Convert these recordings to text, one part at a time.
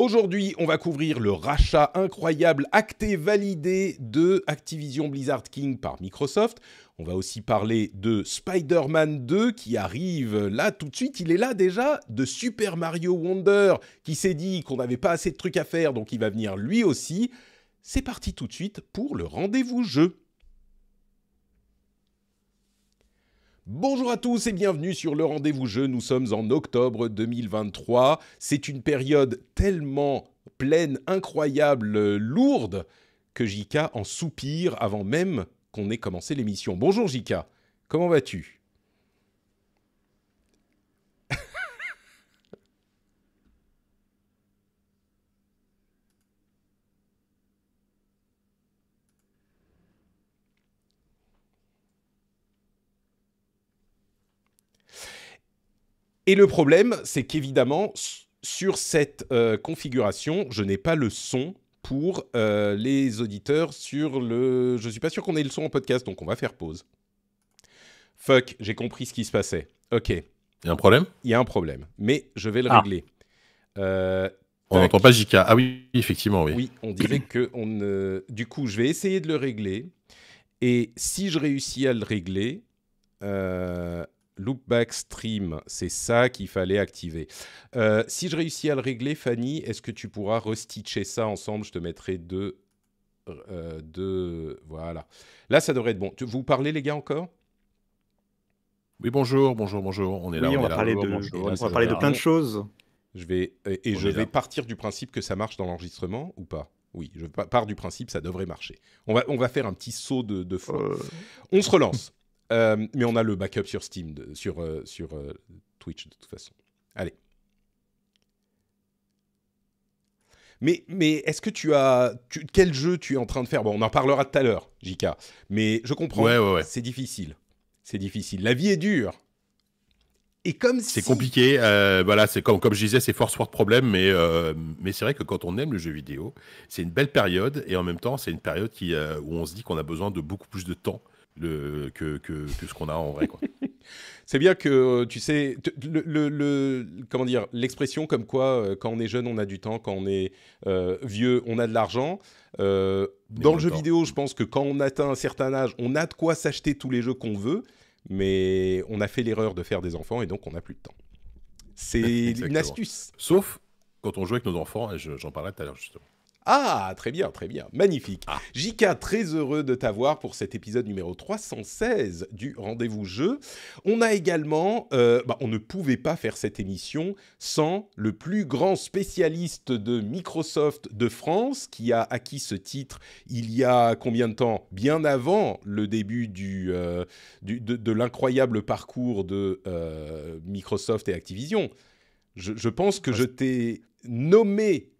Aujourd'hui, on va couvrir le rachat incroyable acté validé de Activision Blizzard King par Microsoft. On va aussi parler de Spider-Man 2 qui arrive là tout de suite, il est là déjà, de Super Mario Wonder qui s'est dit qu'on n'avait pas assez de trucs à faire donc il va venir lui aussi. C'est parti tout de suite pour le rendez-vous jeu. Bonjour à tous et bienvenue sur le rendez-vous jeu. Nous sommes en octobre 2023. C'est une période tellement pleine, incroyable, lourde que Jika en soupire avant même qu'on ait commencé l'émission. Bonjour Jika, comment vas-tu Et le problème, c'est qu'évidemment, sur cette euh, configuration, je n'ai pas le son pour euh, les auditeurs sur le... Je suis pas sûr qu'on ait le son en podcast, donc on va faire pause. Fuck, j'ai compris ce qui se passait. Ok. Il y a un problème Il y a un problème, mais je vais le ah. régler. Euh, on n'entend pas JK. Ah oui, effectivement, oui. Oui, on dirait que... On, du coup, je vais essayer de le régler. Et si je réussis à le régler, Loopback Stream, c'est ça qu'il fallait activer. Euh, si je réussis à le régler, Fanny, est-ce que tu pourras restitcher ça ensemble Je te mettrai deux, euh, Voilà. Là, ça devrait être bon. Vous parlez, les gars, encore Oui, bonjour, bonjour, bonjour. On est là, on, va, parler de... on parler de, plein de choses. Je vais, et, je vais partir du principe que ça marche dans l'enregistrement ou pas oui, je pars du principe, ça devrait marcher. On va, on va faire un petit saut de, de euh. On se relance. Euh, mais on a le backup sur Steam, sur, euh, sur euh, Twitch de toute façon. Allez. Mais, mais est-ce que tu as... quel jeu tu es en train de faire Bon, on en parlera tout à l'heure, JK. Mais je comprends. Ouais, C'est difficile. C'est difficile. La vie est dure. Et comme C'est compliqué. voilà, c'est comme, comme je disais, c'est force fort problème. Mais, mais c'est vrai que quand on aime le jeu vidéo, c'est une belle période. Et en même temps, c'est une période où on se dit qu'on a besoin de beaucoup plus de temps que, que, ce qu'on a en vrai. Quoi. c'est bien que, euh, tu sais, le, comment dire, l'expression comme quoi, euh, quand on est jeune, on a du temps, quand on est euh, vieux, on a de l'argent. dans le jeu vidéo, je pense que quand on atteint un certain âge, on a de quoi s'acheter tous les jeux qu'on veut, mais on a fait l'erreur de faire des enfants et donc on n'a plus de temps. C'est une astuce. Sauf quand on joue avec nos enfants, et j'en parlerai tout à l'heure justement. Ah, très bien, très bien. Magnifique. Ah. très heureux de t'avoir pour cet épisode numéro 316 du Rendez-vous Jeu. On a également, euh, bah, on ne pouvait pas faire cette émission sans le plus grand spécialiste de Microsoft de France qui a acquis ce titre il y a combien de temps Bien avant le début euh, de, l'incroyable parcours de euh, Microsoft et Activision. Je, pense que je t'ai nommé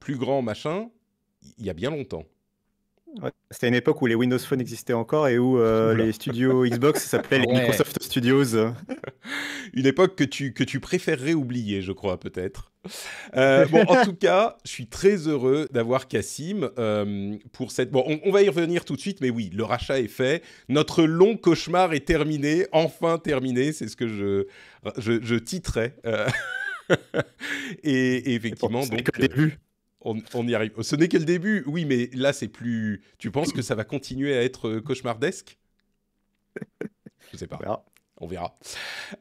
plus grand machin il y a bien longtemps. C'était une époque où les Windows Phone existaient encore et où euh, les studios Xbox s'appelaient Microsoft Studios. une époque que tu, que tu préférerais oublier, je crois, peut-être. Euh, bon, en tout cas, je suis très heureux d'avoir Cassim euh, pour cette. Bon, on, va y revenir tout de suite, mais oui, le rachat est fait. Notre long cauchemar est terminé, enfin terminé. C'est ce que je, je, et, effectivement, bon, donc. début on, y arrive. Ce n'est que le début, oui, mais là, c'est plus. Tu penses que ça va continuer à être euh, cauchemardesque Je ne sais pas. On verra.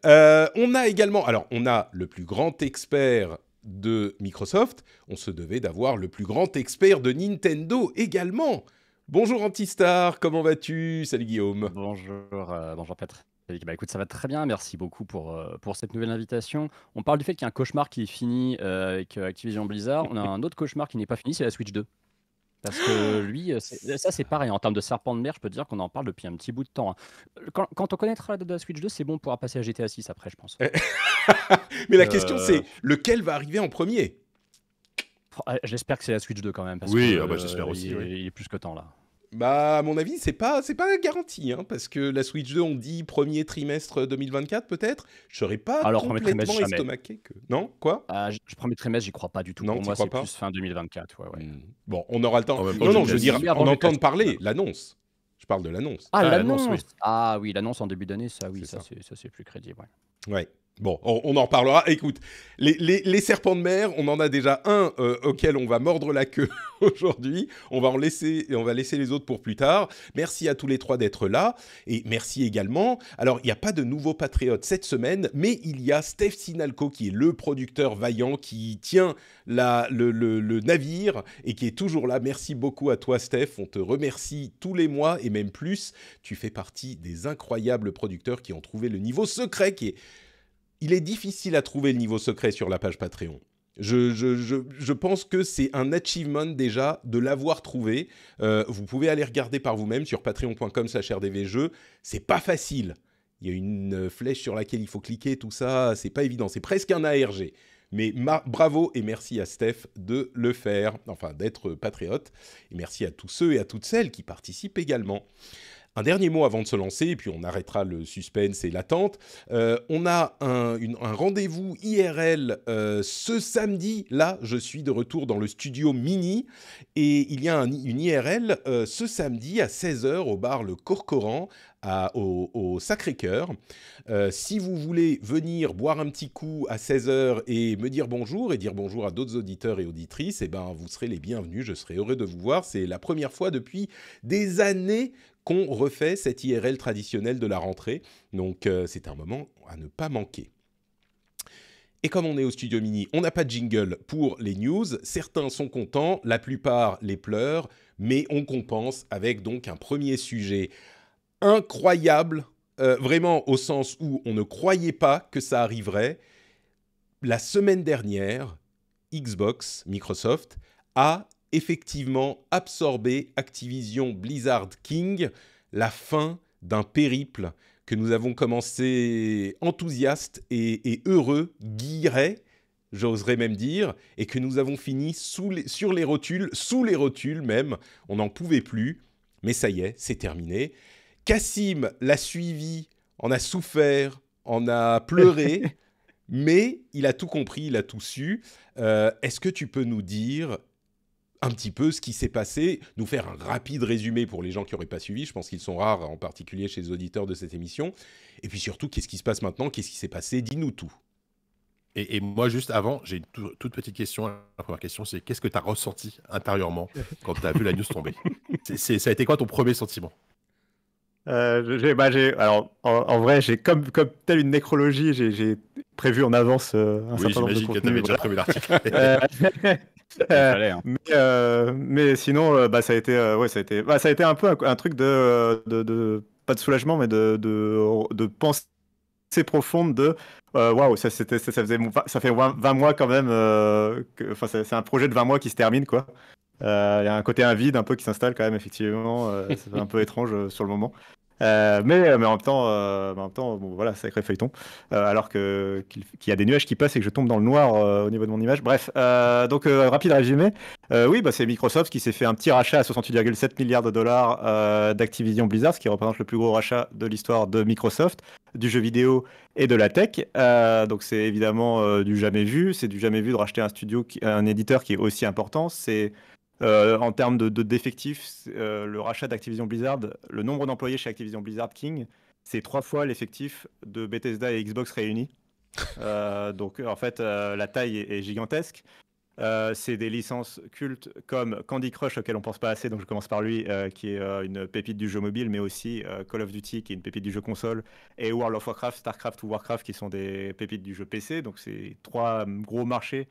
Euh, on a également. Alors, on a le plus grand expert de Microsoft. On se devait d'avoir le plus grand expert de Nintendo également. Bonjour Antistar, comment vas-tu Salut Guillaume. Bonjour, euh, bonjour Patrick. Bah, écoute, ça va très bien. Merci beaucoup pour, euh, pour cette nouvelle invitation. On parle du fait qu'il y a un cauchemar qui est fini euh, avec euh, Activision Blizzard. On a un autre cauchemar qui n'est pas fini, c'est la Switch 2. Parce que lui, ça c'est pareil, en termes de serpent de mer, je peux te dire qu'on en parle depuis un petit bout de temps. Hein. Quand, on connaîtra la date de la Switch 2, c'est bon, on pourra passer à GTA 6 après, je pense. Mais la question c'est, lequel va arriver en premier J'espère que c'est la Switch 2 quand même. Parce oui, ah bah, j'espère aussi. il est plus que temps là. Bah, à mon avis, c'est pas, c'est pas garanti, hein, parce que la Switch 2, on dit premier trimestre 2024 peut-être. Je serais pas Alors, complètement trimestre, estomaqué que. Non, quoi ah, je, premier trimestre, j'y crois pas du tout. Non, Pour moi, c'est plus fin 2024. Hmm. Bon, on aura le temps. Ah non, non, je veux dire, on entend parler l'annonce. Je parle de l'annonce. Ah, ah l'annonce. Oui. Ah oui, l'annonce en début d'année, ça, oui, ça, ça. c'est plus crédible. Ouais. ouais. Bon, on, en reparlera. Écoute, les, serpents de mer, on en a déjà un euh, auquel on va mordre la queue aujourd'hui. On va en laisser et on va laisser les autres pour plus tard. Merci à tous les trois d'être là et merci également. Alors, il n'y a pas de nouveau patriote cette semaine, mais il y a Steph Sinalco qui est le producteur vaillant qui tient la, le navire et qui est toujours là. Merci beaucoup à toi, Steph. On te remercie tous les mois et même plus. Tu fais partie des incroyables producteurs qui ont trouvé le niveau secret qui est il est difficile à trouver le niveau secret sur la page Patreon. Je, pense que c'est un achievement déjà de l'avoir trouvé. Euh, vous pouvez aller regarder par vous-même sur patreon.com slash rdvjeux. C'est pas facile. Il y a une euh, flèche sur laquelle il faut cliquer, tout ça, c'est pas évident. C'est presque un ARG. Mais bravo et merci à Steph de le faire, enfin d'être patriote. Et merci à tous ceux et à toutes celles qui participent également. Un dernier mot avant de se lancer, et puis on arrêtera le suspense et l'attente. Euh, on a un, rendez-vous IRL euh, ce samedi. Là, je suis de retour dans le studio Mini, et il y a une IRL euh, ce samedi à 16h au bar Le Corcoran à, au, Sacré-Cœur. si vous voulez venir boire un petit coup à 16h et me dire bonjour et dire bonjour à d'autres auditeurs et auditrices, eh ben, vous serez les bienvenus. Je serai heureux de vous voir. C'est la première fois depuis des années qu'on refait cette IRL traditionnelle de la rentrée. Donc euh, c'est un moment à ne pas manquer. Et comme on est au studio mini, on n'a pas de jingle pour les news. Certains sont contents, la plupart les pleurent, mais on compense avec donc un premier sujet incroyable, euh, vraiment au sens où on ne croyait pas que ça arriverait. La semaine dernière, Xbox, Microsoft, a effectivement absorber Activision Blizzard King, la fin d'un périple que nous avons commencé enthousiaste et, heureux, guiré, j'oserais même dire, et que nous avons fini sous les, sur les rotules, sous les rotules même, on n'en pouvait plus, mais ça y est, c'est terminé. Cassim l'a suivi, en a souffert, en a pleuré, mais il a tout compris, il a tout su. Euh, est-ce que tu peux nous dire un petit peu ce qui s'est passé, nous faire un rapide résumé pour les gens qui n'auraient pas suivi, je pense qu'ils sont rares, en particulier chez les auditeurs de cette émission, et puis surtout, qu'est-ce qui se passe maintenant, qu'est-ce qui s'est passé, dis-nous tout. Et, moi, juste avant, j'ai une toute petite question. La première question, c'est qu'est-ce que tu as ressenti intérieurement quand tu as vu la news tomber Ça a été quoi ton premier sentiment euh, bah, alors, en, vrai, j'ai comme, comme telle une nécrologie, j'ai prévu en avance euh, un oui, certain nombre de contenus. l'article. Euh, euh, hein. mais, sinon, bah, ça a été, ouais, ça a été, bah, ça a été un peu un, truc de, de, pas de soulagement, mais de, de, pensée profonde de waouh, ça ça, ça, faisait, ça fait 20 mois quand même, enfin, c'est un projet de 20 mois qui se termine, quoi. Il y a un côté un vide un peu qui s'installe quand même, effectivement, c'est un peu étrange sur le moment. Euh, euh, mais, en même temps, euh, même temps bon, voilà, sacré feuilleton. alors qu'il, y a des nuages qui passent et que je tombe dans le noir au niveau de mon image. Bref, donc rapide résumé. oui, bah, c'est Microsoft qui s'est fait un petit rachat à 68,7 milliards de dollars d'Activision Blizzard, ce qui représente le plus gros rachat de l'histoire de Microsoft, du jeu vidéo et de la tech. donc c'est évidemment du jamais vu. C'est du jamais vu de racheter un studio, un éditeur qui est aussi important. C'est euh, en termes de, d'effectifs, euh, le rachat d'Activision Blizzard, le nombre d'employés chez Activision Blizzard King, c'est trois fois l'effectif de Bethesda et Xbox réunis. Euh, donc en fait, la taille est, gigantesque. c'est des licences cultes comme Candy Crush, auquel on pense pas assez, donc je commence par lui, qui est une pépite du jeu mobile, mais aussi Call of Duty, qui est une pépite du jeu console, et World of Warcraft, Starcraft ou Warcraft, qui sont des pépites du jeu PC. Donc c'est trois hum, gros marchés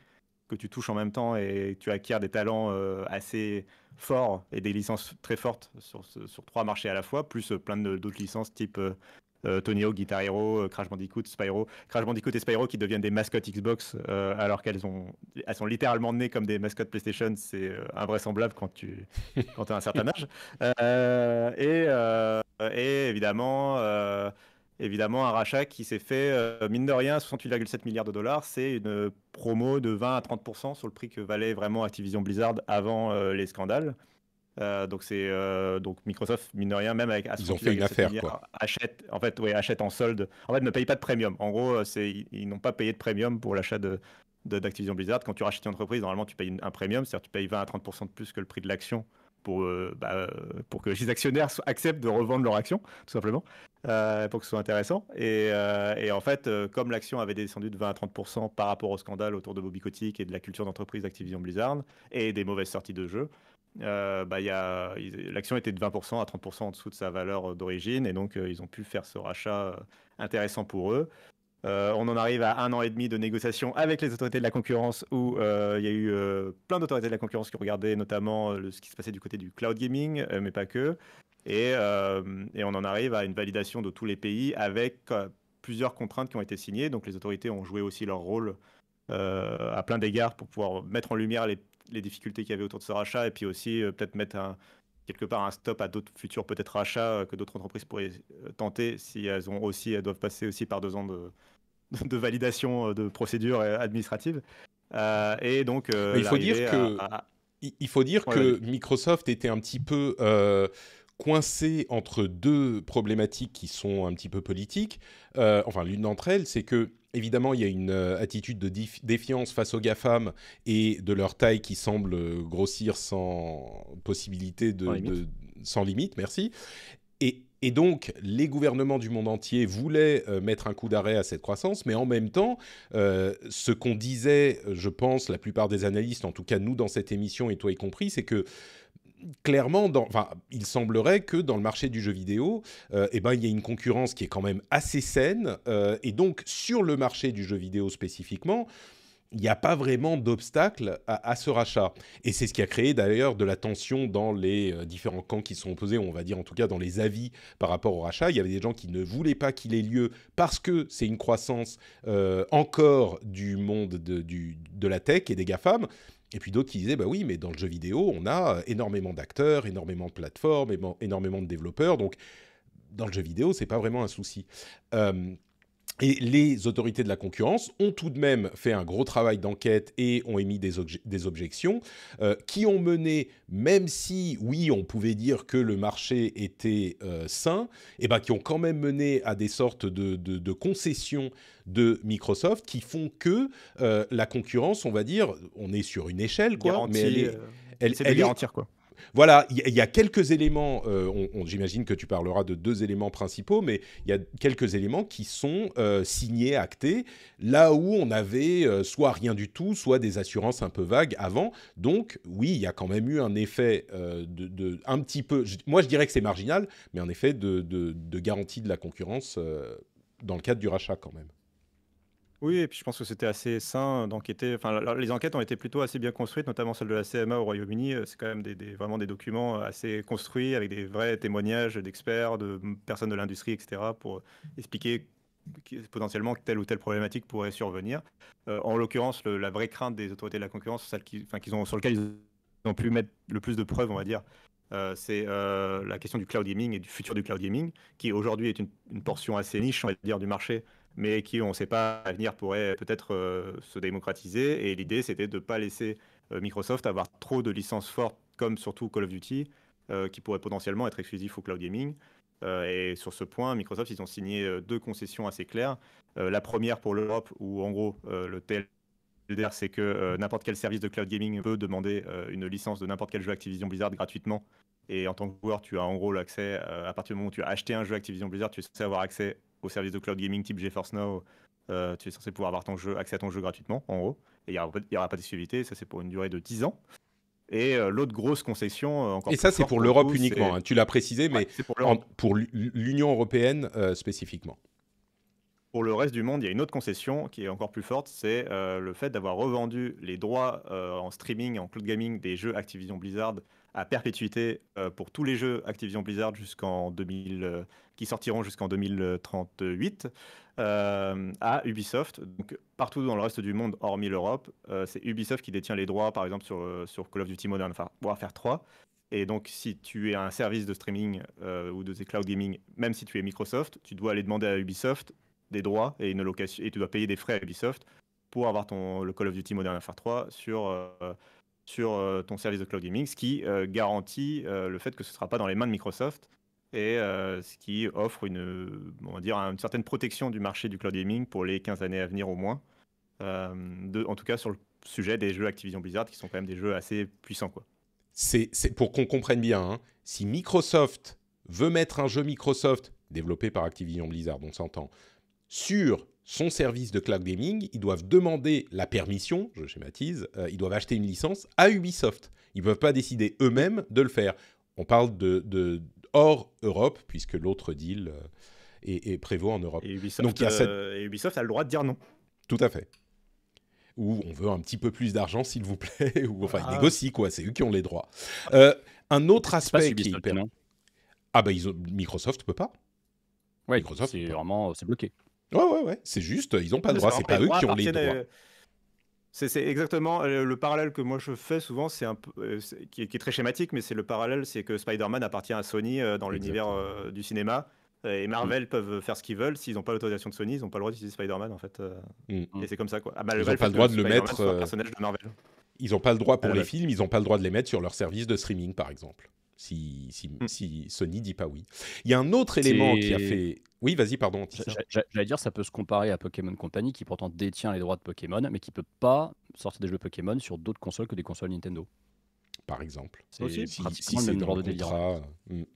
que tu touches en même temps et tu acquiers des talents euh, assez forts et des licences très fortes sur, sur trois marchés à la fois, plus euh, plein d'autres licences type euh, Tony Hawk, Guitar Hero, Crash Bandicoot, Spyro. Crash Bandicoot et Spyro qui deviennent des mascottes Xbox alors qu'elles ont, elles sont littéralement nées comme des mascottes PlayStation. C'est invraisemblable quand tu quand as un certain âge. et, et évidemment, évidemment un rachat qui s'est fait, euh, mine de rien, 68,7 milliards de dollars. C'est une promo de 20 à 30% sur le prix que valait vraiment Activision Blizzard avant euh, les scandales. Euh, donc c'est donc Microsoft mine de rien même avec ils ont fait une affaire quoi. achète en fait oui achète en solde en fait ne paye pas de premium en gros c'est ils, n'ont pas payé de premium pour l'achat de d'Activision Blizzard quand tu rachètes une entreprise normalement tu payes un premium c'est-à-dire tu payes 20 à 30% de plus que le prix de l'action pour, bah, pour que les actionnaires acceptent de revendre leur action, tout simplement. Euh, pour que ce soit intéressant. Et, euh, en fait, euh, comme l'action avait descendu de 20 à 30% par rapport au scandale autour de Bobby Kotick et de la culture d'entreprise d'Activision Blizzard et des mauvaises sorties de jeux, bah, l'action était de 20% à 30% en dessous de sa valeur d'origine et donc ils ont pu faire ce rachat intéressant pour eux. on en arrive à un an et demi de négociations avec les autorités de la concurrence où il y a eu plein d'autorités de la concurrence qui regardaient notamment ce qui se passait du côté du cloud gaming, mais pas que. Euh, et, on en arrive à une validation de tous les pays avec euh, plusieurs contraintes qui ont été signées. Donc les autorités ont joué aussi leur rôle euh, à plein d'égards pour pouvoir mettre en lumière les, difficultés qu'il y avait autour de ce rachat et puis aussi peut-être mettre quelque part un stop à d'autres futurs peut-être rachats que d'autres entreprises pourraient tenter si elles ont aussi elles doivent passer aussi par deux ans de, de validation de procédures administratives. et donc il faut dire que il faut dire que Microsoft était un petit peu coincé entre deux problématiques qui sont un petit peu politiques. Euh, enfin, l'une d'entre elles, c'est que Évidemment, il y a une euh, attitude de défiance face aux GAFAM et de leur taille qui semble euh, grossir sans possibilité de... Sans limite, merci. Et, donc, les gouvernements du monde entier voulaient mettre un coup d'arrêt à cette croissance, mais en même temps, ce qu'on disait, je pense, la plupart des analystes, en tout cas nous dans cette émission et toi y compris, c'est que clairement, enfin, il semblerait que dans le marché du jeu vidéo, euh, eh ben, il y a une concurrence qui est quand même assez saine. Euh, et donc, sur le marché du jeu vidéo spécifiquement, il n'y a pas vraiment d'obstacle à, ce rachat. Et c'est ce qui a créé d'ailleurs de la tension dans les euh, différents camps qui sont opposés, on va dire en tout cas dans les avis par rapport au rachat. Il y avait des gens qui ne voulaient pas qu'il ait lieu parce que c'est une croissance encore du monde de la tech et des GAFAM. Et puis d'autres qui disaient, bah oui, mais dans le jeu vidéo, on a euh, énormément d'acteurs, énormément de plateformes, énormément de développeurs, donc dans le jeu vidéo, c'est pas vraiment un souci. Euh, et les autorités de la concurrence ont tout de même fait un gros travail d'enquête et ont émis des, objections euh, qui ont mené, même si oui, on pouvait dire que le marché était euh, sain, et eh ben, qui ont quand même mené à des sortes de, de concessions de Microsoft qui font que euh, la concurrence, on va dire, on est sur une échelle, quoi, mais elle est, elle, est de quoi voilà, il y, a quelques éléments, euh, j'imagine que tu parleras de deux éléments principaux, mais il y a quelques éléments qui sont euh, signés, actés, là où on avait euh, soit rien du tout, soit des assurances un peu vagues avant. Donc oui, il y a quand même eu un effet de, un petit peu, moi je dirais que c'est marginal, mais un effet de, garantie de la concurrence dans le cadre du rachat quand même. Oui, et puis je pense que c'était assez sain d'enquêter. Enfin, les enquêtes ont été plutôt assez bien construites, notamment celle de la CMA au Royaume-Uni. Euh, c'est quand même des, vraiment des documents assez construits avec des vrais témoignages d'experts, de personnes de l'industrie, etc., pour expliquer potentiellement telle ou telle problématique pourrait survenir. Euh, en l'occurrence, la vraie crainte des autorités de la concurrence, celle qu'ils ont, sur laquelle ils ont pu mettre le plus de preuves, on va dire, euh, c'est la question du cloud gaming et du futur du cloud gaming, qui aujourd'hui est une, une, portion assez niche, on va dire, du marché, mais qui, on ne sait pas, à l'avenir, pourrait peut-être euh, se démocratiser. Et l'idée, c'était de ne pas laisser euh, Microsoft avoir trop de licences fortes, comme surtout Call of Duty, euh, qui pourrait potentiellement être exclusif au cloud gaming. et sur ce point, Microsoft, ils ont signé deux concessions assez claires. la première pour l'Europe, où en gros, le TLDR, c'est que n'importe quel service de cloud gaming peut demander une licence de n'importe quel jeu Activision Blizzard gratuitement. Et en tant que joueur, tu as en gros l'accès, à partir du moment où tu as acheté un jeu Activision Blizzard, tu sais avoir accès au service de cloud gaming type GeForce Now, euh, tu es censé pouvoir avoir ton jeu, accès à ton jeu gratuitement, en gros. Et il n'y aura, pas d'exclusivité, ça c'est pour une durée de 10 ans. Et euh, l'autre grosse concession, plus euh, encore Et ça, c'est pour l'Europe uniquement, hein. tu l'as précisé, mais pour l'Union européenne spécifiquement. Pour le reste du monde, il y a une autre concession qui est encore plus forte, c'est le fait d'avoir revendu les droits en streaming, en cloud gaming des jeux Activision Blizzard à perpétuité euh, pour tous les jeux Activision Blizzard jusqu'en 2000, euh, qui sortiront jusqu'en 2038 euh, à Ubisoft. Donc partout dans le reste du monde, hormis l'Europe, c'est Ubisoft qui détient les droits, par exemple sur, sur Call of Duty Modern Warfare 3. Et donc, si tu es un service de streaming ou de cloud gaming, même si tu es Microsoft, tu dois aller demander à Ubisoft des droits et une location, et tu dois payer des frais à Ubisoft pour avoir ton, le Call of Duty Modern Warfare 3 sur sur euh, ton service de cloud gaming, ce qui euh, garantit euh, le fait que ce ne sera pas dans les mains de Microsoft et ce qui offre une, on va dire, une certaine protection du marché du cloud gaming pour les 15 années à venir au moins, en tout cas sur le sujet des jeux Activision Blizzard qui sont quand même des jeux assez puissants. Quoi. C'est, pour qu'on comprenne bien, hein, si Microsoft veut mettre un jeu Microsoft, développé par Activision Blizzard, on s'entend, sur son service de cloud gaming, ils doivent demander la permission, je schématise, euh, ils doivent acheter une licence à Ubisoft. Ils ne peuvent pas décider eux-mêmes de le faire. On parle de, hors Europe, puisque l'autre deal euh, est, est, prévaut en Europe. Et Ubisoft, Donc, il euh, a le droit de dire non. Tout à fait. Ou on veut un petit peu plus d'argent, s'il vous plaît, ou enfin, ils ah. négocient, quoi, c'est eux qui ont les droits. un autre aspect qui est Ah ben, Microsoft ne peut pas. Microsoft, c'est vraiment c'est bloqué. Ouais, ouais, ouais. C'est juste, euh, ils n'ont pas le droit. C'est pas eux qui ont les droits. C'est exactement euh, le, parallèle que moi je fais souvent, c'est un euh, qui, est, très schématique, mais c'est le parallèle, c'est que Spider-Man appartient à Sony dans l'univers du cinéma. Et mm. Marvel peuvent faire ce qu'ils veulent. S'ils n'ont pas l'autorisation de Sony, ils n'ont pas le droit d'utiliser Spider-Man, en fait. Mm. Et c'est comme ça, quoi. Ah, ils n'ont pas le droit de le mettre. personnage de Marvel. Ils n'ont pas le droit pour ah, les films, ils n'ont pas le droit de les mettre sur leur service de streaming, par exemple si, hmm. si, Sony dit pas oui. Il y a un autre élément qui a fait. Oui, vas-y, pardon. J'allais dire, ça peut se comparer à Pokémon Company, qui pourtant détient les droits de Pokémon, mais qui peut pas sortir des jeux Pokémon sur d'autres consoles que des consoles Nintendo. Par exemple. C'est aussi si, Il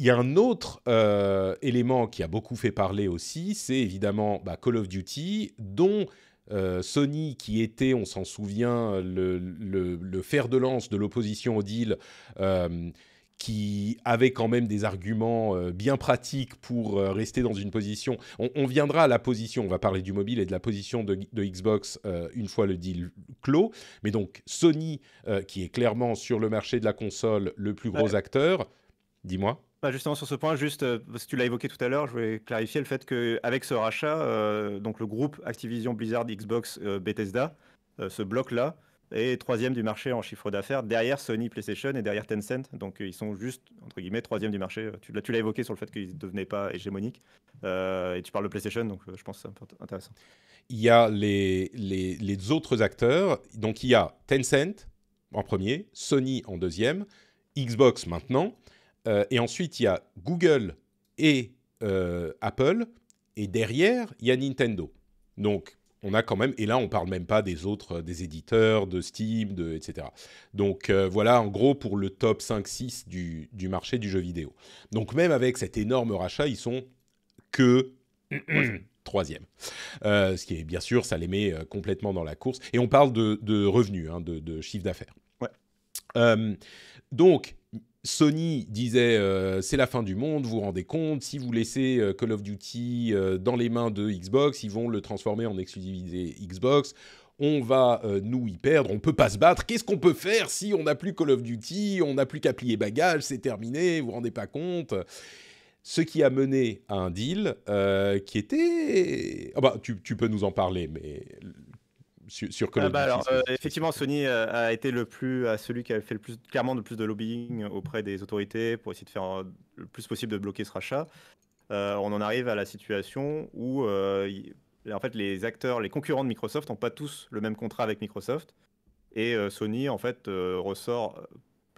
y a un autre euh, élément qui a beaucoup fait parler aussi, c'est évidemment bah, Call of Duty, dont euh, Sony, qui était, on s'en souvient, le, fer de lance de l'opposition au deal, euh, qui avait quand même des arguments euh, bien pratiques pour rester dans une position. On, viendra à la position, on va parler du mobile et de la position de, Xbox une fois le deal clos. Mais donc Sony, qui est clairement sur le marché de la console le plus gros acteur, dis-moi. Bah, justement sur ce point, juste euh, parce que tu l'as évoqué tout à l'heure, je voulais clarifier le fait qu'avec ce rachat, euh, donc le groupe Activision Blizzard Xbox euh, Bethesda, ce bloc-là, est troisième du marché en chiffre d'affaires derrière Sony PlayStation et derrière Tencent. Donc ils sont juste, entre guillemets, troisième du marché. Tu, l'as évoqué sur le fait qu'ils ne devenaient pas hégémoniques. et tu parles de PlayStation, donc je pense que c'est intéressant. Il y a les, les, les autres acteurs. Donc il y a Tencent en premier, Sony en deuxième, Xbox maintenant. Euh, et ensuite, il y a Google et euh, Apple. Et derrière, il y a Nintendo. Donc, on a quand même, et là, on parle même pas des autres, euh, des éditeurs, de Steam, de, etc. Donc, voilà, en gros, pour le top 5-6 du, du, marché du jeu vidéo. Donc, même avec cet énorme rachat, ils sont que troisième. ce qui est, bien sûr, ça les met complètement dans la course. Et on parle de, revenus, hein, de, de, chiffre d'affaires. Ouais. donc, Sony disait euh, c'est la fin du monde, vous vous rendez compte, si vous laissez euh, Call of Duty euh, dans les mains de Xbox, ils vont le transformer en exclusivité Xbox, on va nous y perdre, on peut pas se battre, qu'est-ce qu'on peut faire si on n'a plus Call of Duty, on n'a plus qu'à plier bagages, c'est terminé, vous vous rendez pas compte ce qui a mené à un deal qui était... Ah bah, tu, tu peux nous en parler, mais sur, alors, effectivement, Sony a été le plus, euh, celui qui a fait le plus, clairement le plus de lobbying auprès des autorités pour essayer de faire euh, le plus possible de bloquer ce rachat. Euh, on en arrive à la situation où en fait, les acteurs, les concurrents de Microsoft n'ont pas tous le même contrat avec Microsoft. Et Sony, en fait, ressort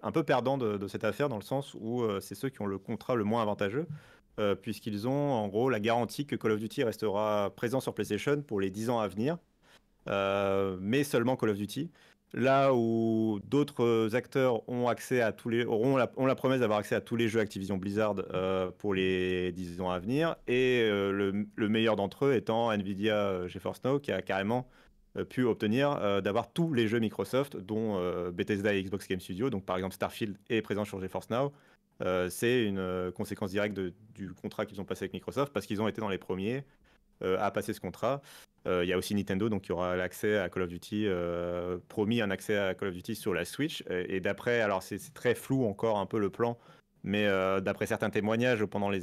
un peu perdant de, cette affaire dans le sens où c'est ceux qui ont le contrat le moins avantageux. puisqu'ils ont en gros la garantie que Call of Duty restera présent sur PlayStation pour les 10 ans à venir, euh, mais seulement Call of Duty. Là où d'autres acteurs ont accès à tous les, auront la, promesse d'avoir accès à tous les jeux Activision Blizzard euh, pour les 10 ans à venir, et euh, le, meilleur d'entre eux étant Nvidia GeForce Now, qui a carrément pu obtenir d'avoir tous les jeux Microsoft, dont Bethesda et Xbox Game Studio. Donc, par exemple, Starfield est présent sur GeForce Now. c'est une conséquence directe du contrat qu'ils ont passé avec Microsoft parce qu'ils ont été dans les premiers euh, à passer ce contrat. Euh, il y a aussi Nintendo, donc il y aura l'accès à Call of Duty, euh, promis un accès à Call of Duty sur la Switch. Et, d'après, alors c'est très flou encore un peu le plan mais d'après certains témoignages pendant les,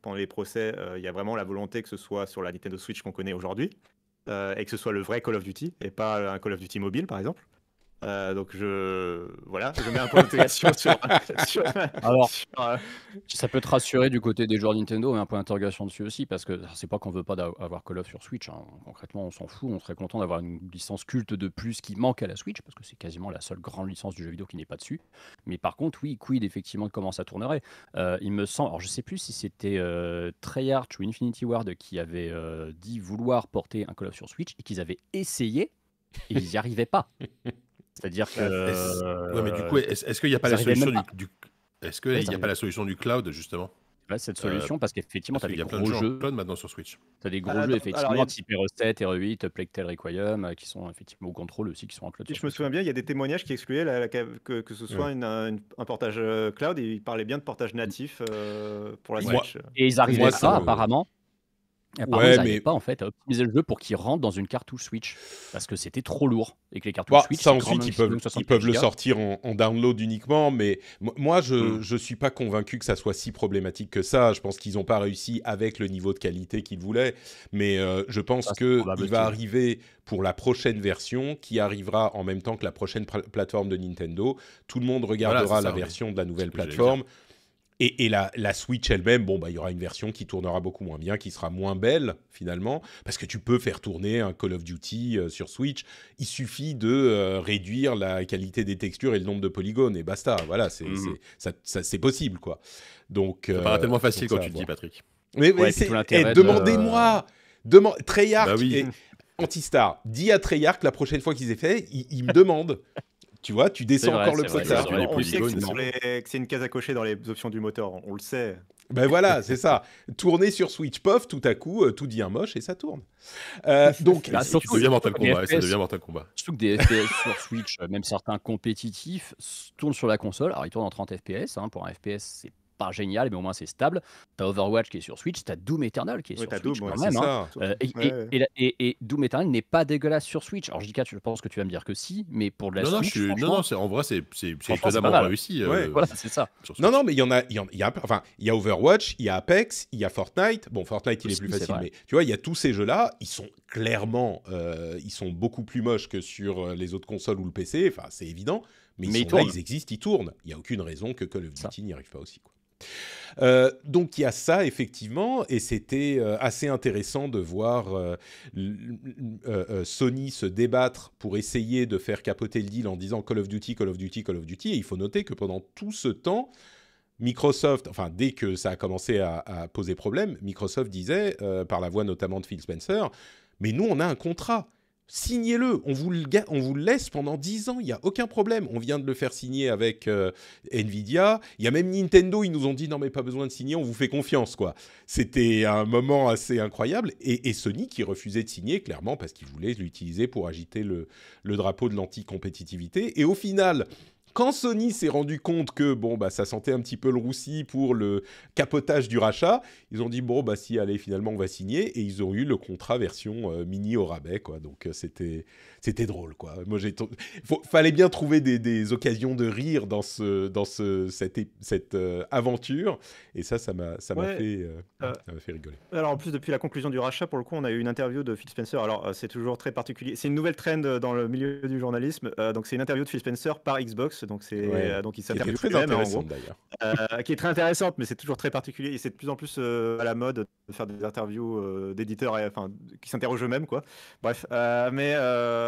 pendant procès, il y a vraiment la volonté que ce soit sur la Nintendo Switch qu'on connaît aujourd'hui, et que ce soit le vrai Call of Duty, et pas un Call of Duty mobile par exemple. Euh, donc je voilà, je mets un point d'interrogation sur, Alors, euh, ça peut te rassurer du côté des joueurs Nintendo, mais un point d'interrogation dessus aussi, parce que c'est pas qu'on veut pas avoir Call of sur Switch. Hein. Concrètement, on s'en fout. On serait content d'avoir une licence culte de plus qui manque à la Switch, parce que c'est quasiment la seule grande licence du jeu vidéo qui n'est pas dessus. Mais par contre, oui, quid effectivement commence comment ça tournerait. Euh, il me semble, alors je sais plus si c'était Treyarch ou Infinity Ward qui avait dit vouloir porter un Call of sur Switch et qu'ils avaient essayé et ils n'y arrivaient pas. C'est-à-dire que. Euh, euh, ouais, mais du coup, euh, est-ce qu'il n'y a pas la solution du, Est-ce qu'il n'y a pas la solution du cloud, justement cette solution, parce qu'effectivement, tu as, a des gros jeux. maintenant sur Switch. Tu as des gros ah, jeux, effectivement, type r 7 RE8, Playtel, Requiem, qui sont effectivement au contrôle aussi, qui sont en cloud. je me souviens bien, il y a des témoignages qui excluaient que, ce soit un portage cloud, et ils parlaient bien de portage natif pour la Switch. Et ils arrivaient à ça, apparemment ouais, ils mais... pas en fait à optimiser le jeu pour qu'il rentre dans une cartouche Switch parce que c'était trop lourd et que les cartouches bah, Switch ça ensuite ils peuvent, le sortir en, download uniquement mais moi je ne hmm. suis pas convaincu que ça soit si problématique que ça je pense qu'ils n'ont pas réussi avec le niveau de qualité qu'ils voulaient mais euh, je pense que il va arriver pour la prochaine version qui arrivera en même temps que la prochaine plateforme de Nintendo tout le monde regardera la version de la nouvelle plateforme et, la, Switch elle-même, bon, bah, il y aura une version qui tournera beaucoup moins bien, qui sera moins belle, finalement, parce que tu peux faire tourner un Call of Duty euh, sur Switch. Il suffit de euh, réduire la qualité des textures et le nombre de polygones, et basta. Voilà, c'est mhm. possible, quoi. Donc, ça euh, tellement facile quand tu le dis, Patrick. Mais, eh, demandez-moi Treyarch bah et Antistar, dis à Treyarch la prochaine fois qu'ils aient fait, ils me demandent. Tu vois, tu descends encore le processeur. On sait que c'est une case à cocher dans les options du moteur, on, le sait. Ben voilà, c'est ça. Tourner sur Switch, pof, tout à coup, euh, tout dit un moche et ça tourne. Euh, donc, bah, ça devient Mortal Kombat. Surtout que des FPS sur Switch, euh, même certains compétitifs, tournent sur la console. Alors, ils tournent en 30 FPS. Hein. pour un FPS, c'est pas génial, mais au moins c'est stable. T'as Overwatch qui est sur Switch, t'as Doom Eternal qui est sur Switch quand même. et, Doom Eternal n'est pas dégueulasse sur Switch. Alors JK, je pense que tu vas me dire que si, mais pour la non, Switch, non, non, c'est en vrai c'est étonnamment réussi. Euh, voilà, c'est ça. Non, non, mais il y en a, il y, a, enfin, il y a Overwatch, il y a Apex, il y a Fortnite. Bon, Fortnite il est plus facile, mais tu vois, il y a tous ces jeux-là, ils sont clairement, euh, ils sont beaucoup plus moches que sur euh, les autres consoles ou le PC. Enfin, c'est évident. Mais, ils, existent, ils tournent. Il n'y a aucune raison que Call of Duty n'y arrive pas aussi. Quoi. Euh, donc il y a ça effectivement, et c'était euh, assez intéressant de voir euh, Sony se débattre pour essayer de faire capoter le deal en disant Call of Duty, Call of Duty, Call of Duty. Et il faut noter que pendant tout ce temps, Microsoft, enfin dès que ça a commencé à, à poser problème, Microsoft disait, par la voix notamment de Phil Spencer, mais nous on a un contrat signez-le, on vous le, on vous laisse pendant 10 ans, il n'y a aucun problème. On vient de le faire signer avec euh, Nvidia, il y a même Nintendo, ils nous ont dit non mais pas besoin de signer, on vous fait confiance quoi. C'était un moment assez incroyable et, Sony qui refusait de signer clairement parce qu'il voulait l'utiliser pour agiter le, le drapeau de l'anticompétitivité et au final quand Sony s'est rendu compte que bon bah ça sentait un petit peu le roussi pour le capotage du rachat, ils ont dit bon bah si allez finalement on va signer et ils ont eu le contrat version euh, mini au rabais quoi. Donc euh, c'était c'était drôle, quoi. Moi, j'ai fallait bien trouver des, occasions de rire dans ce, dans ce, cette, cette euh, aventure, et ça, ça m'a, ça m'a fait, euh, euh, fait rigoler. Alors en plus, depuis la conclusion du rachat, pour le coup, on a eu une interview de Phil Spencer. Alors c'est toujours très particulier. C'est une nouvelle trend dans le milieu du journalisme. donc c'est une interview de Phil Spencer par Xbox. Donc c'est, donc il s'interviewe très hein, intéressante d'ailleurs. qui est très intéressante, mais c'est toujours très particulier et c'est de plus en plus à la mode de faire des interviews d'éditeurs, et, enfin, qui s'interrogent eux-mêmes, quoi. Bref, mais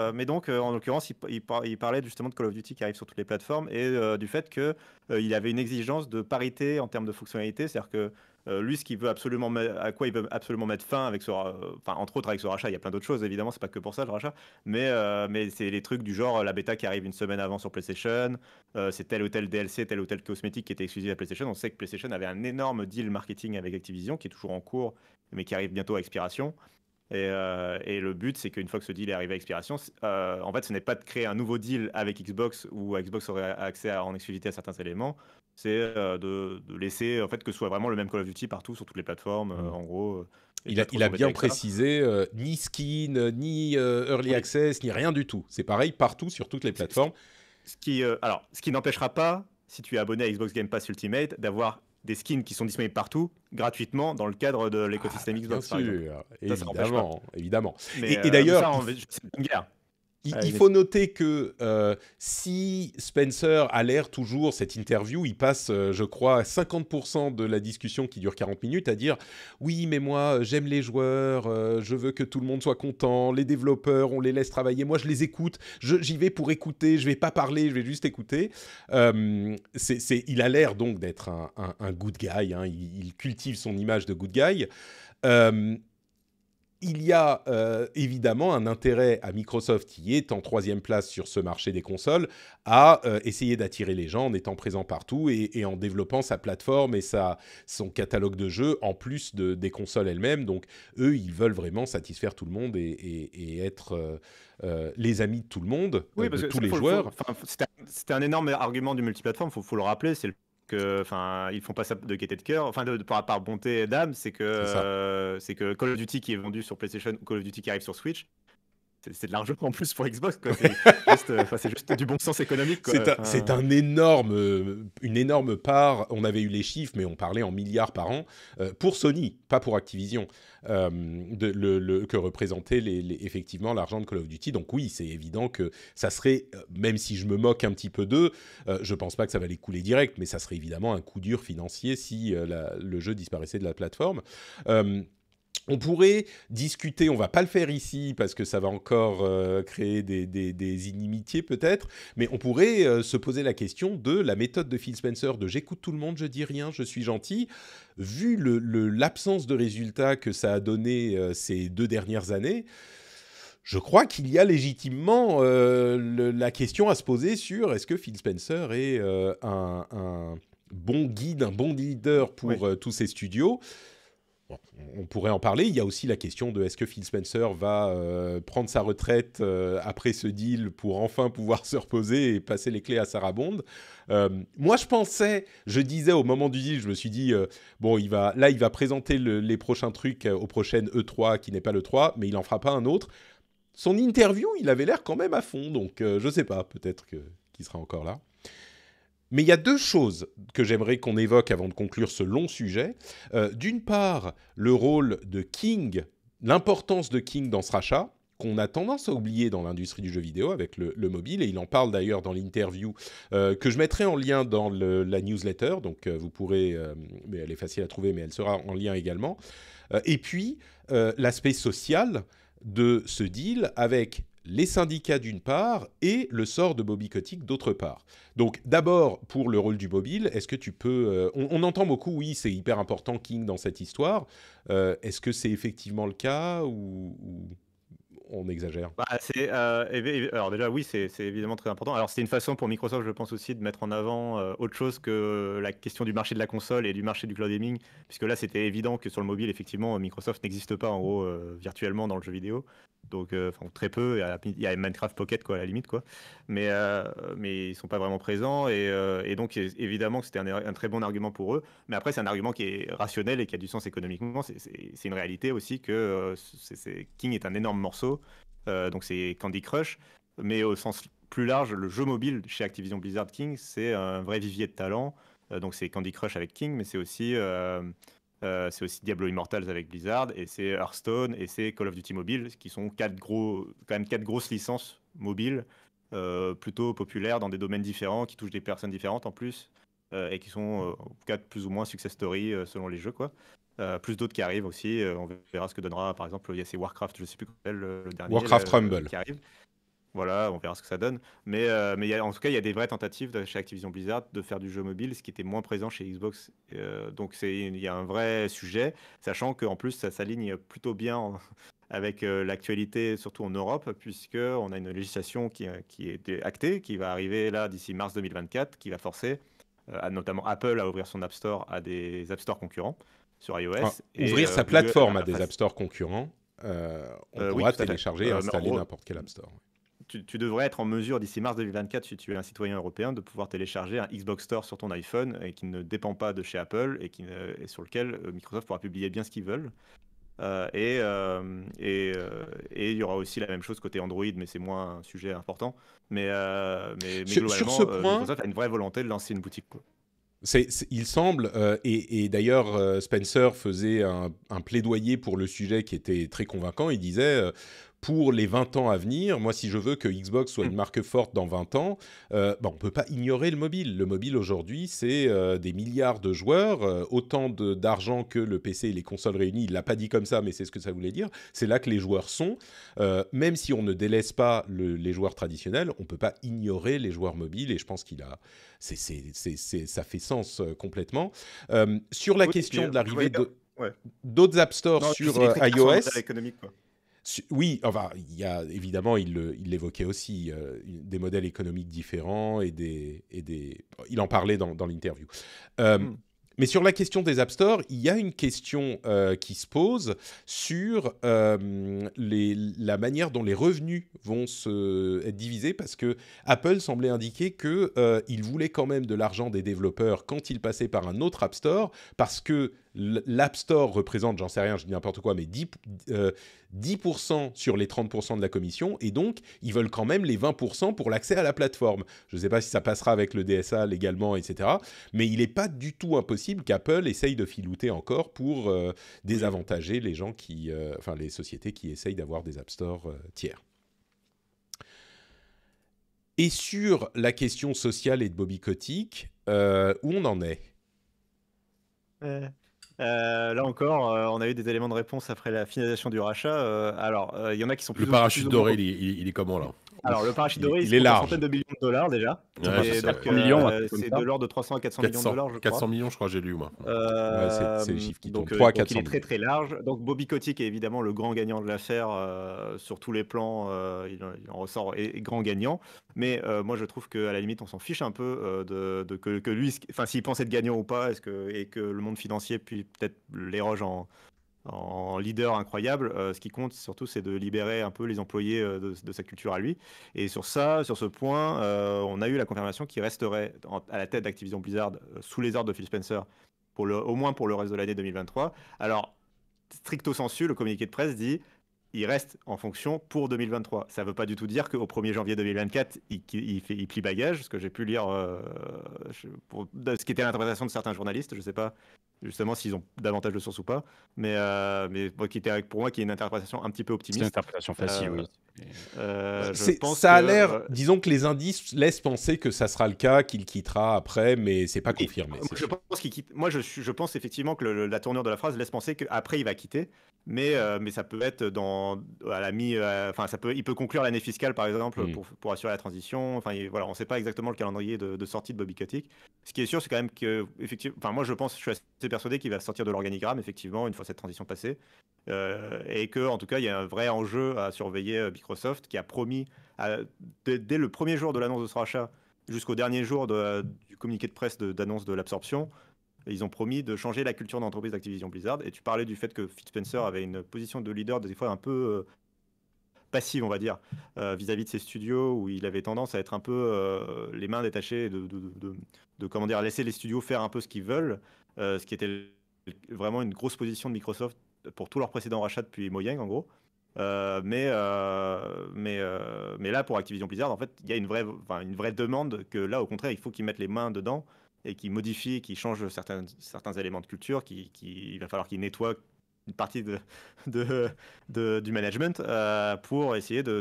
euh, mais donc, euh, en l'occurrence, il, parlait justement de Call of Duty qui arrive sur toutes les plateformes et euh, du fait qu'il il avait une exigence de parité en termes de fonctionnalité. C'est-à-dire que lui, ce qu'il veut absolument, à quoi il veut absolument mettre fin avec ce, entre autres avec ce rachat, il y a plein d'autres choses évidemment, c'est pas que pour ça le rachat, mais mais c'est les trucs du genre la bêta qui arrive une semaine avant sur PlayStation, c'est tel ou tel DLC, tel ou tel cosmétique qui était exclusif à PlayStation. On sait que PlayStation avait un énorme deal marketing avec Activision qui est toujours en cours, mais qui arrive bientôt à expiration. Euh, et, le but, c'est qu'une fois que ce deal est arrivé à expiration, euh, en fait, ce n'est pas de créer un nouveau deal avec Xbox où Xbox aurait accès à, en exclusivité à certains éléments. C'est euh, de, laisser en fait que ce soit vraiment le même Call of Duty partout sur toutes les plateformes. Mmh. en gros, il a, bien précisé ni skin, ni early access, ni rien du tout. C'est pareil partout sur toutes les plateformes. Ce qui, alors, ce qui n'empêchera pas, si tu es abonné à Xbox Game Pass Ultimate, d'avoir des skins qui sont disponibles partout gratuitement dans le cadre de l'écosystème ah, Xbox. Bien par évidemment, ça, ça évidemment. Mais, et, et euh, d'ailleurs, guerre. Il, ah, faut noter que euh, si Spencer a l'air toujours, cette interview, il passe, euh, je crois, 50% de la discussion qui dure 40 minutes à dire Oui, mais moi, euh, j'aime les joueurs, je veux que tout le monde soit content, les développeurs, on les laisse travailler, moi, je les écoute, j'y vais pour écouter, je vais pas parler, je vais juste écouter. il a l'air donc d'être un, good guy, hein. il, il, cultive son image de good guy il y a euh, évidemment un intérêt à Microsoft, qui est en troisième place sur ce marché des consoles, à euh, essayer d'attirer les gens en étant présent partout et, en développant sa plateforme et sa, son catalogue de jeux en plus de, des consoles elles-mêmes. Donc eux, ils veulent vraiment satisfaire tout le monde et, être euh, les amis de tout le monde, de tous les joueurs. C'était un énorme argument du multiplateforme, il faut, le rappeler, c'est le que, enfin, ils font pas ça de gaieté de cœur, enfin, de, de, par, bonté d'âme, c'est que, euh, c'est que Call of Duty qui est vendu sur PlayStation ou Call of Duty qui arrive sur Switch, c'est de l'argent en plus pour Xbox. Euh, c'est juste, du bon sens économique. C'est un, énorme, euh, une énorme part. On avait eu les chiffres, mais on parlait en milliards par an euh, pour Sony, pas pour Activision, le, que représentait les, effectivement l'argent de Call of Duty. Donc oui, c'est évident que ça serait, même si je me moque un petit peu d'eux, je je pense pas que ça va les couler direct, mais ça serait évidemment un coup dur financier si le jeu disparaissait de la plateforme. On pourrait discuter, on va pas le faire ici parce que ça va encore euh, créer des, inimitiés peut-être, mais on pourrait euh, se poser la question de la méthode de Phil Spencer de j'écoute tout le monde, je dis rien, je suis gentil. Vu l'absence de résultats que ça a donné euh, ces deux dernières années, je crois qu'il y a légitimement la question à se poser sur est-ce que Phil Spencer est un, bon guide, un bon leader pour tous ces studios on pourrait en parler. Il y a aussi la question de est-ce que Phil Spencer va euh, prendre sa retraite euh, après ce deal pour enfin pouvoir se reposer et passer les clés à Sarah euh, moi, je pensais, je disais au moment du deal, je me suis dit bon, il va là, il va présenter les prochains trucs au prochain E3 qui n'est pas le 3, mais il en fera pas un autre. Son interview, il avait l'air quand même à fond, donc je ne sais pas, peut-être qu'il sera encore là. Mais il y a deux choses que j'aimerais qu'on évoque avant de conclure ce long sujet. Euh, d'une part, le rôle de King, l'importance de King dans ce rachat qu'on a tendance à oublier dans l'industrie du jeu vidéo avec le, mobile, et il en parle d'ailleurs dans l'interview euh, que je mettrai en lien dans la newsletter, donc euh, vous pourrez, mais elle est facile à trouver, mais elle sera en lien également. et puis, l'aspect social de ce deal avec les syndicats d'une part et le sort de Bobby Kotick d'autre part. Donc d'abord pour le rôle du mobile, est-ce que tu peux... Euh, on, entend beaucoup, oui, c'est hyper important King dans cette histoire. Euh, est-ce que c'est effectivement le cas ou on exagère bah, euh, Alors déjà, oui, c'est évidemment très important. Alors c'est une façon pour Microsoft, je pense aussi, de mettre en avant euh, autre chose que la question du marché de la console et du marché du cloud gaming, puisque là, c'était évident que sur le mobile, effectivement, Microsoft n'existe pas en gros euh, virtuellement dans le jeu vidéo. Donc très peu, il y, a, Minecraft Pocket quoi à la limite quoi, mais mais ils sont pas vraiment présents et, donc évidemment que c'était un, très bon argument pour eux. Mais après c'est un argument qui est rationnel et qui a du sens économiquement. C'est une réalité aussi que King est un énorme morceau euh, donc c'est Candy Crush. Mais au sens plus large, le jeu mobile chez Activision Blizzard King, c'est un vrai vivier de talent. Euh, donc c'est Candy Crush avec King, mais c'est aussi euh, c'est aussi Diablo Immortals avec Blizzard, et c'est Hearthstone, et c'est Call of Duty Mobile, qui sont quatre gros, quand même quatre grosses licences mobiles, plutôt populaires dans des domaines différents, qui touchent des personnes différentes en plus, et qui sont quatre plus ou moins success story selon les jeux. Quoi. Euh, plus d'autres qui arrivent aussi. Euh, on verra ce que donnera, par exemple, il y a ces Warcraft, je ne sais plus quel euh, le, dernier. Warcraft Rumble. Qui arrive. Voilà, on verra ce que ça donne. Mais, en tout cas, il y a des vraies tentatives de, chez Activision Blizzard de faire du jeu mobile, ce qui était moins présent chez Xbox. donc il y a un vrai sujet, sachant qu'en plus, ça s'aligne plutôt bien avec l'actualité, surtout en Europe, puisqu'on a une législation qui, est actée, qui va arriver là d'ici mars 2024, qui va forcer notamment Apple à ouvrir son App Store à des App Store concurrents sur iOS. ouvrir euh, sa plateforme à des App Store concurrents, euh, on euh, pourra télécharger et installer n'importe quel App Store. Tu, devrais être en mesure d'ici mars 2024, si tu es un citoyen européen, de pouvoir télécharger un Xbox Store sur ton iPhone et qui ne dépend pas de chez Apple et, sur lequel Microsoft pourra publier bien ce qu'ils veulent. et, il y aura aussi la même chose côté Android, mais c'est moins un sujet important. Mais, sur, globalement, ce point, Microsoft a une vraie volonté de lancer une boutique il semble, euh, et, d'ailleurs euh, Spencer faisait un, plaidoyer pour le sujet qui était très convaincant, il disait, euh, pour les 20 ans à venir, moi, si je veux que Xbox soit une mm. marque forte dans 20 ans, euh, on ne peut pas ignorer le mobile. Le mobile, aujourd'hui, c'est euh, des milliards de joueurs, euh, autant d'argent que le PC et les consoles réunies. Il ne l'a pas dit comme ça, mais c'est ce que ça voulait dire. C'est là que les joueurs sont. même si on ne délaisse pas les joueurs traditionnels, on ne peut pas ignorer les joueurs mobiles, et je pense qu'il a... ça fait sens complètement. sur la question de l'arrivée d'autres App Store sur iOS... Oui, enfin, il y a, évidemment, il l'évoquait aussi, euh, des modèles économiques différents et des. Et des il en parlait dans, l'interview. Euh, hmm. Mais sur la question des App Store, il y a une question euh, qui se pose sur la manière dont les revenus vont se, être divisés, parce que Apple semblait indiquer qu'il voulait quand même de l'argent des développeurs quand ils passaient par un autre App Store, parce que l'App Store représente, j'en sais rien, je dis n'importe quoi, mais 10, euh, sur les 30% de la commission, et donc ils veulent quand même les 20% pour l'accès à la plateforme. Je ne sais pas si ça passera avec le DSA légalement, etc. Mais il n'est pas du tout impossible qu'Apple essaye de filouter encore pour euh, désavantager les gens qui, euh, enfin les sociétés qui essayent d'avoir des App Store tiers. Et sur la question sociale et de Bobby Kotick, où on en est euh, là encore, euh, on a eu des éléments de réponse après la finalisation du rachat. Euh, alors, il y en a qui sont plus. Le parachute doré, il, est comment là alors, le parachute doré, il, est large. centaines de millions de dollars déjà. c'est euh, de l'ordre de 300 à 400 millions de dollars, 400 millions, je crois, j'ai lu, moi. Euh, c'est des chiffres qui donc, 400 euh, il très très large. Donc, Bobby Kotick est évidemment le grand gagnant de l'affaire sur tous les plans. Il, en ressort et, grand gagnant. Mais moi, je trouve qu'à la limite, on s'en fiche un peu de, que, lui, enfin, s'il pense être gagnant ou pas, et que le monde financier puis peut-être l'éroge en, en leader incroyable. Euh, ce qui compte surtout, c'est de libérer un peu les employés euh, de, sa culture à lui. Et sur ça, sur ce point, euh, on a eu la confirmation qu'il resterait à la tête d'Activision Blizzard sous les ordres de Phil Spencer, pour au moins pour le reste de l'année 2023. Alors, stricto sensu, le communiqué de presse dit il reste en fonction pour 2023. Ça ne veut pas du tout dire qu'au 1er janvier 2024, il, fait, plie bagage, ce que j'ai pu lire, ce qui était l'interprétation de certains journalistes. Je ne sais pas justement s'ils ont davantage de sources ou pas. Mais, euh, mais qui pour moi qui est une interprétation un petit peu optimiste. C'est une interprétation facile, euh, oui. Euh, ça a l'air, disons que les indices laissent penser que ça sera le cas, qu'il quittera après, mais c'est pas confirmé. Moi, je pense qu'il quitte. Moi, je, je, pense effectivement que la tournure de la phrase laisse penser qu'après il va quitter, mais, mais ça peut être dans à la mi, enfin ça peut, il peut conclure l'année fiscale par exemple hmm. pour, pour, assurer la transition. Enfin voilà, on sait pas exactement le calendrier de, sortie de Bobby Kotick. Ce qui est sûr, c'est quand même que effectivement, enfin moi je pense, je suis assez persuadé qu'il va sortir de l'organigramme, effectivement, une fois cette transition passée. Euh, et que, en tout cas, il y a un vrai enjeu à surveiller euh, Microsoft qui a promis, dès, le premier jour de l'annonce de ce rachat jusqu'au dernier jour du communiqué de presse d'annonce de, l'absorption, ils ont promis de changer la culture d'entreprise d'Activision Blizzard. Et tu parlais du fait que Fitzpenser avait une position de leader des fois un peu euh, passive, on va dire, vis-à-vis de ses studios, où il avait tendance à être un peu les mains détachées, de, de, de, comment dire, laisser les studios faire un peu ce qu'ils veulent. Euh, ce qui était vraiment une grosse position de Microsoft pour tous leurs précédents rachats depuis Mojang en gros. Euh, mais, euh, mais, mais là, pour Activision Blizzard, en fait, il y a une vraie, une vraie demande que là, au contraire, il faut qu'ils mettent les mains dedans et qu'ils modifient, qu'ils changent certains, certains éléments de culture, qu'il va falloir qu'ils nettoient une partie de, de, de du management pour essayer de,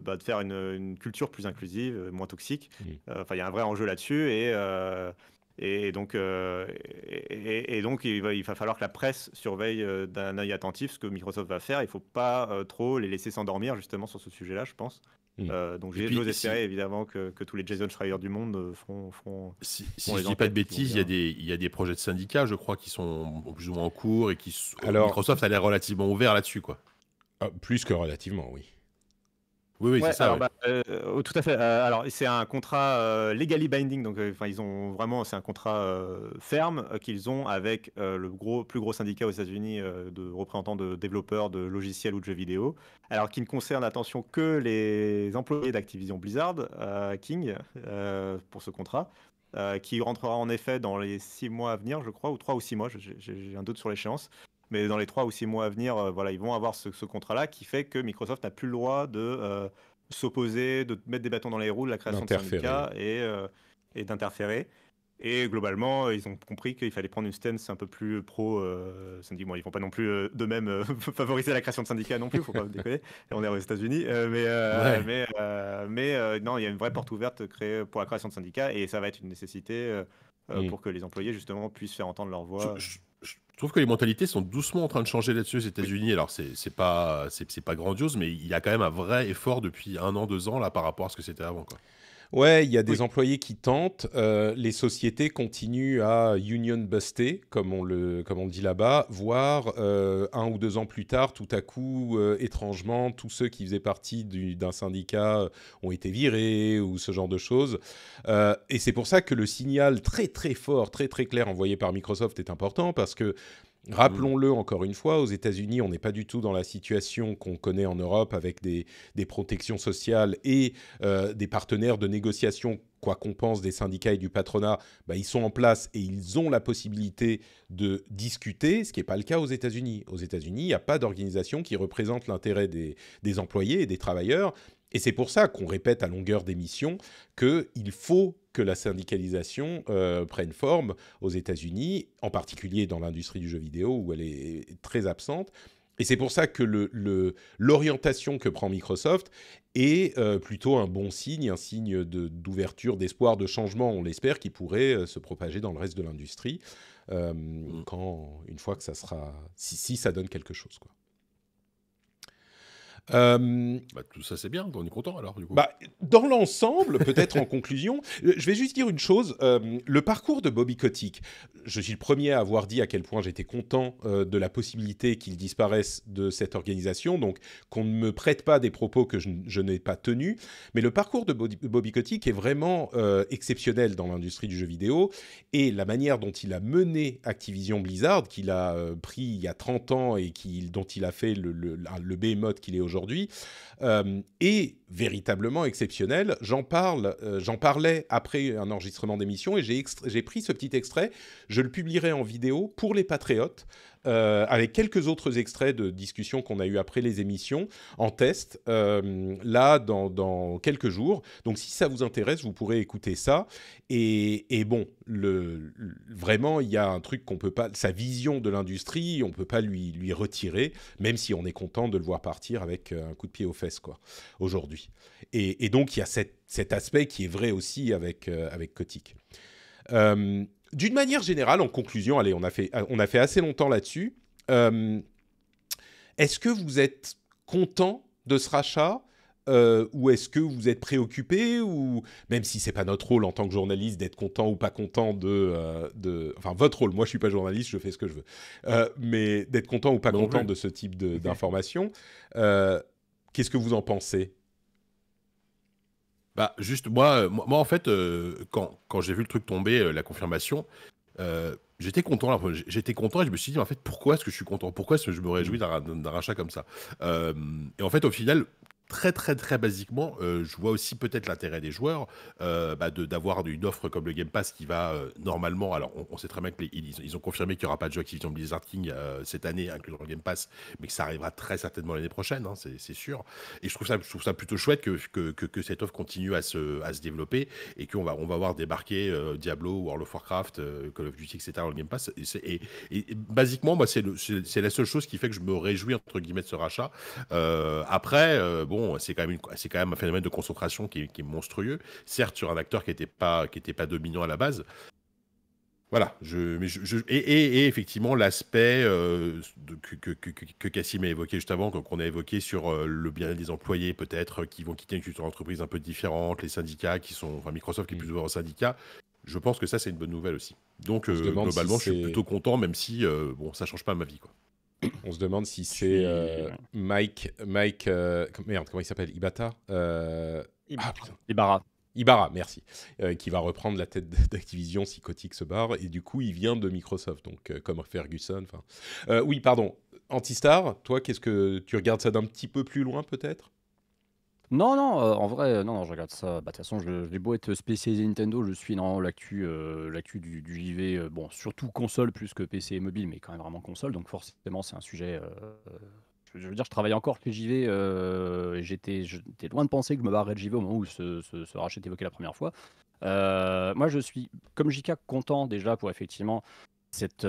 bah, de faire une, une, culture plus inclusive, moins toxique. Enfin, il y a un vrai enjeu là-dessus et et donc, euh, il, va, falloir que la presse surveille euh, d'un œil attentif ce que Microsoft va faire. Il ne faut pas euh, trop les laisser s'endormir justement sur ce sujet-là, je pense. Mm. donc j'ai toujours espérer évidemment que, tous les Jason Schreier du monde feront. feront si, je ne dis pas de bêtises, il y, a des, projets de syndicats, je crois, qui sont plus ou moins en cours et qui. Alors... Microsoft a l'air relativement ouvert là-dessus, quoi. Ah, plus que relativement, oui. Oui, oui, c'est ça. Bah, euh, oh, tout à fait. Euh, alors, c'est un contrat euh, legally binding, donc ils ont vraiment, c'est un contrat ferme qu'ils ont avec le gros, plus gros syndicat aux États-Unis de représentants de développeurs de logiciels ou de jeux vidéo. Alors, qui ne concerne attention que les employés d'Activision Blizzard King pour ce contrat. qui rentrera en effet dans les six mois à venir, je crois, ou trois ou six mois, j'ai un doute sur l'échéance mais dans les trois ou six mois à venir, euh, voilà, ils vont avoir ce, contrat-là qui fait que Microsoft n'a plus le droit de euh, s'opposer, de mettre des bâtons dans les roues de la création de syndicats euh, et, d'interférer. Et globalement, ils ont compris qu'il fallait prendre une stance un peu plus pro euh, Ils Bon, ils vont pas non plus de même favoriser la création de syndicats non plus, faut pas déconner. On est aux États-Unis, mais mais, non, il y a une vraie porte ouverte pour la création de syndicats et ça va être une nécessité mm. pour que les employés justement puissent faire entendre leur voix je trouve que les mentalités sont doucement en train de changer là-dessus aux États-Unis. Alors, c'est pas, pas grandiose, mais il y a quand même un vrai effort depuis un an, deux ans là, par rapport à ce que c'était avant. Ouais, il y a des employés qui tentent. Euh, les sociétés continuent à union buster, comme on le, comme on dit là-bas, voire euh, un ou deux ans plus tard, tout à coup, euh, étrangement, tous ceux qui faisaient partie d'un syndicat ont été virés ou ce genre de choses. et c'est pour ça que le signal très très fort, très très clair envoyé par Microsoft est important parce que Rappelons-le mm. encore une fois, aux États-Unis, on n'est pas du tout dans la situation qu'on connaît en Europe avec des, protections sociales et euh, des partenaires de négociation, quoi qu'on pense des syndicats et du patronat, bah, ils sont en place et ils ont la possibilité de discuter, ce qui n'est pas le cas aux États-Unis. Aux États-Unis, il n'y a pas d'organisation qui représente l'intérêt des employés et des travailleurs et c'est pour ça qu'on répète à longueur d'émission qu'il faut que la syndicalisation euh, prenne forme aux États-Unis, en particulier dans l'industrie du jeu vidéo où elle est très absente. Et c'est pour ça que l'orientation le, que prend Microsoft est euh, plutôt un bon signe, un signe d'ouverture, d'espoir, de changement, on l'espère, qui pourrait euh, se propager dans le reste de l'industrie, mm. quand une fois que ça sera, si, si ça donne quelque chose. Quoi. Euh, bah, tout ça, c'est bien. On est content alors, du coup. Bah, dans l'ensemble, peut-être en conclusion, euh, je vais juste dire une chose. Euh, le parcours de Bobby Kotick, je suis le premier à avoir dit à quel point j'étais content de la possibilité qu'il disparaisse de cette organisation. Donc, qu'on ne me prête pas des propos que je, n'ai pas tenus. Mais le parcours de Bobby Kotick est vraiment exceptionnel dans l'industrie du jeu vidéo. Et la manière dont il a mené Activision Blizzard, qu'il a pris il y a 30 ans et dont il a fait le, le, le behemoth qu'il est aujourd'hui, aujourd'hui, euh, est véritablement exceptionnel. J'en parle, euh, j'en parlais après un enregistrement d'émission et j'ai pris ce petit extrait. Je le publierai en vidéo pour les patriotes euh, avec quelques autres extraits de discussions qu'on a eues après les émissions en test, euh, là, dans, quelques jours. Donc, si ça vous intéresse, vous pourrez écouter ça. Et, bon, le, vraiment, il y a un truc qu'on peut pas, sa vision de l'industrie, on peut pas lui, lui retirer, même si on est content de le voir partir avec euh, un coup de pied aux fesses, quoi, aujourd'hui. Et, donc, il y a cet aspect qui est vrai aussi avec, avec Kotick d'une manière générale, en conclusion, allez, on a fait, euh, on a fait assez longtemps là-dessus. Euh, est-ce que vous êtes content de ce rachat euh, ou est-ce que vous êtes préoccupé ou même si c'est pas notre rôle en tant que journaliste d'être content ou pas content de, enfin votre rôle moi je suis pas journaliste je fais ce que je veux mais d'être content ou pas content de ce type d'information qu'est-ce que vous en pensez bah, juste, euh, moi, moi, en fait, euh, quand, j'ai vu le truc tomber, euh, la confirmation, j'étais content. J'étais content et je me suis dit, en fait, pourquoi est-ce que je suis content Pourquoi est-ce que je me réjouis d'un rachat comme ça Et en fait, au final, très très très basiquement, euh, je vois aussi peut-être l'intérêt des joueurs euh, bah, d'avoir une offre comme le Game Pass qui va euh, normalement. Alors on, sait très bien qu'ils ils ont confirmé qu'il n'y aura pas de jeu Activision Blizzard King euh, cette année inclus dans le Game Pass, mais que ça arrivera très certainement l'année prochaine, hein, c'est sûr. Et je trouve ça, je trouve ça plutôt chouette que, que, que, cette offre continue à se, à se développer et qu'on va on va voir débarquer Diablo, World of Warcraft, Call of Duty, etc. dans le Game Pass. Et, basiquement, moi c'est la seule chose qui fait que je me réjouis entre guillemets de ce rachat. après bon c'est quand, même un phénomène de concentration qui est, monstrueux. Certes, sur un acteur qui n'était pas, dominant à la base. Voilà. Je, et, effectivement, l'aspect euh, que, Cassim a évoqué juste avant, qu'on a évoqué sur euh, le bien être des employés, peut-être, qui vont quitter une culture d'entreprise un peu différente, les syndicats qui sont. Enfin, Microsoft qui est plus mm. ouvert aux syndicats. Je pense que ça, c'est une bonne nouvelle aussi. Donc, euh, globalement, je suis plutôt content, même si, bon, ça change pas ma vie, quoi. On se demande si c'est euh, Mike. Mike euh, merde, comment il s'appelle Ibata euh, ah, Ibara. merci. Euh, qui va reprendre la tête d'Activision si Kotick se barre. Et du coup, il vient de Microsoft, donc comme Ferguson. oui, pardon. Antistar, toi, qu'est-ce que tu regardes ça d'un petit peu plus loin peut-être non, non, euh, en vrai, non, non, je regarde ça. Bah, de toute façon, je- j'ai beau être spécialisé Nintendo, je suis dans l'actu euh, l'actu du, JV, euh, bon, surtout console plus que PC et mobile, mais quand même vraiment console, donc forcément, c'est un sujet. je veux dire, je travaille encore les JV, et j'étais j'étais loin de penser que je me barrerais de JV au moment où ce, ce, rachat était évoqué la première fois. moi, je suis, comme JK, content déjà pour effectivement cette,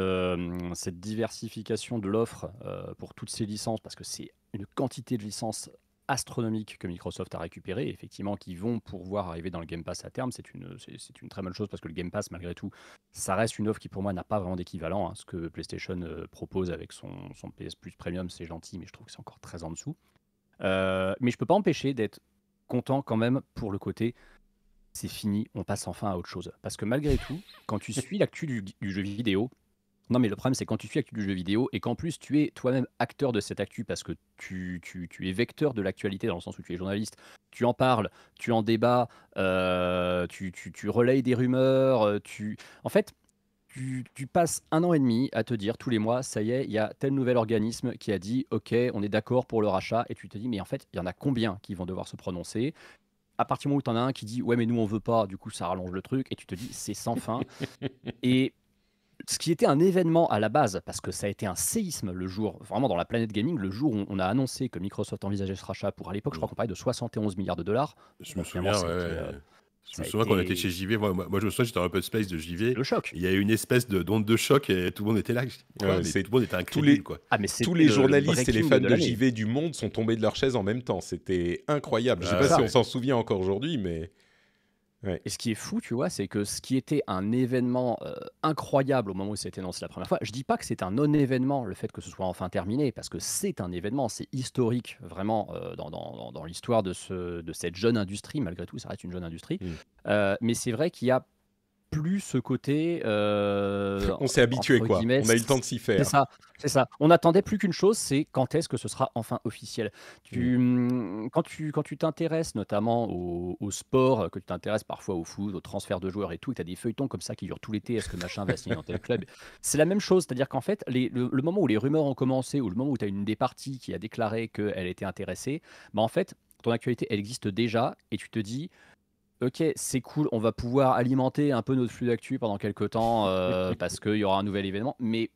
cette diversification de l'offre pour toutes ces licences, parce que c'est une quantité de licences astronomique que Microsoft a récupéré, effectivement, qui vont pouvoir arriver dans le Game Pass à terme. C'est une, c'est une très bonne chose parce que le Game Pass, malgré tout, ça reste une offre qui, pour moi, n'a pas vraiment d'équivalent. à Ce que PlayStation euh, propose avec son, PS Plus Premium, c'est gentil, mais je trouve que c'est encore très en dessous. Euh, mais je peux pas empêcher d'être content quand même pour le côté c'est fini, on passe enfin à autre chose. Parce que malgré tout, quand tu suis l'actu du, jeu vidéo, non, mais le problème, c'est quand tu suis actu du jeu vidéo et qu'en plus tu es toi-même acteur de cette actu parce que tu, tu, tu es vecteur de l'actualité dans le sens où tu es journaliste, tu en parles, tu en débats, euh, tu, tu, relayes des rumeurs, euh, tu. En fait. Tu, tu, passes un an et demi à te dire tous les mois, ça y est, il y a tel nouvel organisme qui a dit, OK, on est d'accord pour le rachat, et tu te dis, mais en fait, il y en a combien qui vont devoir se prononcer à partir du moment où tu en as un qui dit ouais mais nous on veut pas, du coup ça rallonge le truc et tu te dis c'est sans fin. et ce qui était un événement à la base, parce que ça a été un séisme le jour, vraiment dans la planète gaming, le jour où on a annoncé que Microsoft envisageait ce rachat pour à l'époque, je crois mm. qu'on parlait de 71 milliards de dollars. Je me euh, souviens, qu'on était chez JV. Moi, je me souviens, j'étais peu de space de JV. Le choc. Il y a eu une espèce de d'onde de choc et tout le monde était là. tout le monde était un ah, tous les, tous les journalistes et les fans de, JV du monde sont tombés de leur chaise en même temps. C'était incroyable. je ne sais ah, pas si on s'en souvient encore aujourd'hui, mais. Et ce qui est fou, tu vois, c'est que ce qui était un événement euh, incroyable au moment où ça été annoncé la première fois, je dis pas que c'est un non-événement le fait que ce soit enfin terminé, parce que c'est un événement, c'est historique vraiment euh, dans, dans, l'histoire de, ce, de cette jeune industrie, malgré tout, ça reste une jeune industrie. Mmh. Euh, mais c'est vrai qu'il y a plus ce côté. Euh, on s'est habitué, quoi. On a eu le temps de s'y faire. C'est ça, c'est ça. On attendait plus qu'une chose, c'est quand est-ce que ce sera enfin officiel. Tu, mm. Mm, Quand tu quand tu t'intéresses notamment au, sport, que tu t'intéresses parfois au foot, au transfert de joueurs et tout, tu as des feuilletons comme ça qui durent tout l'été, est-ce que machin va signer dans tel club C'est la même chose, c'est-à-dire qu'en fait, le, moment où les rumeurs ont commencé, ou le moment où tu as une des parties qui a déclaré qu'elle était intéressée, mais bah, en fait, ton actualité, elle existe déjà, et tu te dis, ok, c'est cool, on va pouvoir alimenter un peu notre flux d'actu pendant quelques temps euh, parce qu'il y aura un nouvel événement, mais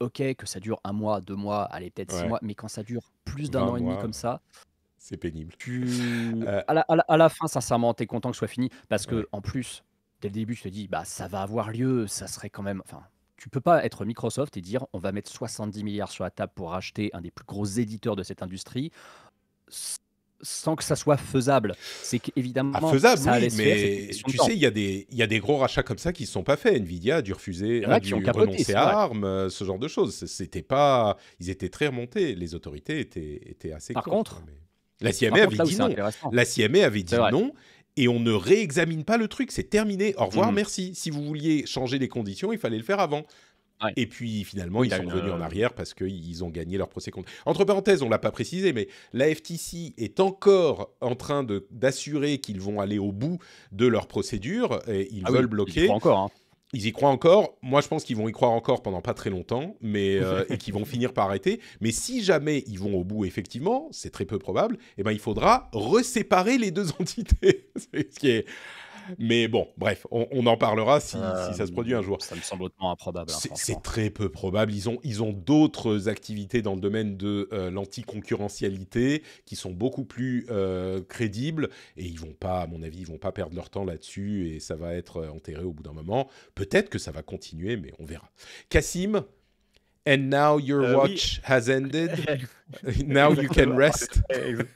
ok, que ça dure un mois, deux mois, allez, peut-être six mois, mais quand ça dure plus d'un an et demi comme ça, c'est pénible. Euh, à, la, fin, sincèrement, t'es content que ce soit fini parce que, en plus, dès le début, tu te dis, bah, ça va avoir lieu, ça serait quand même. Enfin, tu peux pas être Microsoft et dire, on va mettre 70 milliards sur la table pour acheter un des plus gros éditeurs de cette industrie sans que ça soit faisable. C'est évidemment. Ah, faisable, mais tu sais, il y, a des, y a des gros rachats comme ça qui ne sont pas faits. Nvidia a dû refuser, a dû renoncer à ARM, euh, ce genre de choses. C'était pas, ils étaient très remontés. Les autorités étaient, assez. Par contre, hein, la, CMA avait dit non. La CMA avait dit non. Et on ne réexamine pas le truc, c'est terminé. Au revoir, mm. merci. Si vous vouliez changer les conditions, il fallait le faire avant. Et puis finalement, ils sont revenus en arrière parce qu'ils ont gagné leur procès contre. Entre parenthèses, on l'a pas précisé, mais la FTC est encore en train d'assurer qu'ils vont aller au bout de leur procédure. Et ils ah veulent bloquer. Ils encore. Hein. Ils y croient encore. Moi, je pense qu'ils vont y croire encore pendant pas très longtemps, mais euh, et qu'ils vont finir par arrêter. Mais si jamais ils vont au bout, effectivement, c'est très peu probable. Eh ben, il faudra reséparer les deux entités, ce qui est mais bon, bref, on, en parlera euh, si, ça se produit un jour. Ça me semble autrement improbable. Hein, c'est très peu probable. Ils ont, ils ont d'autres activités dans le domaine de euh, l'anticoncurrentialité qui sont beaucoup plus euh, crédibles et ils vont pas, à mon avis, ils vont pas perdre leur temps là-dessus et ça va être enterré au bout d'un moment. Peut-être que ça va continuer, mais on verra. Cassim, And now your euh, watch has ended. now you can rest.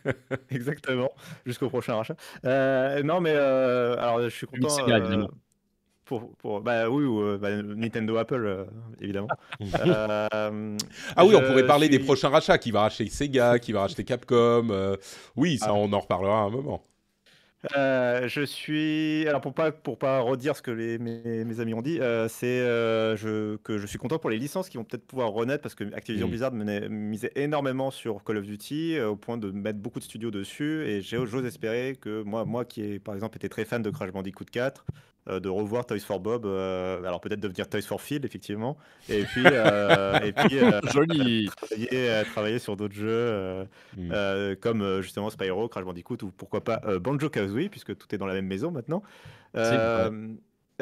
Exactement. Jusqu'au prochain rachat. Euh, non, mais euh, alors je suis content. Pour, pour, bah oui, bah, Nintendo, Apple, évidemment. Ah. ah oui, on pourrait parler des prochains rachats qui va racheter Sega, qui va racheter Capcom. oui, ça, ah. on en reparlera à un moment. Euh, je suis. Alors, pour pas, pour pas redire ce que les, mes, amis ont dit, euh, c'est euh, que je suis content pour les licences qui vont peut-être pouvoir renaître parce que Activision mmh. Blizzard misait énormément sur Call of Duty au point de mettre beaucoup de studios dessus. Et j'ose espérer que moi, moi qui ai par exemple était très fan de Crash Bandicoot 4, euh, de revoir Toys for Bob, euh, alors peut-être devenir Toys for Phil, effectivement, et puis, euh, Travailler, sur d'autres jeux mm. comme justement Spyro, Crash Bandicoot ou pourquoi pas Banjo Kazooie, puisque tout est dans la même maison maintenant.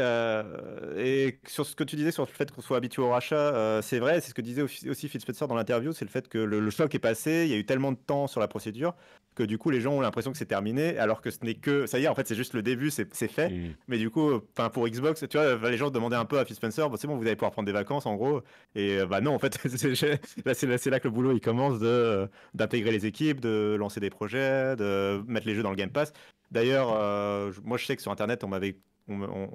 Euh, et sur ce que tu disais sur le fait qu'on soit habitué au rachat, euh, c'est vrai, c'est ce que disait aussi Phil Spencer dans l'interview, c'est le fait que le, choc est passé, il y a eu tellement de temps sur la procédure que du coup les gens ont l'impression que c'est terminé, alors que ce n'est que ça y est, en fait c'est juste le début, c'est fait. Mm. Mais du coup, enfin pour Xbox, tu vois, les gens demandaient un peu à Phil Spencer, c'est bon, vous allez pouvoir prendre des vacances en gros. Et euh, bah non, en fait, c'est là, que le boulot il commence de d'intégrer les équipes, de lancer des projets, de mettre les jeux dans le Game Pass. D'ailleurs, moi je sais que sur Internet, on m'avait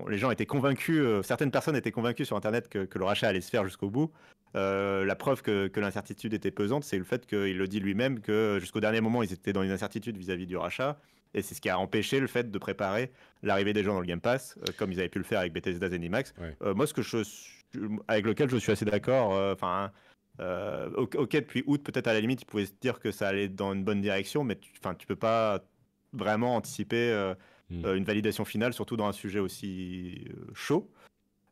les gens étaient convaincus, euh, certaines personnes étaient convaincues sur Internet que, le rachat allait se faire jusqu'au bout. Euh, la preuve que, l'incertitude était pesante, c'est le fait qu'il le dit lui-même que euh, jusqu'au dernier moment, ils étaient dans une incertitude vis-à-vis du rachat. Et c'est ce qui a empêché le fait de préparer l'arrivée des gens dans le Game Pass, comme ils avaient pu le faire avec Bethesda Zenimax. Ouais. moi, ce que je, avec lequel je suis assez d'accord, enfin. Hein, ok, depuis août, peut-être à la limite, tu pouvaient se dire que ça allait dans une bonne direction, mais tu, tu peux pas vraiment anticiper Mm. Euh, une validation finale, surtout dans un sujet aussi euh, chaud.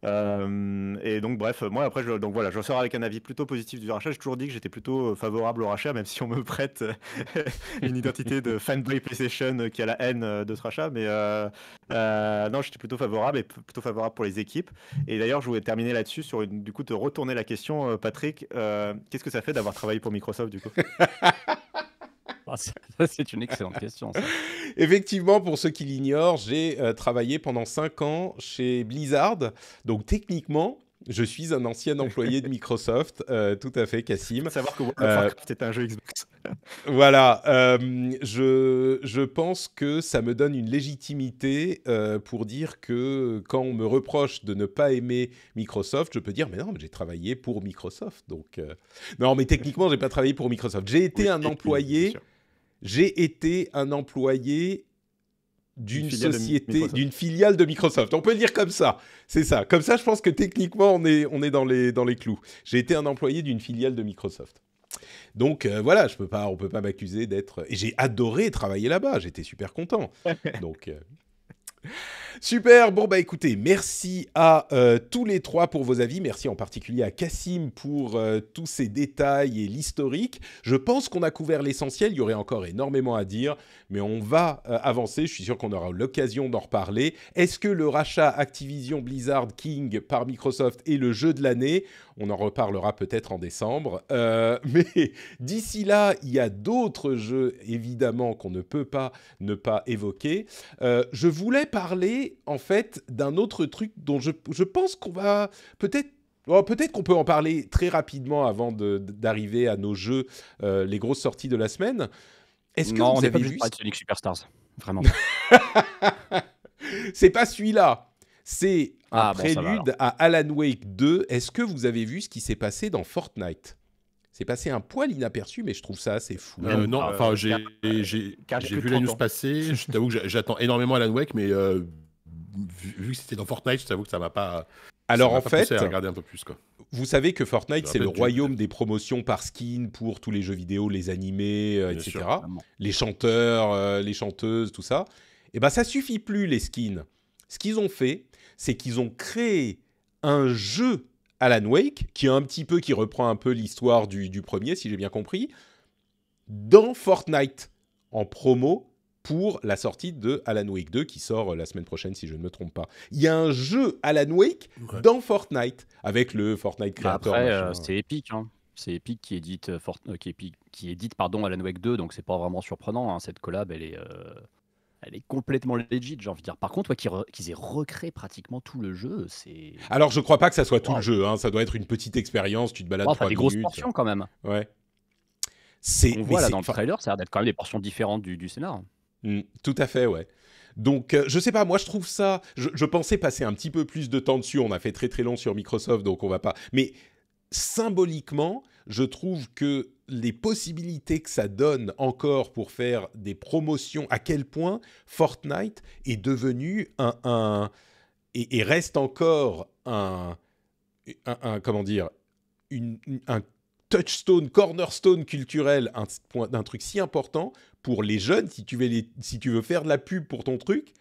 Euh, et donc, bref, moi après, je, donc voilà, je sors avec un avis plutôt positif du rachat. J'ai toujours dit que j'étais plutôt favorable au rachat, même si on me prête une identité de fanboy PlayStation qui a la haine de ce rachat. Mais non, j'étais plutôt favorable et plutôt favorable pour les équipes. Et d'ailleurs, je voulais terminer là-dessus sur du coup te retourner la question, Patrick. Qu'est-ce que ça fait d'avoir travaillé pour Microsoft du coup Ah, c'est une excellente question. Effectivement, pour ceux qui l'ignorent, j'ai euh, travaillé pendant 5 ans chez Blizzard. Donc techniquement, je suis un ancien employé de Microsoft, euh, tout à fait, Cassim. Savoir que euh, un jeu Xbox. voilà, je, pense que ça me donne une légitimité pour dire que quand on me reproche de ne pas aimer Microsoft, je peux dire mais non, mais j'ai travaillé pour Microsoft. Donc non, mais techniquement, j'ai pas travaillé pour Microsoft. J'ai été un employé j'ai été un employé d'une société, d'une filiale de Microsoft. On peut le dire comme ça. C'est ça. Comme ça, je pense que techniquement, on est, on est dans, les, dans les clous. J'ai été un employé d'une filiale de Microsoft. Donc euh, voilà, je peux pas, on peut pas m'accuser d'être. Et j'ai adoré travailler là-bas. J'étais super content. Donc euh, Super, bon bah écoutez, merci à euh, tous les trois pour vos avis, merci en particulier à Cassim pour euh, tous ces détails et l'historique. Je pense qu'on a couvert l'essentiel, il y aurait encore énormément à dire, mais on va euh, avancer, je suis sûr qu'on aura l'occasion d'en reparler. Est-ce que le rachat Activision Blizzard King par Microsoft est le jeu de l'année on en reparlera peut-être en décembre. Euh, mais d'ici là, il y a d'autres jeux, évidemment, qu'on ne peut pas ne pas évoquer. Euh, je voulais parler, en fait, d'un autre truc dont je, pense qu'on va peut-être oh, Peut-être qu'on peut en parler très rapidement avant d'arriver à nos jeux, euh, les grosses sorties de la semaine. Est-ce que non, on pas vu Sonic Superstars, vraiment. c'est pas celui-là. C'est un ah, prélude à Alan Wake 2. Est-ce que vous avez vu ce qui s'est passé dans Fortnite c'est passé un poil inaperçu, mais je trouve ça assez fou. Euh, euh, non, ah, enfin, j'ai euh, vu la news passer. Je t'avoue que j'attends énormément Alan Wake, mais vu, que c'était dans Fortnite, je t'avoue que ça m'a pas. Alors en fait, regarder un peu plus, quoi. vous savez que Fortnite, c'est le royaume des promotions par skin pour tous les jeux vidéo, les animés, etc. les chanteurs, les chanteuses, tout ça. Et eh ben, ça suffit plus les skins. Ce qu'ils ont fait, c'est qu'ils ont créé un jeu Alan Wake, qui est un petit peu, qui reprend un peu l'histoire du, premier, si j'ai bien compris, dans Fortnite, en promo pour la sortie de Alan Wake 2, qui sort euh, la semaine prochaine, si je ne me trompe pas. Il y a un jeu Alan Wake dans Fortnite, avec le Fortnite bah créateur. Après, euh, euh. épique, hein. c'est Epic qui édite, pardon, Alan Wake 2, donc c'est pas vraiment surprenant. Hein, cette collab, elle est, elle est complètement legit, j'ai envie de dire. Par contre, ouais, qu'ils aient recréé pratiquement tout le jeu, c'est. Alors, je crois pas que ça soit tout le jeu. Hein. Ça doit être une petite expérience. Tu te balades. Wow, trois des grosses portions quand même. Ouais. C'est. On voit là dans le trailer, ça a l'air d'être quand même des portions différentes du, du scénar. Mmh, tout à fait, ouais. Donc, je euh, je sais pas, moi je trouve ça. Je, pensais passer un petit peu plus de temps dessus. On a fait très très long sur Microsoft, donc on va pas. Mais symboliquement, je trouve que les possibilités que ça donne encore pour faire des promotions, à quel point Fortnite est devenu un, et, reste encore un, comment dire, un touchstone, cornerstone culturel, un, truc si important pour les jeunes. Si tu, veux si tu veux faire de la pub pour ton truc,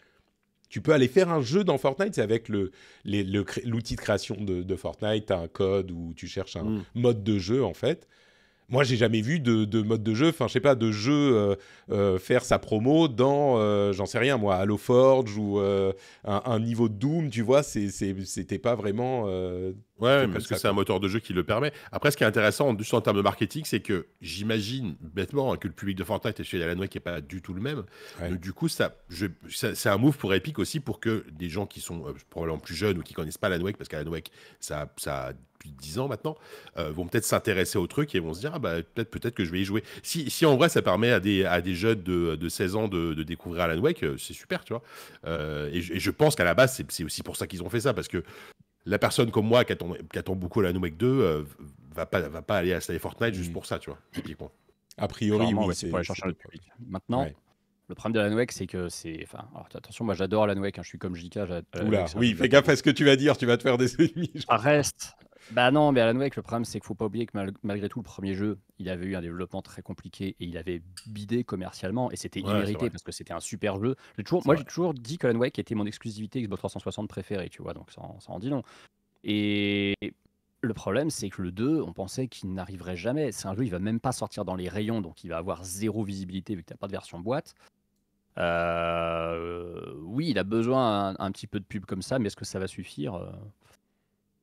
tu peux aller faire un jeu dans Fortnite. C'est avec l'outil de création de, Fortnite, as un code ou tu cherches un mm. mode de jeu en fait moi, j'ai jamais vu de, mode de jeu, enfin, je sais pas, de jeu euh, euh, faire sa promo dans, euh, j'en sais rien, moi, Halo Forge ou un, un, niveau de Doom, tu vois, c'était pas vraiment Ouais, parce que c'est un moteur de jeu qui le permet. Après, ce qui est intéressant, juste en termes de marketing, c'est que j'imagine bêtement hein, que le public de Fortnite et chez Alan Wake n'est pas du tout le même. du coup, ça, c'est un move pour Epic aussi pour que des gens qui sont euh, probablement plus jeunes ou qui connaissent pas Alan Wake, parce qu'Alan Wake, ça, ça a plus de 10 ans maintenant, euh, vont peut-être s'intéresser au truc et vont se dire, ah, bah, peut-être que je vais y jouer. Si, en vrai, ça permet à des, à des jeunes de, 16 ans de, découvrir Alan Wake, euh, c'est super, tu vois. et, et, je pense qu'à la base, c'est aussi pour ça qu'ils ont fait ça, parce que la personne comme moi qui attend, beaucoup la No 2 euh, va, pas, va pas aller à Fortnite juste mm. pour ça, tu vois, typiquement. A priori, oui, c'est pour aller chercher le public. Maintenant, le problème de la Wake, c'est que c'est. Enfin, attention, moi j'adore la Wake, hein, je suis comme JK. Oula, euh, oui, fais gaffe à ce que tu vas dire, tu vas te faire des ennemis. Ça reste bah non, mais Alan Wake, le problème, c'est qu'il faut pas oublier que malgré tout, le premier jeu, il avait eu un développement très compliqué et il avait bidé commercialement et c'était une immérité parce que c'était un super jeu. Toujours, moi, j'ai toujours dit Alan Wake était mon exclusivité Xbox 360 préférée, tu vois, donc ça, en dit long. Et le problème, c'est que le 2, on pensait qu'il n'arriverait jamais. C'est un jeu, il va même pas sortir dans les rayons, donc il va avoir zéro visibilité vu que a pas de version boîte. Euh, oui, il a besoin un, petit peu de pub comme ça, mais est-ce que ça va suffire euh,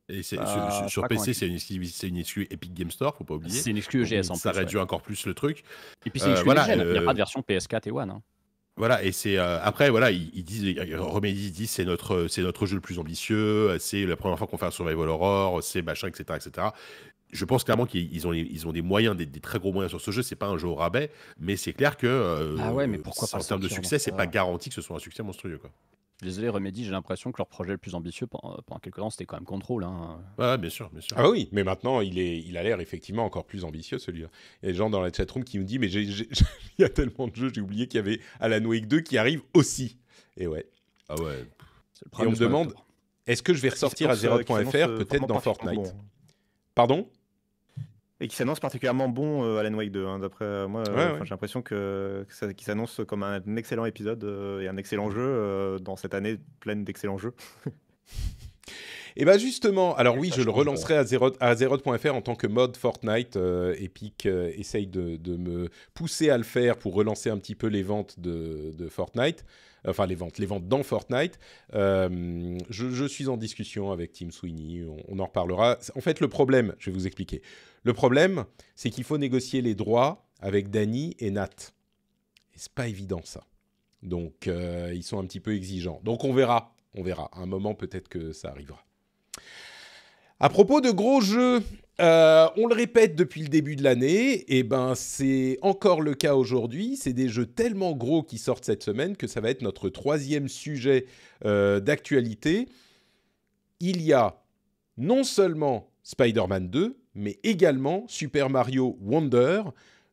bah, sur, PC, c'est une, une, Epic Game Store, faut pas oublier. C'est une excuse EGS en plus. Ça réduit encore plus le truc. Et puis c'est une euh, voilà, il n'y a euh, pas de version PS4 et One. Hein. Voilà, et c'est euh, après voilà, ils, disent Remedy dit c'est notre c'est notre jeu le plus ambitieux, c'est la première fois qu'on fait un survival horror, c'est machin etc etc je pense clairement qu'ils ont, ils ont des moyens, des, très gros moyens sur ce jeu. C'est pas un jeu au rabais, mais c'est clair que euh, ah ouais, mais pourquoi en termes de succès, c'est pas garanti que ce soit un succès monstrueux. Quoi. Désolé, Remedy, j'ai l'impression que leur projet le plus ambitieux pendant, quelques temps, c'était quand même Control. Hein. Ouais, bien sûr, bien sûr. Ah oui, mais maintenant, il, est, il a l'air effectivement encore plus ambitieux, celui-là. Il y a des gens dans la chatroom qui me disent Mais il y a tellement de jeux, j'ai oublié qu'il y avait Alan Wake 2 qui arrive aussi. Et ouais. Ah ouais. Et on me demande Est-ce que je vais bah, ressortir à 0.fr euh, euh, peut-être dans Fortnite hein. Pardon et qui s'annonce particulièrement bon, à euh, Alan Wake 2. Hein, d'après euh, moi, euh, j'ai l'impression que, ça qu'il s'annonce comme un, excellent épisode et un excellent jeu dans cette année pleine d'excellents jeux. et bien bah, justement, alors oui, je, le relancerai à Azeroth.fr en tant que mode Fortnite. Epic essaye de, me pousser à le faire pour relancer un petit peu les ventes de, de Fortnite enfin les ventes, les ventes dans Fortnite. Euh, je, suis en discussion avec Tim Sweeney, on, en reparlera. En fait, le problème, je vais vous expliquer. Le problème, c'est qu'il faut négocier les droits avec Danny et Nat. c'est pas évident ça. Donc euh, ils sont un petit peu exigeants. Donc on verra, on verra. un moment peut-être que ça arrivera. À propos de gros jeux, euh, on le répète depuis le début de l'année, et ben c'est encore le cas aujourd'hui. C'est des jeux tellement gros qui sortent cette semaine que ça va être notre troisième sujet euh, d'actualité. Il y a non seulement Spider-Man 2, mais également Super Mario Wonder,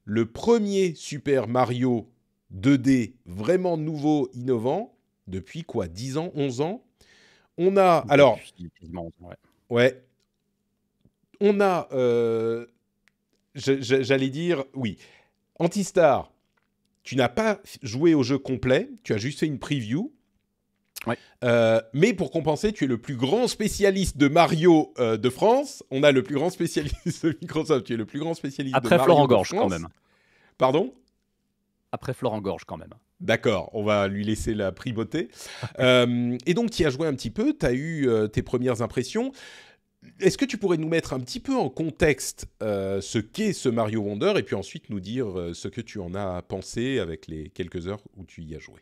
le premier Super Mario 2D vraiment nouveau, innovant, depuis quoi 10 ans, 11 ans On a... Alors... Ouais, on a, euh, j'allais dire, oui, Antistar, tu n'as pas joué au jeu complet, tu as juste fait une preview. Euh, mais pour compenser, tu es le plus grand spécialiste de Mario euh, de France. On a le plus grand spécialiste de Microsoft. Tu es le plus grand spécialiste Après de Mario. Florent Gorge, quand même. Pardon Après Florent Gorge, quand même. D'accord, on va lui laisser la primauté. euh, et donc, tu as joué un petit peu, tu as eu tes premières impressions est-ce que tu pourrais nous mettre un petit peu en contexte euh, ce qu'est ce Mario Wonder et puis ensuite nous dire euh, ce que tu en as pensé avec les quelques heures où tu y as joué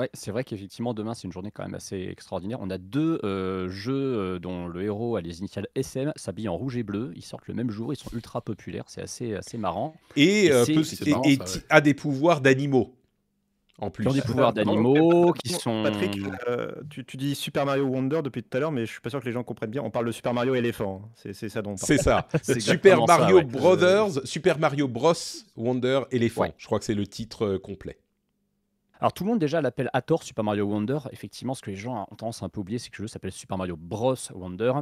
Ouais, c'est vrai qu'effectivement, demain, c'est une journée quand même assez extraordinaire. On a deux euh, jeux dont le héros a les initiales SM, s'habille en rouge et bleu. Ils sortent le même jour, ils sont ultra populaires, c'est assez, assez marrant. Et, a des pouvoirs d'animaux. En plus. ont des pouvoirs bah, d'animaux, qui sont. Patrick, euh, tu, tu, dis Super Mario Wonder depuis tout à l'heure, mais je suis pas sûr que les gens comprennent bien. On parle de Super Mario éléphant. Hein. C'est ça dont on parle. C'est ça. Super Mario Brothers, Super Mario Bros Wonder éléphant. Je crois que c'est le titre euh, complet. Alors tout le monde déjà l'appelle à tort Super Mario Wonder. Effectivement, ce que les gens ont tendance à un peu oublier, c'est que le jeu s'appelle Super Mario Bros Wonder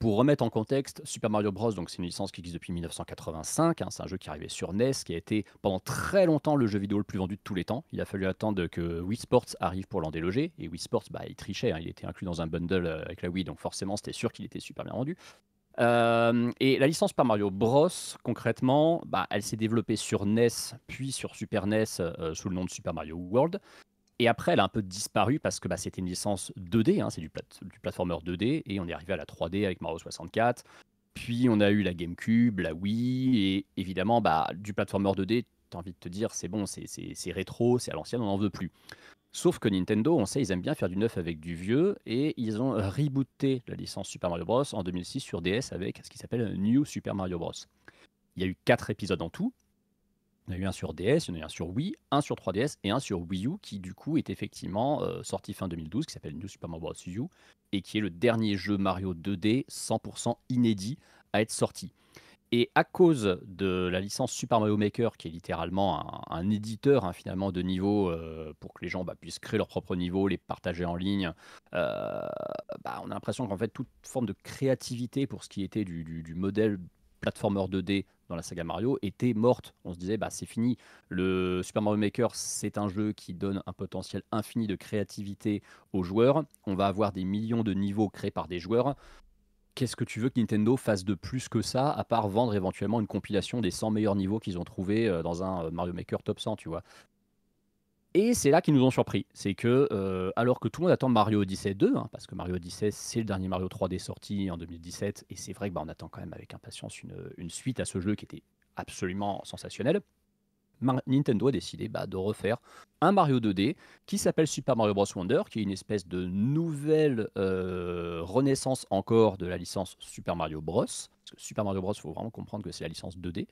pour remettre en contexte, Super Mario Bros, c'est une licence qui existe depuis 1985, hein, c'est un jeu qui arrivait sur NES, qui a été pendant très longtemps le jeu vidéo le plus vendu de tous les temps. Il a fallu attendre que Wii Sports arrive pour l'en déloger, et Wii Sports, bah, il trichait, hein, il était inclus dans un bundle euh, avec la Wii, donc forcément c'était sûr qu'il était super bien vendu. Euh, et la licence par Mario Bros, concrètement, bah, elle s'est développée sur NES, puis sur Super NES euh, sous le nom de Super Mario World. Et après, elle a un peu disparu parce que bah, c'était une licence 2D, hein, c'est du, plateformeur du 2D, et on est arrivé à la 3D avec Mario 64. Puis on a eu la GameCube, la Wii, et évidemment, bah, du platformer 2D, tu as envie de te dire, c'est bon, c'est rétro, c'est à l'ancienne, on n'en veut plus. Sauf que Nintendo, on sait, ils aiment bien faire du neuf avec du vieux, et ils ont rebooté la licence Super Mario Bros. en 2006 sur DS avec ce qui s'appelle New Super Mario Bros. Il y a eu 4 épisodes en tout, il y a eu un sur DS, il y en a eu un sur Wii, un sur 3DS et un sur Wii U qui du coup est effectivement euh, sorti fin 2012 qui s'appelle New Super Mario Bros. U et qui est le dernier jeu Mario 2D 100% inédit à être sorti. Et à cause de la licence Super Mario Maker, qui est littéralement un, éditeur hein, finalement de niveau euh, pour que les gens bah, puissent créer leur propre niveau, les partager en ligne, euh, bah, on a l'impression qu'en fait toute forme de créativité pour ce qui était du, du modèle platformer 2D dans la saga Mario était morte. On se disait, bah, c'est fini. Le Super Mario Maker, c'est un jeu qui donne un potentiel infini de créativité aux joueurs. On va avoir des millions de niveaux créés par des joueurs. Qu'est-ce que tu veux que Nintendo fasse de plus que ça, à part vendre éventuellement une compilation des 100 meilleurs niveaux qu'ils ont trouvés euh, dans un euh, Mario Maker top 100, tu vois et c'est là qu'ils nous ont surpris. C'est que, euh, alors que tout le monde attend Mario Odyssey 2, hein, parce que Mario Odyssey, c'est le dernier Mario 3D sorti en 2017, et c'est vrai qu'on bah, attend quand même avec impatience une, suite à ce jeu qui était absolument sensationnel. Nintendo a décidé bah, de refaire un Mario 2D qui s'appelle Super Mario Bros. Wonder, qui est une espèce de nouvelle euh, renaissance encore de la licence Super Mario Bros. Parce que Super Mario Bros, il faut vraiment comprendre que c'est la licence 2D.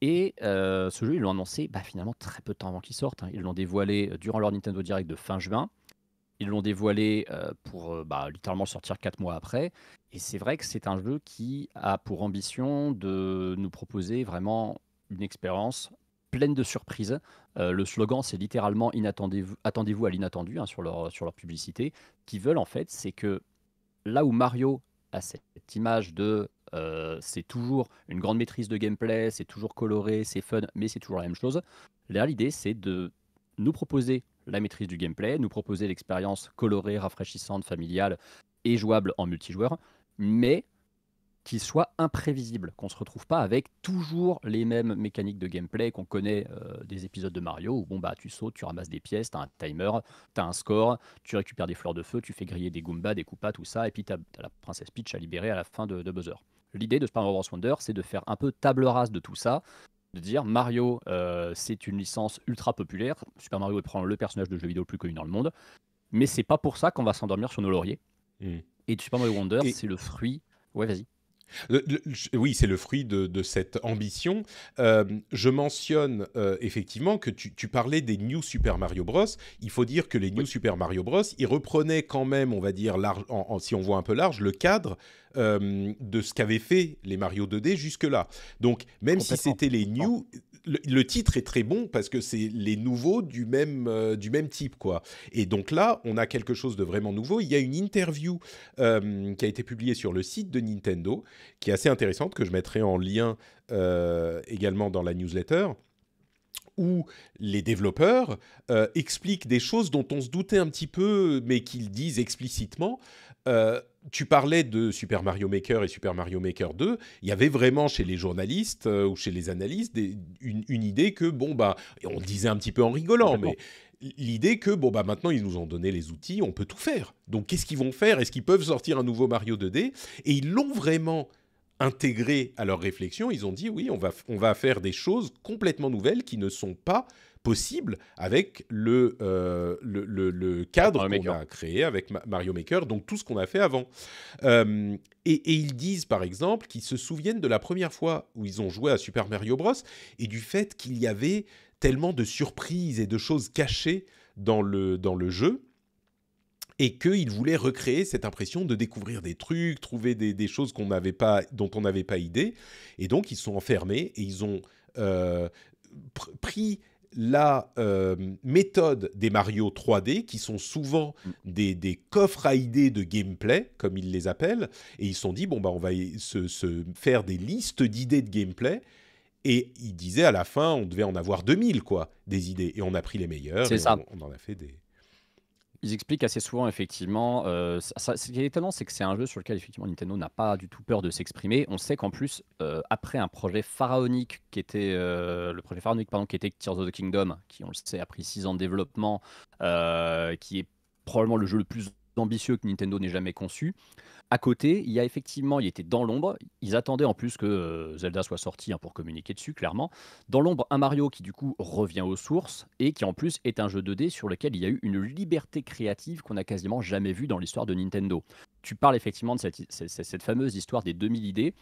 Et euh, ce jeu, ils l'ont annoncé bah, finalement très peu de temps avant qu'il sorte. Hein. Ils l'ont dévoilé euh, durant leur Nintendo Direct de fin juin. Ils l'ont dévoilé euh, pour bah, littéralement sortir quatre mois après. Et c'est vrai que c'est un jeu qui a pour ambition de nous proposer vraiment une expérience pleine de surprises. le slogan, c'est littéralement attendez-vous à l'inattendu hein, sur, leur, sur leur publicité. Ce qu'ils veulent en fait, c'est que là où Mario a cette image de euh, c'est toujours une grande maîtrise de gameplay, c'est toujours coloré, c'est fun, mais c'est toujours la même chose. Là, l'idée, c'est de nous proposer la maîtrise du gameplay, nous proposer l'expérience colorée, rafraîchissante, familiale et jouable en multijoueur, mais qu'il soit imprévisible, qu'on ne se retrouve pas avec toujours les mêmes mécaniques de gameplay qu'on connaît euh, des épisodes de Mario où bon bah tu sautes, tu ramasses des pièces, tu as un timer, tu as un score, tu récupères des fleurs de feu, tu fais griller des Goombas, des Koopas, tout ça, et puis tu as, la princesse Peach à libérer à la fin de, de Buzzer. L'idée de Super Bros. Wonder, c'est de faire un peu table rase de tout ça, de dire Mario, euh, c'est une licence ultra populaire. Super Mario est le personnage de jeu vidéo le plus connu dans le monde, mais c'est pas pour ça qu'on va s'endormir sur nos lauriers. Mm. Et Super Mario Wonder, c'est le fruit. Ouais, vas-y oui, c'est le fruit de, cette ambition. Euh, je mentionne euh, effectivement que tu, parlais des New Super Mario Bros. Il faut dire que les New Super Mario Bros. ils reprenaient quand même, on va dire, si on voit un peu large, le cadre euh, de ce qu'avaient fait les Mario 2D jusque-là. Donc, même si c'était les New, le, titre est très bon parce que c'est les nouveaux euh, du même, type, quoi. Et donc là, on a quelque chose de vraiment nouveau. Il y a une interview euh, qui a été publiée sur le site de Nintendo, qui est assez intéressante, que je mettrai en lien euh, également dans la newsletter où les développeurs expliquent des choses dont on se doutait un petit peu, mais qu'ils disent explicitement, euh, tu parlais de Super Mario Maker et Super Mario Maker 2. Il y avait vraiment chez les journalistes euh, ou chez les analystes une, idée que, bon, bah, on disait un petit peu en rigolant, mais l'idée que, bon, bah, maintenant ils nous ont donné les outils, on peut tout faire. Donc qu'est-ce qu'ils vont faire Est-ce qu'ils peuvent sortir un nouveau Mario 2D Et ils l'ont vraiment intégré à leur réflexion. Ils ont dit, oui, on va, on va faire des choses complètement nouvelles qui ne sont pas possible avec euh, le, le, le, cadre qu'on a créé avec Mario Maker, donc tout ce qu'on a fait avant. Euh, et, ils disent par exemple qu'ils se souviennent de la première fois où ils ont joué à Super Mario Bros. et du fait qu'il y avait tellement de surprises et de choses cachées dans le, dans le jeu et qu'ils voulaient recréer cette impression de découvrir des trucs, trouver des, choses qu'on n'avait pas, dont on n'avait pas idée. Et donc, ils sont enfermés et ils ont euh, pris la euh, méthode des Mario 3D, qui sont souvent mm. des, coffres à idées de gameplay, comme ils les appellent, et ils se sont dit, bon, bah, on va se, faire des listes d'idées de gameplay, et ils disaient à la fin, on devait en avoir 2000, quoi, des idées, et on a pris les meilleures, et ça. on en a fait des... Ils expliquent assez souvent, effectivement. Euh, ça, ce qui est étonnant, c'est que c'est un jeu sur lequel, effectivement, Nintendo n'a pas du tout peur de s'exprimer. On sait qu'en plus, euh, après un projet pharaonique qui était euh, le projet pharaonique, pardon, qui était Tears of the Kingdom, qui, on le sait, a pris 6 ans de développement, qui est probablement le jeu le plus ambitieux que Nintendo n'ait jamais conçu. À côté, il y a effectivement, il était dans l'ombre. Ils attendaient en plus que euh, Zelda soit sorti hein, pour communiquer dessus, clairement. Dans l'ombre, un Mario qui du coup revient aux sources et qui en plus est un jeu 2D sur lequel il y a eu une liberté créative qu'on n'a quasiment jamais vue dans l'histoire de Nintendo. Tu parles effectivement de cette, fameuse histoire des 2000 idées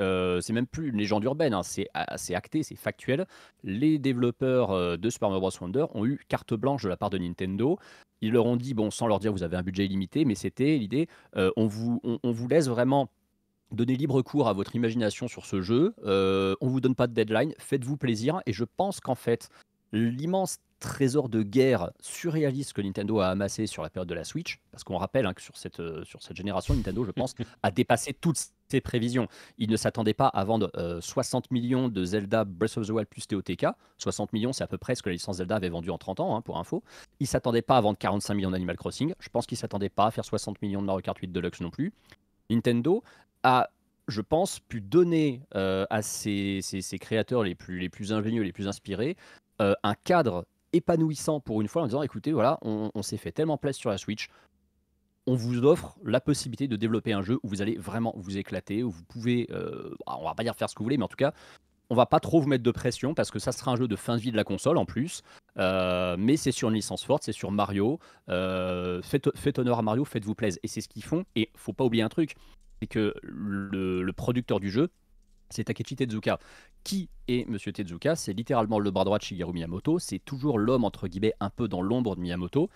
euh, c'est même plus une légende urbaine, hein. C'est ah, c'est acté, c'est factuel. Les développeurs euh, de Super Mario Bros. Wonder ont eu carte blanche de la part de Nintendo ils leur ont dit, bon, sans leur dire, vous avez un budget illimité, mais c'était l'idée, euh, on, vous, on, vous laisse vraiment donner libre cours à votre imagination sur ce jeu. Euh, on ne vous donne pas de deadline. Faites-vous plaisir. Et je pense qu'en fait, l'immense trésor de guerre surréaliste que Nintendo a amassé sur la période de la Switch, parce qu'on rappelle hein, que sur cette, euh, sur cette génération, Nintendo, je pense, a dépassé toutes prévisions. Il ne s'attendait pas à vendre 60 euh, millions de Zelda Breath of the Wild plus TOTK. 60 millions, c'est à peu près ce que la licence Zelda avait vendu en 30 ans, hein, pour info. Il s'attendait pas à vendre 45 millions d'Animal Crossing. Je pense qu'il s'attendait pas à faire 60 millions de Mario Kart 8 Deluxe non plus. Nintendo a je pense, pu donner euh, à ses, créateurs les plus, les plus ingénieux, les plus inspirés, euh, un cadre épanouissant pour une fois en disant écoutez, voilà, on, on s'est fait tellement place sur la Switch, on vous offre la possibilité de développer un jeu où vous allez vraiment vous éclater, où vous pouvez, euh, ah, on va pas dire faire ce que vous voulez, mais en tout cas, on va pas trop vous mettre de pression parce que ça sera un jeu de fin de vie de la console en plus. Euh, mais c'est sur une licence forte, c'est sur Mario. Euh, faites, honneur à Mario, faites-vous plaisir. Et c'est ce qu'ils font. Et faut pas oublier un truc, c'est que le, producteur du jeu, c'est Takechi Tezuka. Qui est Monsieur Tezuka C'est littéralement le bras droit de Shigeru Miyamoto. C'est toujours l'homme, entre guillemets, un peu dans l'ombre de Miyamoto.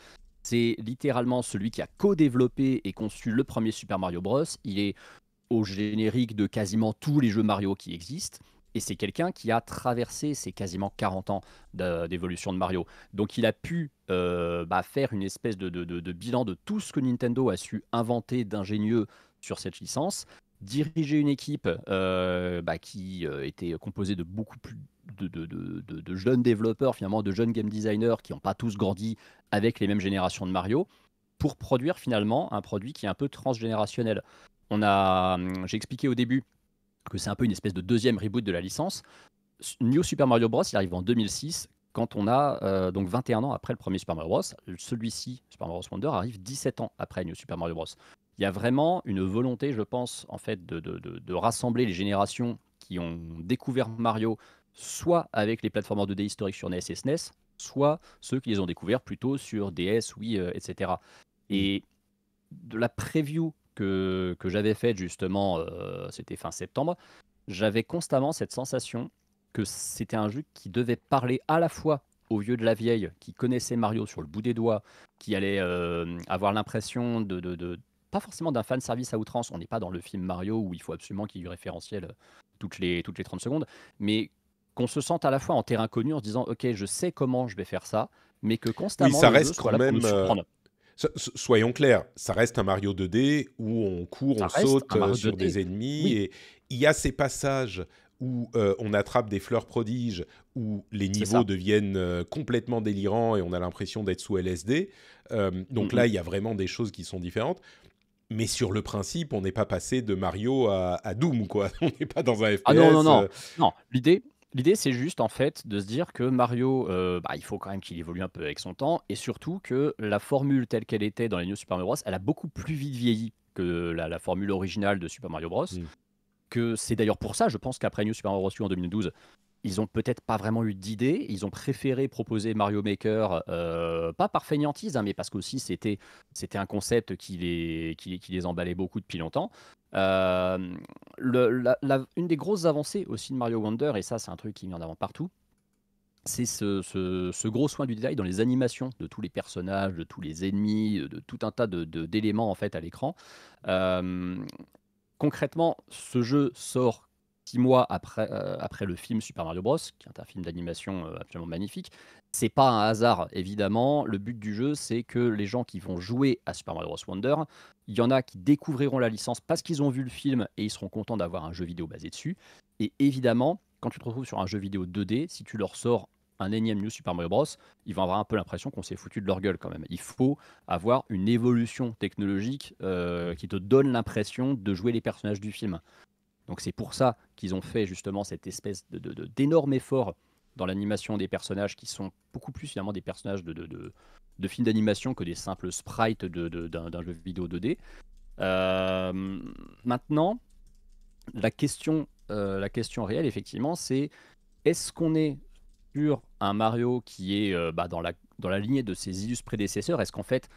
C'est littéralement celui qui a co-développé et conçu le premier Super Mario Bros. Il est au générique de quasiment tous les jeux Mario qui existent. Et c'est quelqu'un qui a traversé ces quasiment 40 ans d'évolution de Mario. Donc il a pu euh, bah, faire une espèce de, bilan de tout ce que Nintendo a su inventer d'ingénieux sur cette licence, diriger une équipe euh, bah, qui euh, était composée de beaucoup plus de, jeunes développeurs, finalement, de jeunes game designers qui n'ont pas tous grandi avec les mêmes générations de Mario, pour produire finalement un produit qui est un peu transgénérationnel. On a, hum, j'ai expliqué au début que c'est un peu une espèce de deuxième reboot de la licence. New Super Mario Bros. il arrive en 2006 quand on a euh, donc 21 ans après le premier Super Mario Bros. Celui-ci, Super Mario Bros. Wonder, arrive 17 ans après New Super Mario Bros. Il y a vraiment une volonté, je pense, en fait, de, de rassembler les générations qui ont découvert Mario soit avec les plateformes 2D historiques sur NES et SNES, e soit ceux qui les ont découverts plutôt sur DS, e Wii, euh, etc. Mm. Et de la preview que, j'avais faite justement, euh, c'était fin septembre, j'avais constamment cette sensation que c'était un jeu qui devait parler à la fois au vieux de la vieille qui connaissait Mario sur le bout des doigts, qui allait euh, avoir l'impression de, pas forcément d'un fan service à outrance. On n'est pas dans le film Mario où il faut absolument qu'il y ait du référentiel toutes les, toutes les 30 secondes, mais qu'on se sente à la fois en terrain connu en se disant ok je sais comment je vais faire ça mais que constamment oui, ça reste quand même euh, soyons clairs ça reste un Mario 2D où on court on saute euh, sur des ennemis et il y a ces passages où euh, on attrape des fleurs prodiges, où les niveaux deviennent complètement délirants et on a l'impression d'être sous LSD. donc mm-hmm. là, il y a vraiment des choses qui sont différentes. Mais sur le principe, on n'est pas passé de Mario à, Doom, quoi. On n'est pas dans un FPS. Ah non, non. non. L'idée, L'idée, c'est juste en fait de se dire que Mario, euh, bah, il faut quand même qu'il évolue un peu avec son temps, et surtout que la formule telle qu'elle était dans les New Super Mario Bros, elle a beaucoup plus vite vieilli que la, formule originale de Super Mario Bros. Mm. Que c'est d'ailleurs pour ça, je pense qu'après New Super Mario Bros. U en 2012, ils ont peut-être pas vraiment eu d'idée. Ils ont préféré proposer Mario Maker, euh, pas par fainéantise, hein, mais parce qu'aussi c'était c'était un concept qui les, qui les emballait beaucoup depuis longtemps. Euh, le, une des grosses avancées aussi de Mario Wonder, et ça c'est un truc qui vient d'avant partout, c'est ce, gros soin du détail dans les animations de tous les personnages, de tous les ennemis, de, tout un tas d'éléments de, en fait à l'écran. Euh, concrètement, ce jeu sort six mois euh, après, le film Super Mario Bros, qui est un film d'animation euh, absolument magnifique. C'est pas un hasard, évidemment. Le but du jeu, c'est que les gens qui vont jouer à Super Mario Bros Wonder, il y en a qui découvriront la licence parce qu'ils ont vu le film et ils seront contents d'avoir un jeu vidéo basé dessus. Et évidemment, quand tu te retrouves sur un jeu vidéo 2D, si tu leur sors un énième New Super Mario Bros, ils vont avoir un peu l'impression qu'on s'est foutu de leur gueule quand même. Il faut avoir une évolution technologique euh, mmh. qui te donne l'impression de jouer les personnages du film. Donc c'est pour ça qu'ils ont fait justement cette espèce de, d'énorme effort dans l'animation des personnages qui sont beaucoup plus finalement des personnages de, de, de, films d'animation que des simples sprites d'un, jeu vidéo 2D. Euh, maintenant, la question, euh, la question réelle effectivement, c'est est-ce qu'on est sur un Mario qui est euh, bah, dans, la, dans la lignée de ses illustres prédécesseurs Est-ce qu'en fait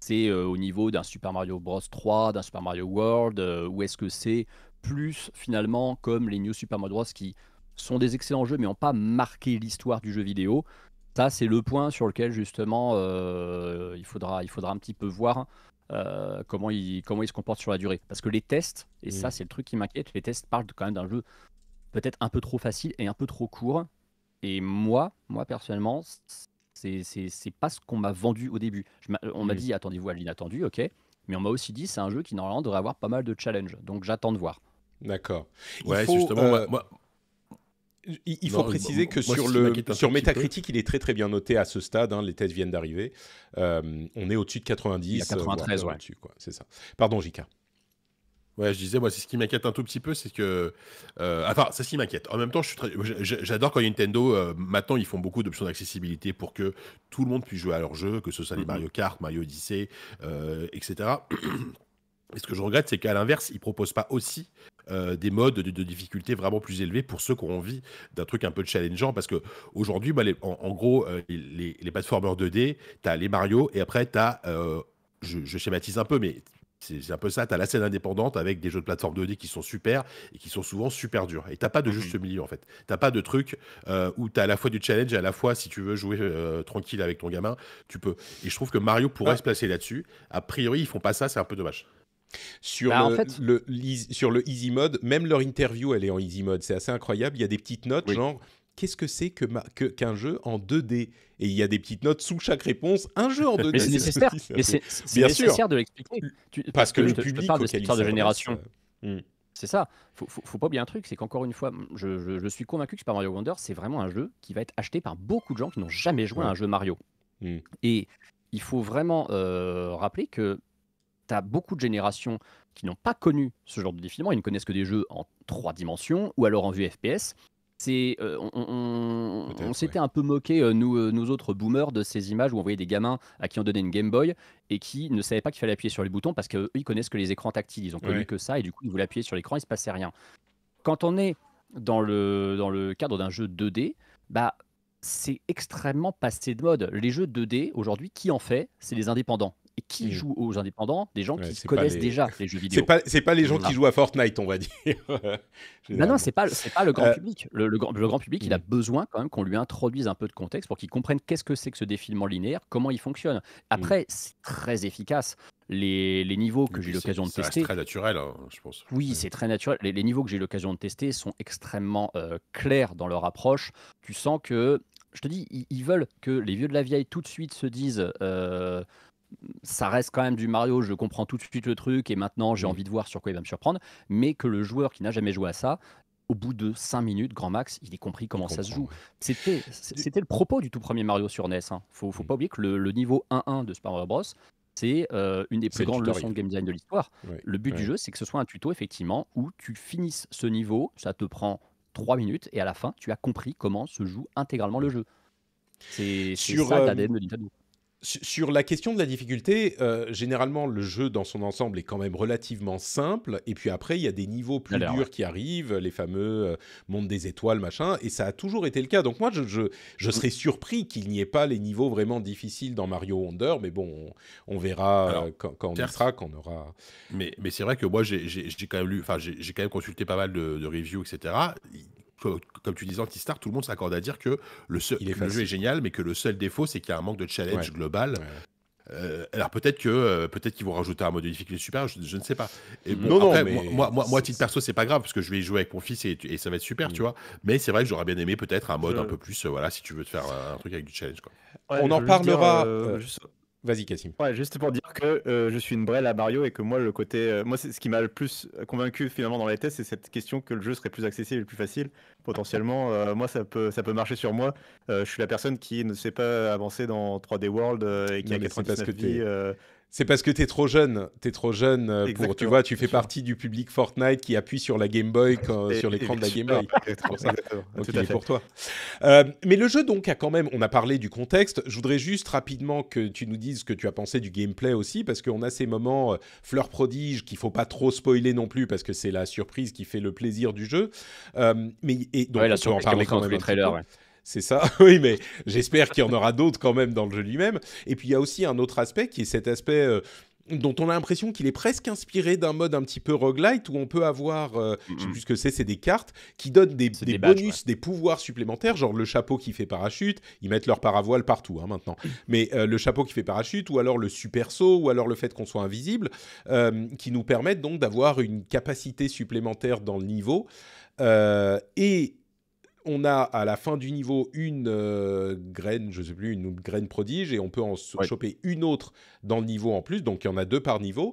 c'est au niveau d'un Super Mario Bros 3, d'un Super Mario World, ou est-ce que c'est plus finalement comme les New Super Mario Bros qui sont des excellents jeux mais n'ont pas marqué l'histoire du jeu vidéo. Ça, c'est le point sur lequel justement euh, il, faudra, il faudra un petit peu voir euh, comment, ils comment se comportent sur la durée. Parce que les tests, et ça c'est le truc qui m'inquiète, les tests parlent quand même d'un jeu peut-être un peu trop facile et un peu trop court. Et moi, moi personnellement, c'est pas ce qu'on m'a vendu au début. on m'a dit attendez-vous à l'inattendu, ok. Mais on m'a aussi dit c'est un jeu qui normalement devrait avoir pas mal de challenges. Donc j'attends de voir. D'accord. Ouais, justement, euh, il, faut préciser que sur, le, sur Metacritic, il est très très bien noté à ce stade. Hein, les tests viennent d'arriver. Euh, on est au-dessus de 90. Il 93, euh, ouais. C'est ça. Pardon, J.K. Ouais, je disais, moi, c'est ce qui m'inquiète un tout petit peu, c'est que. enfin, c'est ce qui m'inquiète. En même temps, j'adore quand Nintendo. maintenant, ils font beaucoup d'options d'accessibilité pour que tout le monde puisse jouer à leur jeu, que ce soit les mm-hmm. Mario Kart, Mario Odyssey, etc. Et ce que je regrette, c'est qu'à l'inverse, ils ne proposent pas aussi euh, des modes de, difficulté vraiment plus élevés pour ceux qui ont envie d'un truc un peu challengeant. Parce qu'aujourd'hui, en, gros, euh, les, les 2D, tu as les Mario et après, tu as, euh, je, schématise un peu, mais c'est un peu ça, tu as la scène indépendante avec des jeux de plateforme 2D qui sont super et qui sont souvent super durs. Et tu pas de mhm. juste milieu en fait. Tu pas de truc où tu as à la fois du challenge et à la fois, si tu veux jouer tranquille avec ton gamin, tu peux. Et je trouve que Mario pourrait se placer là-dessus. A priori, ils font pas ça, c'est un peu dommage. Sur, bah, le, sur le easy mode, même leur interview, elle est en easy mode. C'est assez incroyable. Il y a des petites notes, genre qu'est-ce que c'est que qu'un jeu en 2D Et il y a des petites notes sous chaque réponse. Un jeu en 2D. Mais c'est nécessaire. Mais c'est nécessaire de l'expliquer. Parce, que, le public, parle de cette de génération. Euh, hmm. C'est ça. Faut, faut, faut, pas oublier un truc, c'est qu'encore une fois, je, je, suis convaincu que Super Mario Wonder, c'est vraiment un jeu qui va être acheté par beaucoup de gens qui n'ont jamais joué à un jeu Mario. Hmm. Et il faut vraiment euh, rappeler que beaucoup de générations qui n'ont pas connu ce genre de défilement. Ils ne connaissent que des jeux en trois dimensions ou alors en vue FPS. C'est, euh, on, s'était un peu moqué euh, nous, euh, nous autres boomers de ces images où on voyait des gamins à qui on donnait une Game Boy et qui ne savaient pas qu'il fallait appuyer sur les boutons parce qu'ils ils connaissent que les écrans tactiles, ils ont connu que ça et du coup ils voulaient appuyer sur l'écran, il se passait rien. Quand on est dans le, dans le cadre d'un jeu 2D, bah c'est extrêmement passé de mode. Les jeux 2D aujourd'hui, qui en fait C'est les indépendants et qui mm. jouent joue aux indépendants Des gens qui connaissent déjà les jeux vidéo. C'est pas, pas les gens qui jouent à Fortnite, on va dire. non, non, c'est pas, pas le grand euh, public. Le, grand public, il a mm. besoin quand même qu'on lui introduise un peu de contexte pour qu'il comprenne qu'est-ce que c'est que ce défilement linéaire, comment il fonctionne. Après, mm. c'est très efficace. Les, niveaux que j'ai eu l'occasion de tester. Hein, c'est très naturel, je pense. Oui, c'est très naturel. Les, niveaux que j'ai eu l'occasion de tester sont extrêmement euh, clairs dans leur approche. Tu sens que, je te dis, ils, veulent que les vieux de la vieille tout de suite se disent euh, ça reste quand même du Mario, je comprends tout de suite le truc et maintenant j'ai mm. envie de voir sur quoi il va me surprendre, mais que le joueur qui n'a jamais joué à ça, au bout de 5 minutes, grand max, il ait compris comment ça se joue. C'était, le propos du tout premier Mario sur NES. Hein. Faut, faut mm. pas oublier que le, niveau 1-1 de Super Bros, c'est euh, une des plus grandes leçons de game design de l'histoire. le but du jeu, c'est que ce soit un tuto, effectivement, où tu finisses ce niveau, ça te prend 3 minutes, et à la fin, tu as compris comment se joue intégralement le jeu. C'est, ça euh, l'ADN de Nintendo. Sur la question de la difficulté, euh, généralement le jeu dans son ensemble est quand même relativement simple, et puis après il y a des niveaux plus durs qui arrivent, les fameux euh, monde des étoiles, machin, et ça a toujours été le cas. Donc moi je, serais surpris qu'il n'y ait pas les niveaux vraiment difficiles dans Mario Wonder, mais bon, on, verra euh, quand, on y sera, quand on aura... Mais, c'est vrai que moi j'ai quand même enfin j'ai quand même consulté pas mal de, de reviews, etc comme tu disais, anti-star tout le monde s'accorde à dire que le, jeu est génial, mais que le seul défaut, c'est qu'il y a un manque de challenge global. Euh, alors peut-être que euh, peut-être qu'ils vont rajouter un mode de difficulté super, je, ne sais pas. après, moi, moi, moi, titre perso, c'est pas grave parce que je vais y jouer avec mon fils et, ça va être super, mm. tu vois. Mais c'est vrai que j'aurais bien aimé peut-être un mode un peu plus, euh, voilà, si tu veux te faire un, truc avec du challenge. Quoi. On en parlera. Vas-y, Cassim. Ouais, juste pour dire que euh, je suis une brelle à Mario et que moi, le côté. Euh, moi, ce qui m'a le plus convaincu finalement dans les tests, c'est cette question que le jeu serait plus accessible et plus facile. Potentiellement, euh, moi, ça peut, ça peut marcher sur moi. je suis la personne qui ne sait pas avancer dans 3D World et qui non, a 99 vies. C'est parce que t'es trop jeune, t'es trop jeune euh, pour, tu vois, tu fais partie du public Fortnite qui appuie sur la Game Boy sur l'écran de la Game Boy. pour Donc il est pour toi. Euh, mais le jeu donc a quand même, on a parlé du contexte. Je voudrais juste rapidement que tu nous dises ce que tu as pensé du gameplay aussi, parce qu'on a ces moments euh, fleur fleurs prodiges qu'il faut pas trop spoiler non plus, parce que c'est la surprise qui fait le plaisir du jeu. mais et donc on la en parler quand même. Les trailers, c'est ça, oui, mais j'espère qu'il y en aura d'autres quand même dans le jeu lui-même. Et puis il y a aussi un autre aspect qui est cet aspect euh, dont on a l'impression qu'il est presque inspiré d'un mode un petit peu roguelite où on peut avoir, euh, je sais plus ce que c'est, c'est des cartes qui donnent des, bonus, des pouvoirs supplémentaires, genre le chapeau qui fait parachute, ils mettent leur paravoile partout hein, maintenant, mais euh, le chapeau qui fait parachute ou alors le super saut ou alors le fait qu'on soit invisible, qui nous permettent donc d'avoir une capacité supplémentaire dans le niveau. et on a à la fin du niveau une euh, graine, je sais plus, une, graine prodige, et on peut en choper une autre dans le niveau en plus, donc il y en a deux par niveau.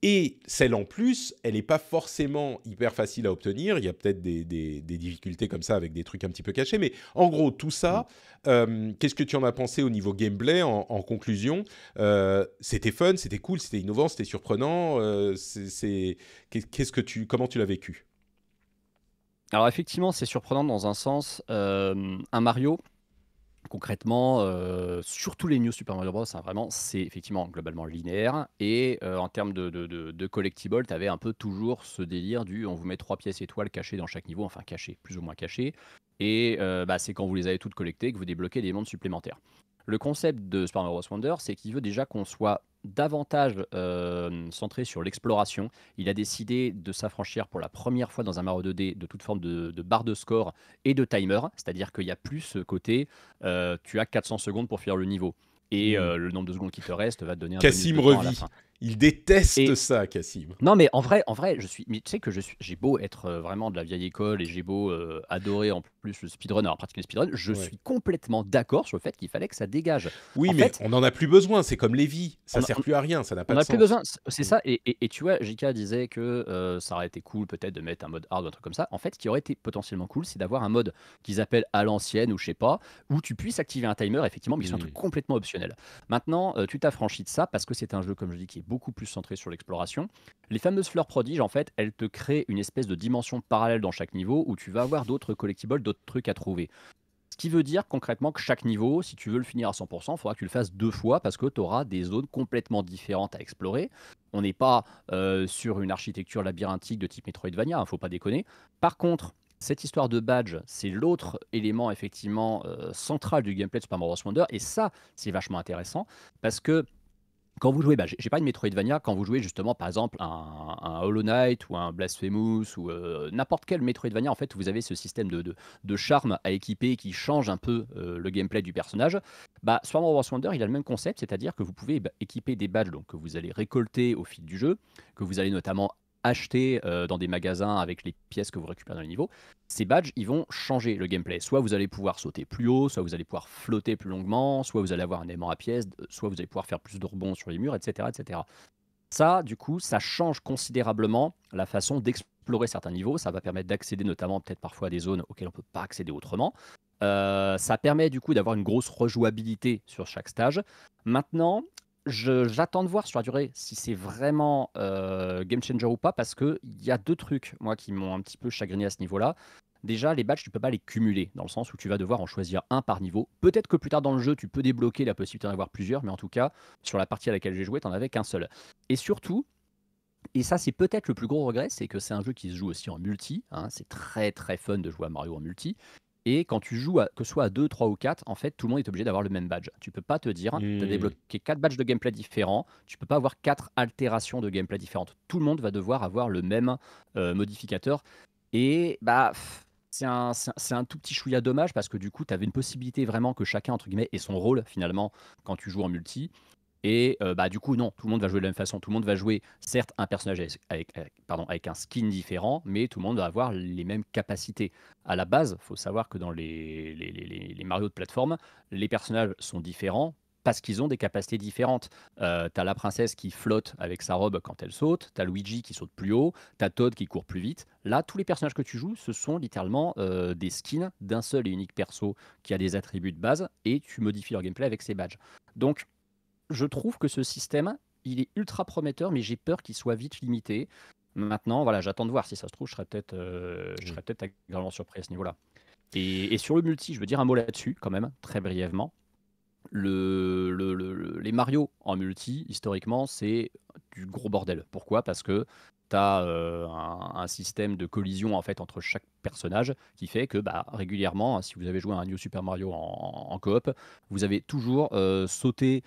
Et celle en plus, elle n'est pas forcément hyper facile à obtenir. Il y a peut-être des, difficultés comme ça avec des trucs un petit peu cachés. Mais en gros, tout ça, mm. euh, qu'est-ce que tu en as pensé au niveau gameplay en, conclusion euh, C'était fun, c'était cool, c'était innovant, c'était surprenant. c'est, qu'est-ce que tu, comment tu l'as vécu alors effectivement, c'est surprenant dans un sens. Euh, un Mario, concrètement, euh, surtout les New Super Mario Bros, hein, vraiment, c'est effectivement globalement linéaire. Et euh, en termes de, collectibles, de, tu avais un peu toujours ce délire du on vous met trois pièces étoiles cachées dans chaque niveau, enfin cachées, plus ou moins cachées. Et bah, c'est quand vous les avez toutes collectées que vous débloquez des mondes supplémentaires. Le concept de Super Wonder, c'est qu'il veut déjà qu'on soit davantage euh, centré sur l'exploration. Il a décidé de s'affranchir pour la première fois dans un Mario 2D de toute forme de, barre de score et de timer, c'est-à-dire qu'il y a plus ce côté euh, tu as 400 secondes pour finir le niveau. Et hmm. euh, le nombre de secondes qui te reste va te donner un Cassim revit. Il déteste ça, Cassim. Non, mais en vrai, en vrai, je suis. tu sais que je suis. J'ai beau être euh, vraiment de la vieille école et j'ai beau euh, adorer en plus le speedrun en particulier le speedrun, je suis complètement d'accord sur le fait qu'il fallait que ça dégage. Oui, mais on n'en a plus besoin. C'est comme les vies Ça sert plus à rien. Ça n'a pas. On n'a plus besoin. C'est mm. ça. Et, tu vois, Jika disait que euh, ça aurait été cool peut-être de mettre un mode hard ou un truc comme ça. En fait, ce qui aurait été potentiellement cool, c'est d'avoir un mode qu'ils appellent à l'ancienne ou je sais pas, où tu puisses activer un timer effectivement, mais c'est un truc complètement optionnel. Maintenant, tu tu t'affranchis de ça parce que c'est un jeu comme je dis qui beaucoup plus centré sur l'exploration. Les fameuses fleurs prodiges, en fait, elles te créent une espèce de dimension parallèle dans chaque niveau où tu vas avoir d'autres collectibles, d'autres trucs à trouver. Ce qui veut dire concrètement que chaque niveau, si tu veux le finir à 100%, il faudra que tu le fasses deux fois parce que tu auras des zones complètement différentes à explorer. On n'est pas euh, sur une architecture labyrinthique de type Metroidvania, ne hein, faut pas déconner. Par contre, cette histoire de badge, c'est l'autre élément effectivement euh, central du gameplay de Super Mario Bros. Wonder. Et ça, c'est vachement intéressant parce que quand vous jouez, bah, j'ai pas une Metroidvania, quand vous jouez justement par exemple un, Hollow Knight ou un Blasphemous ou euh, n'importe quel Metroidvania, en fait, vous avez ce système de, de, charme à équiper qui change un peu euh, le gameplay du personnage. Bah, Swarm Wars Wonder, il a le même concept, c'est-à-dire que vous pouvez bah, équiper des badges donc, que vous allez récolter au fil du jeu, que vous allez notamment acheter euh, dans des magasins avec les pièces que vous récupérez dans les niveaux, ces badges, ils vont changer le gameplay. Soit vous allez pouvoir sauter plus haut, soit vous allez pouvoir flotter plus longuement, soit vous allez avoir un aimant à pièces, soit vous allez pouvoir faire plus de rebonds sur les murs, etc., etc. Ça, du coup, ça change considérablement la façon d'explorer certains niveaux. Ça va permettre d'accéder notamment peut-être parfois à des zones auxquelles on ne peut pas accéder autrement. Euh, ça permet du coup d'avoir une grosse rejouabilité sur chaque stage. Maintenant, j'attends de voir sur la durée si c'est vraiment euh, game changer ou pas, parce qu'il y a deux trucs, moi, qui m'ont un petit peu chagriné à ce niveau-là. Déjà, les badges, tu peux pas les cumuler, dans le sens où tu vas devoir en choisir un par niveau. Peut-être que plus tard dans le jeu, tu peux débloquer la possibilité d'en avoir plusieurs, mais en tout cas, sur la partie à laquelle j'ai joué, tu n'en avais qu'un seul. Et surtout, et ça, c'est peut-être le plus gros regret, c'est que c'est un jeu qui se joue aussi en multi. Hein. C'est très très fun de jouer à Mario en multi. Et quand tu joues, que ce soit à 2, 3 ou 4, en fait, tout le monde est obligé d'avoir le même badge. Tu peux pas te dire, de hein, tu as mmh. débloqué 4 badges de gameplay différents, tu peux pas avoir 4 altérations de gameplay différentes. Tout le monde va devoir avoir le même euh, modificateur. Et bah. C'est un, un, tout petit chouïa dommage parce que du coup, tu avais une possibilité vraiment que chacun, entre guillemets, ait son rôle finalement quand tu joues en multi. Et euh, bah, du coup, non, tout le monde va jouer de la même façon. Tout le monde va jouer, certes, un personnage avec, pardon, avec un skin différent, mais tout le monde va avoir les mêmes capacités. À la base, il faut savoir que dans les, les, Mario de plateforme, les personnages sont différents parce qu'ils ont des capacités différentes. tu euh, t'as la princesse qui flotte avec sa robe quand elle saute, t'as Luigi qui saute plus haut, t'as Todd qui court plus vite. Là, tous les personnages que tu joues, ce sont littéralement euh, des skins d'un seul et unique perso qui a des attributs de base et tu modifies leur gameplay avec ses badges. Donc, je trouve que ce système, il est ultra prometteur, mais j'ai peur qu'il soit vite limité. Maintenant, voilà, j'attends de voir. Si ça se trouve, je serais peut-être euh, je serais peut-être agréablement surpris à ce niveau-là. Et, sur le multi, je veux dire un mot là-dessus, quand même, très brièvement. les Mario en multi, historiquement, c'est du gros bordel. Pourquoi Parce que tu as euh, un, système de collision en fait entre chaque personnage qui fait que bah, régulièrement, si vous avez joué à un New Super Mario en, coop, vous avez toujours euh, sauté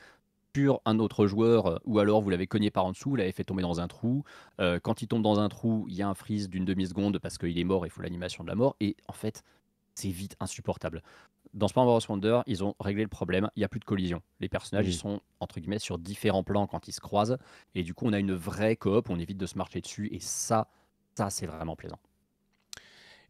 sur un autre joueur, euh, ou alors vous l'avez cogné par en dessous, vous l'avez fait tomber dans un trou. Euh, quand il tombe dans un trou, il y a un freeze d'une demi-seconde parce qu'il est mort, il faut l'animation de la mort. Et en fait, c'est vite insupportable. Dans Spawn Wars Wonder, ils ont réglé le problème, il n'y a plus de collision. Les personnages, ils sont, entre guillemets, sur différents plans quand ils se croisent. Et du coup, on a une vraie coop, on évite de se marcher dessus. Et ça, ça, c'est vraiment plaisant.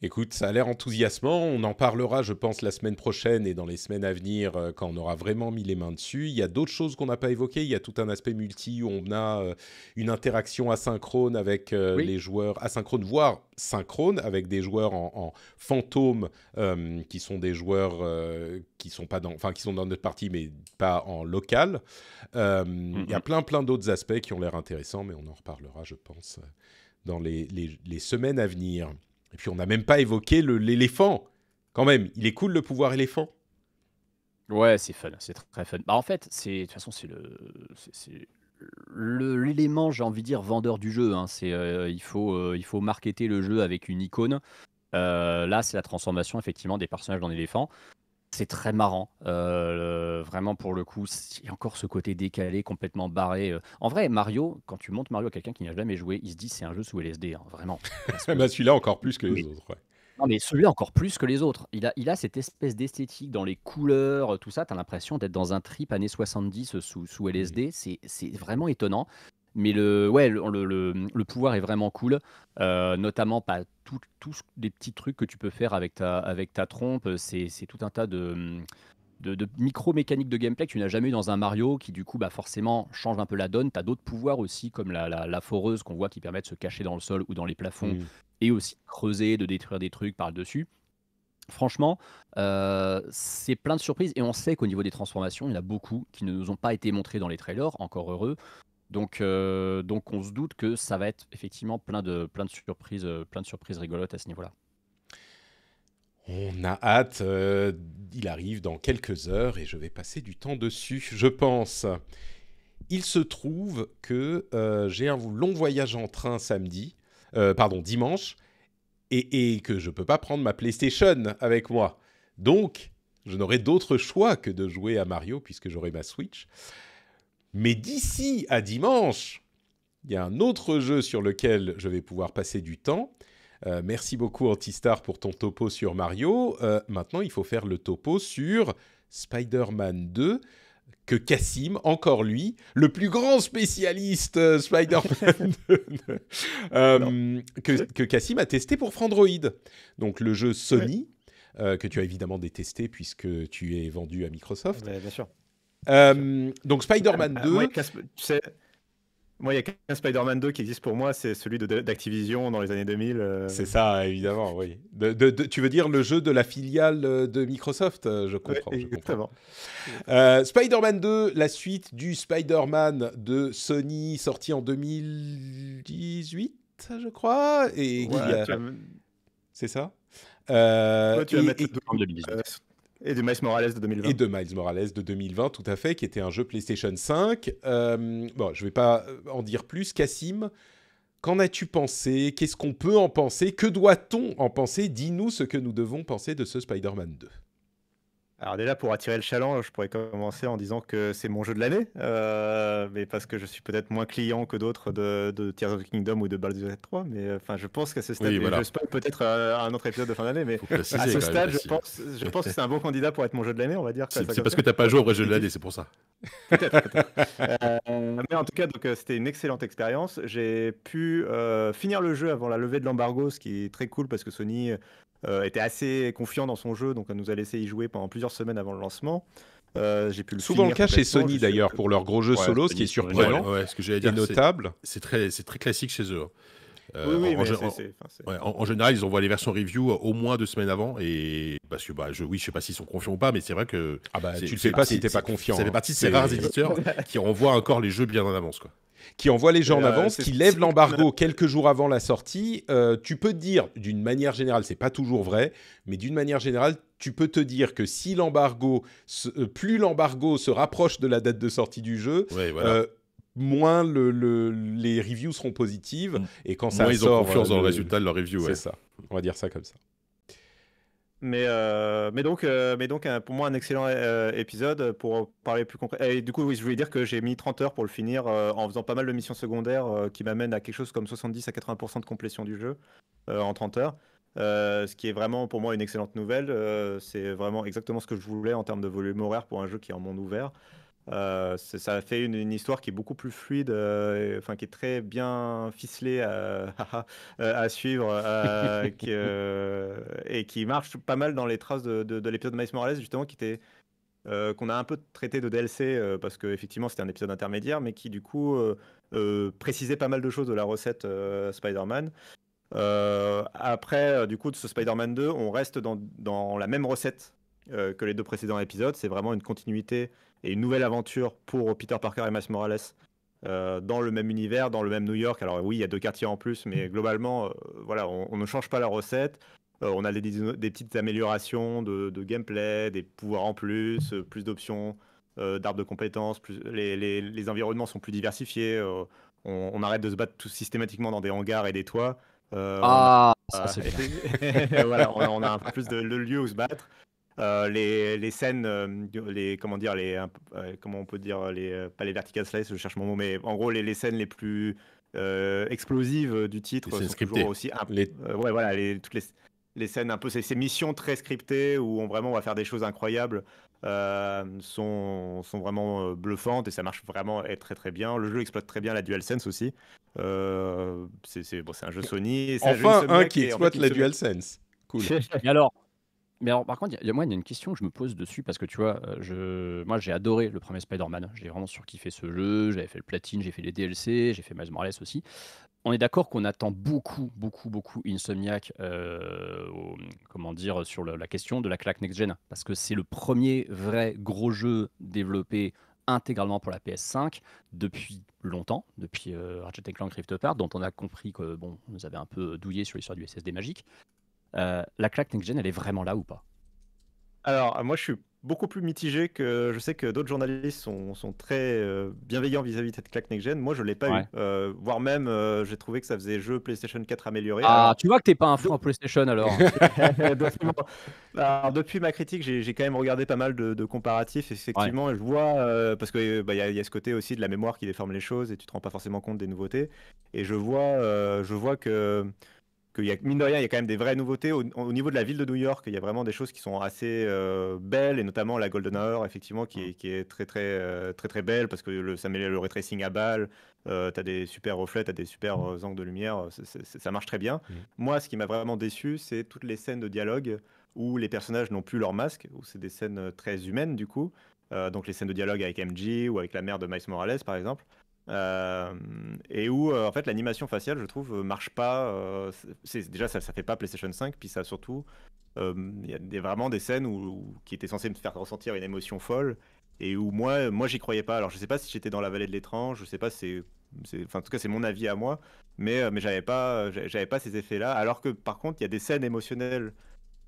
Écoute, ça a l'air enthousiasmant. On en parlera, je pense, la semaine prochaine et dans les semaines à venir euh, quand on aura vraiment mis les mains dessus. Il y a d'autres choses qu'on n'a pas évoquées. Il y a tout un aspect multi où on a euh, une interaction asynchrone avec euh, les joueurs, asynchrone voire synchrone, avec des joueurs en, fantôme qui sont des joueurs qui sont pas dans, enfin qui sont dans notre partie mais pas en local. Il y a plein plein d'autres aspects qui ont l'air intéressants, mais on en reparlera, je pense, dans les semaines à venir. Et puis on n'a même pas évoqué l'éléphant. Quand même, il est cool le pouvoir éléphant. Ouais, c'est fun, c'est très fun. Bah, en fait, c'est de toute façon c'est le l'élément, j'ai envie de dire vendeur du jeu. Hein. C'est euh, il faut euh, il faut marketer le jeu avec une icône. Euh, là, c'est la transformation effectivement des personnages en éléphant. C'est très marrant. Euh, vraiment, pour le coup, il y a encore ce côté décalé, complètement barré. Euh. En vrai, Mario, quand tu montes Mario à quelqu'un qui n'a jamais joué, il se dit c'est un jeu sous LSD, hein, vraiment. Eh ben, celui-là, encore plus que les autres. Non, mais celui-là encore plus que les autres. Il a, il a cette espèce d'esthétique dans les couleurs, tout ça. Tu as l'impression d'être dans un trip années 70 euh, sous, sous LSD. C'est vraiment étonnant. Mais le, ouais, le, le, pouvoir est vraiment cool, euh, notamment pas tous les petits trucs que tu peux faire avec ta, avec ta trompe. C'est tout un tas de, de, micro-mécaniques de gameplay que tu n'as jamais eu dans un Mario, qui du coup bah, forcément change un peu la donne. Tu as d'autres pouvoirs aussi, comme la, la, foreuse qu'on voit qui permet de se cacher dans le sol ou dans les plafonds, et aussi creuser, de détruire des trucs par le dessus. Franchement, euh, c'est plein de surprises et on sait qu'au niveau des transformations, il y en a beaucoup qui ne nous ont pas été montrés dans les trailers, encore heureux. Donc, euh, donc on se doute que ça va être effectivement plein de, plein de, surprises, euh, plein de surprises rigolotes à ce niveau-là. On a hâte, euh, il arrive dans quelques heures et je vais passer du temps dessus, je pense. Il se trouve que j'ai un long voyage en train samedi, pardon, dimanche, et, et que je ne peux pas prendre ma PlayStation avec moi. Donc, je n'aurai d'autre choix que de jouer à Mario puisque j'aurai ma Switch. Mais d'ici à dimanche, il y a un autre jeu sur lequel je vais pouvoir passer du temps. Euh, merci beaucoup Antistar pour ton topo sur Mario. Euh, maintenant, il faut faire le topo sur Spider-Man 2 que Cassim, encore lui, le plus grand spécialiste euh, Spider-Man que, que Cassim a testé pour Frandroid. Donc le jeu Sony, que tu as évidemment détesté puisque tu es vendu à Microsoft. bien sûr. Euh, donc Spider-Man 2. Euh, moi, tu sais, il y a qu'un Spider-Man 2 qui existe pour moi, c'est celui d'Activision dans les années 2000. Euh. C'est ça, évidemment, oui. De, tu veux dire le jeu de la filiale de Microsoft Je comprends. Spider-Man 2, la suite du Spider-Man de Sony, sorti en 2018, je crois. Et C'est ça euh, Toi, tu vas mettre le 2 en 2019. Et de Miles Morales de 2020. Et de Miles Morales de 2020, tout à fait, qui était un jeu PlayStation 5. Euh, bon, je ne vais pas euh, en dire plus. Cassim, qu'en as-tu pensé Qu'est-ce qu'on peut en penser Que doit-on en penser Dis-nous ce que nous devons penser de ce Spider-Man 2. Alors déjà pour attirer le challenge, je pourrais commencer en disant que c'est mon jeu de l'année, euh, mais parce que je suis peut-être moins client que d'autres de, Tears of the Kingdom ou de Baldur's Gate 3, mais euh, enfin je pense qu'à ce stade, je peut-être euh, un autre épisode de fin d'année, mais à ce stade, je pense, que c'est un bon candidat pour être mon jeu de l'année, on va dire. C'est parce que t'as pas joué au vrai jeu de l'année, c'est pour ça. peut-être. mais en tout cas, donc c'était une excellente expérience. J'ai pu finir le jeu avant la levée de l'embargo, ce qui est très cool parce que Sony euh, était assez confiant dans son jeu, donc elle nous a laissé y jouer pendant plusieurs semaines avant le lancement. Euh, j'ai pu le Souvent le cas chez Sony d'ailleurs pour leur gros jeu solo, ce qui est surprenant ouais, ce que dire, notable. C'est très, très classique chez eux. en, général, ils envoient les versions review au moins deux semaines avant. Et parce que, bah, je, oui, je sais pas s'ils sont confiants ou pas, mais c'est vrai que. Ah bah, tu le sais pas si t'es pas confiant. Ça fait hein. partie de ces rares éditeurs qui envoient encore les jeux bien en avance. Quoi qui envoie les gens en euh, avance, qui lève l'embargo quelques jours avant la sortie, euh, tu peux te dire, d'une manière générale, c'est pas toujours vrai, mais d'une manière générale, tu peux te dire que si l'embargo, euh, plus l'embargo se rapproche de la date de sortie du jeu, moins le, les reviews seront positives. Mm. Et quand ça moins ils ont confiance dans le résultat de leur review. C'est ça. On va dire ça comme ça. Mais, euh, mais donc, euh, pour moi, un excellent euh, épisode pour parler plus concret. Et du coup, oui, je voulais dire que j'ai mis 30 heures pour le finir en faisant pas mal de missions secondaires qui m'amènent à quelque chose comme 70 à 80% de complétion du jeu en 30 heures. ce qui est vraiment pour moi une excellente nouvelle. c'est vraiment exactement ce que je voulais en termes de volume horaire pour un jeu qui est en monde ouvert. Euh, ça fait une, histoire qui est beaucoup plus fluide, euh, enfin qui est très bien ficelée à, euh, suivre et qui marche pas mal dans les traces de, l'épisode de Miles Morales justement qui était qu'on a un peu traité de DLC parce que effectivement c'était un épisode intermédiaire, mais qui du coup précisait pas mal de choses de la recette Spider-Man. après, du coup, de ce Spider-Man 2, on reste dans la même recette euh, que les deux précédents épisodes. C'est vraiment une continuité et une nouvelle aventure pour Peter Parker et Miles Morales euh, dans le même univers, dans le même New York. Alors oui, il y a deux quartiers en plus, mais mm. globalement, euh, voilà, on, ne change pas la recette. on a des, petites améliorations de, gameplay, des pouvoirs en plus, plus d'options, d'arbres de compétences. Plus, les, environnements sont plus diversifiés. On, arrête de se battre tout systématiquement dans des hangars et des toits. ah, on a, ah, c'est voilà, on on a un peu plus de, lieu lieux où se battre. Euh, les, les, scènes, euh, les, comment dire, les, euh, comment on peut dire, les, pas les vertical slice, je cherche mon mot, mais en gros, les, les scènes les plus explosives du titre sont toujours aussi. ouais, voilà, les, toutes les, scènes un peu, ces, missions très scriptées où on, vraiment va faire des choses incroyables sont, sont vraiment bluffantes et ça marche vraiment très très bien. Le jeu exploite très bien la DualSense aussi. c'est bon, un jeu Sony. Et enfin, un, qui exploite la DualSense. Cool. et alors, mais alors, par contre, il y a, y a une question que je me pose dessus parce que tu vois, euh, je, moi, j'ai adoré le premier Spider-Man. J'ai vraiment surkiffé ce jeu. J'avais fait le platine, j'ai fait les DLC, j'ai fait Miles Morales aussi. On est d'accord qu'on attend beaucoup, beaucoup, beaucoup Insomniac, euh, comment dire, sur la question de la claque next-gen parce que c'est le premier vrai gros jeu développé intégralement pour la PS5 depuis longtemps, depuis euh, Ratchet Clank Rift Apart, dont on a compris que bon, nous avait un peu douillé sur l'histoire du SSD magique. Euh, la claque next-gen, elle est vraiment là ou pas Alors, moi, je suis beaucoup plus mitigé que je sais que d'autres journalistes sont, très euh, bienveillants vis-à-vis de cette claque next-gen. Moi, je l'ai pas eu. Euh, voire même, j'ai trouvé que ça faisait jeu PlayStation 4 amélioré. Ah, tu vois que tu n'es pas un en PlayStation alors. depuis, ma critique, j'ai quand même regardé pas mal de, comparatifs, effectivement, je vois, parce qu'il bah, y, y, a ce côté aussi de la mémoire qui déforme les choses et tu te rends pas forcément compte des nouveautés. Et je vois, je vois que que, mine de rien, il y a quand même des vraies nouveautés. Au, niveau de la ville de New York, il y a vraiment des choses qui sont assez euh, belles, et notamment la Golden Hour, effectivement, qui est, très, très, euh, très, très belle, parce que le, ça met le retracing à balles, euh, t'as tu as des super reflets, tu as des super mm. angles de lumière, ça marche très bien. Mm. Moi, ce qui m'a vraiment déçu, c'est toutes les scènes de dialogue où les personnages n'ont plus leur masque, où c'est des scènes très humaines, du coup. donc les scènes de dialogue avec MJ ou avec la mère de Miles Morales, par exemple. Euh, et où euh, en fait l'animation faciale, je trouve, euh, marche pas. c'est, déjà, ça, ça fait pas PlayStation 5, puis ça surtout, il y a des, vraiment des scènes où, qui étaient censées me faire ressentir une émotion folle et où moi, moi, j'y croyais pas. Alors, je sais pas si j'étais dans la vallée de l'étrange, je sais pas, c'est, c'est, enfin, en tout cas, c'est mon avis à moi, mais mais j'avais pas, j'avais pas ces effets-là. Alors que par contre, il y a des scènes émotionnelles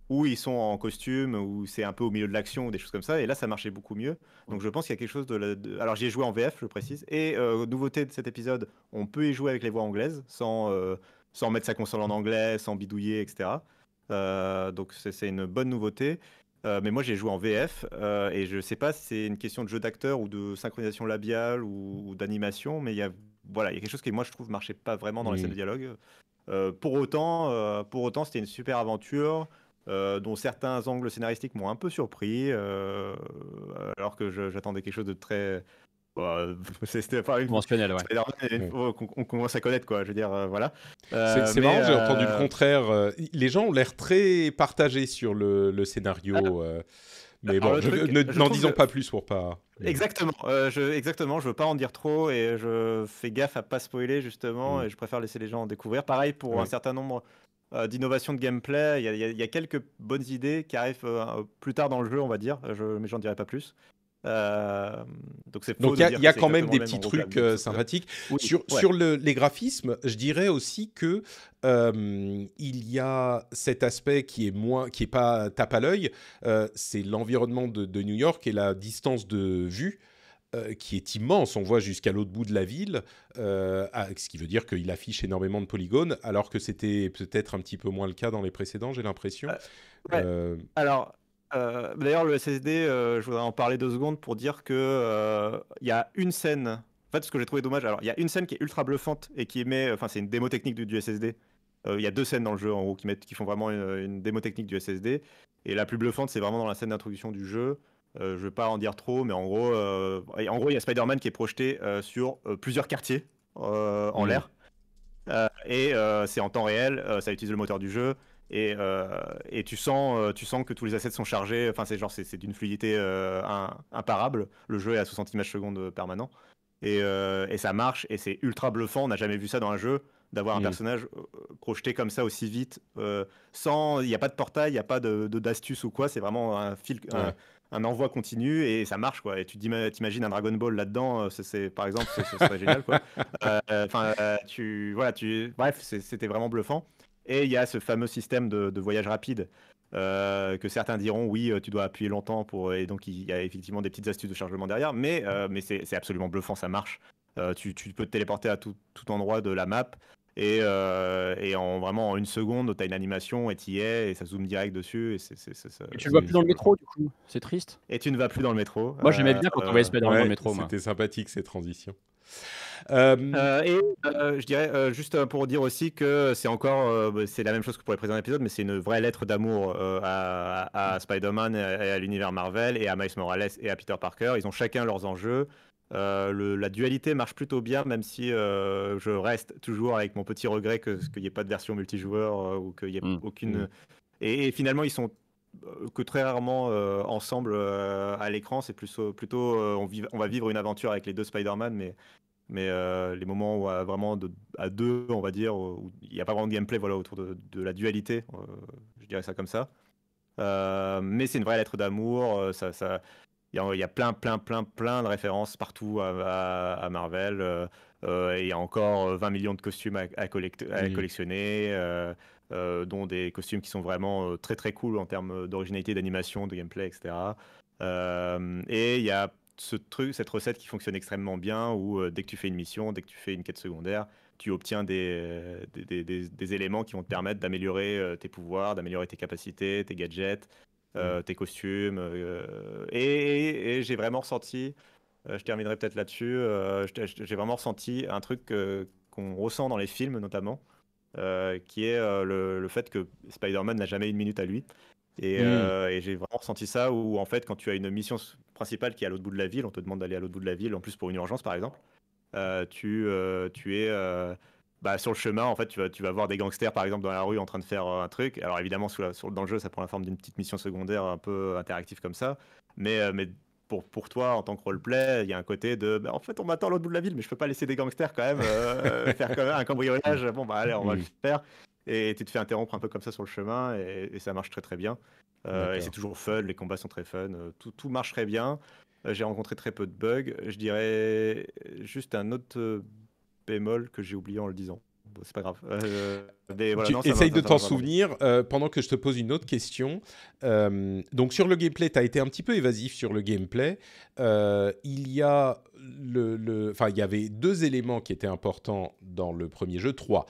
où ils sont en costume, où c'est un peu au milieu de l'action, des choses comme ça. Et là, ça marchait beaucoup mieux. Donc je pense qu'il y a quelque chose de. Alors j'y ai joué en VF, je précise. Et euh, nouveauté de cet épisode, on peut y jouer avec les voix anglaises, sans, euh, sans mettre sa console en anglais, sans bidouiller, etc. Euh, donc c'est une bonne nouveauté. mais moi j'ai joué en VF et je sais pas si c'est une question de jeu d'acteur ou de synchronisation labiale ou, d'animation, mais il y a voilà il y a quelque chose qui moi je trouve marchait pas vraiment dans les scènes de dialogue. pour autant pour autant c'était une super aventure. Euh, dont certains angles scénaristiques m'ont un peu surpris, euh, alors que j'attendais quelque chose de très. Bah, c'était conventionnel, ouais. Mm. commence à connaître, quoi. Je veux dire, euh, voilà. C'est marrant, j'ai entendu le contraire. Les gens ont l'air très partagés sur le, scénario. Ah. Mais bon, je, n'en disons pas plus pour pas. Exactement, je, exactement, je veux pas en dire trop et je fais gaffe à pas spoiler justement mm. et je préfère laisser les gens en découvrir. Pareil pour un certain nombre euh, d'innovation de gameplay. Il y, a quelques bonnes idées qui arrivent euh, plus tard dans le jeu, on va dire, je, mais j'en dirai pas plus. Euh, donc il y a, quand même des petits trucs sympathiques. sur, les graphismes, je dirais aussi que il y a cet aspect qui est moins, qui est pas tape à l'œil. c'est l'environnement de, de, New York et la distance de vue euh, qui est immense. On voit jusqu'à l'autre bout de la ville, euh, ce qui veut dire qu'il affiche énormément de polygones, alors que c'était peut-être un petit peu moins le cas dans les précédents, j'ai l'impression. Euh, alors, d'ailleurs, le SSD, je voudrais en parler deux secondes pour dire que il y a une scène. En fait, ce que j'ai trouvé dommage, alors il y a une scène qui est ultra bluffante et qui met, enfin, c'est une démo technique du, SSD. Il y a deux scènes dans le jeu en haut qui, mettent, qui font vraiment une démo technique du SSD. Et la plus bluffante, c'est vraiment dans la scène d'introduction du jeu, euh, je ne vais pas en dire trop, mais en gros, euh, en gros, il y a Spider-Man qui est projeté euh, sur plusieurs quartiers en mm. l'air. et c'est en temps réel, ça utilise le moteur du jeu. Et, et tu, sens, tu sens que tous les assets sont chargés. Enfin, c'est genre, c'est d'une fluidité imparable. Le jeu est à 60 images seconde permanent. Et, ça marche, et c'est ultra bluffant. On n'a jamais vu ça dans un jeu d'avoir un mm. personnage projeté comme ça aussi vite. sans, il n'y a pas de portail, il n'y a pas de d'astuce ou quoi. C'est vraiment un fil un envoi continu et ça marche quoi. Et tu t'imagines un Dragon Ball là-dedans, euh, c'est par exemple, ce serait génial quoi. Euh, enfin, euh, tu voilà, tu bref, c'était vraiment bluffant. Et il y a ce fameux système de, voyage rapide que certains diront oui, tu dois appuyer longtemps pour et donc il y a effectivement des petites astuces de chargement derrière, mais mais c'est absolument bluffant, ça marche. tu, peux te téléporter à tout, tout endroit de la map. Euh, et, en vraiment en une seconde, tu as une animation et tu y es et ça zoome direct dessus. Et, tu ne vas plus dans le métro du coup, c'est triste. Et tu ne vas plus dans le métro. Moi j'aimais bien quand on euh, voyait Spider-Man dans le métro. C'était sympathique ces transitions. Euh, et je dirais juste pour dire aussi que c'est encore bah, c'est la même chose que pour les précédents épisodes, mais c'est une vraie lettre d'amour à Spider-Man et à l'univers Marvel et à Miles Morales et à Peter Parker. Ils ont chacun leurs enjeux. Euh, la dualité marche plutôt bien, même si euh, je reste toujours avec mon petit regret qu'il n'y ait pas de version multijoueur euh, ou qu'il n'y ait mmh. aucune. Mmh. Et, finalement, ils sont que très rarement ensemble à l'écran. C'est plus, plutôt, on, on, va vivre une aventure avec les deux Spider-Man, mais, mais les moments où vraiment à deux, on va dire, où il n'y a pas vraiment de gameplay voilà, autour de, de la dualité, je dirais ça comme ça. mais c'est une vraie lettre d'amour, ça, ça il y, a plein, plein, plein, plein de références partout à, Marvel. Euh, euh, et il y a encore 20 euh, millions de costumes à, collectionner, dont des costumes qui sont vraiment très, très cool en termes d'originalité, d'animation, de gameplay, etc. et il y a ce truc, cette recette qui fonctionne extrêmement bien, où dès que tu fais une mission, dès que tu fais une quête secondaire, tu obtiens des éléments qui vont te permettre d'améliorer tes pouvoirs, d'améliorer tes capacités, tes gadgets, euh, mm. tes costumes. Euh, et, j'ai vraiment ressenti, euh, je terminerai peut-être là-dessus, j'ai vraiment ressenti un truc qu'on ressent dans les films notamment, qui est le, fait que Spider-Man n'a jamais une minute à lui. Et, mm. et j'ai vraiment ressenti ça où en fait quand tu as une mission principale qui est à l'autre bout de la ville, on te demande d'aller à l'autre bout de la ville, en plus pour une urgence par exemple, tu, tu es bah, sur le chemin, en fait, tu vas, voir des gangsters, par exemple, dans la rue en train de faire euh, un truc. Alors, évidemment, sur, dans le jeu, ça prend la forme d'une petite mission secondaire un peu interactive comme ça. Mais, euh, mais pour, pour, toi, en tant que roleplay, il y a un côté de bah, en fait, on m'attend à l'autre bout de la ville, mais je peux pas laisser des gangsters quand même euh, faire un cambriolage. Bon, bah, allez, on va le mm. faire. Et tu te fais interrompre un peu comme ça sur le chemin, et, ça marche très très bien. et c'est toujours fun, les combats sont très fun, tout, tout marche très bien. J'ai rencontré très peu de bugs. Je dirais juste un autre bémol que j'ai oublié en le disant. c'est pas grave. Euh, tu essayes de t'en souvenir euh, pendant que je te pose une autre question. Euh, donc sur le gameplay, tu as été un petit peu évasif sur le gameplay. Euh, il y a le, le... Enfin, il y avait deux éléments qui étaient importants dans le premier jeu, trois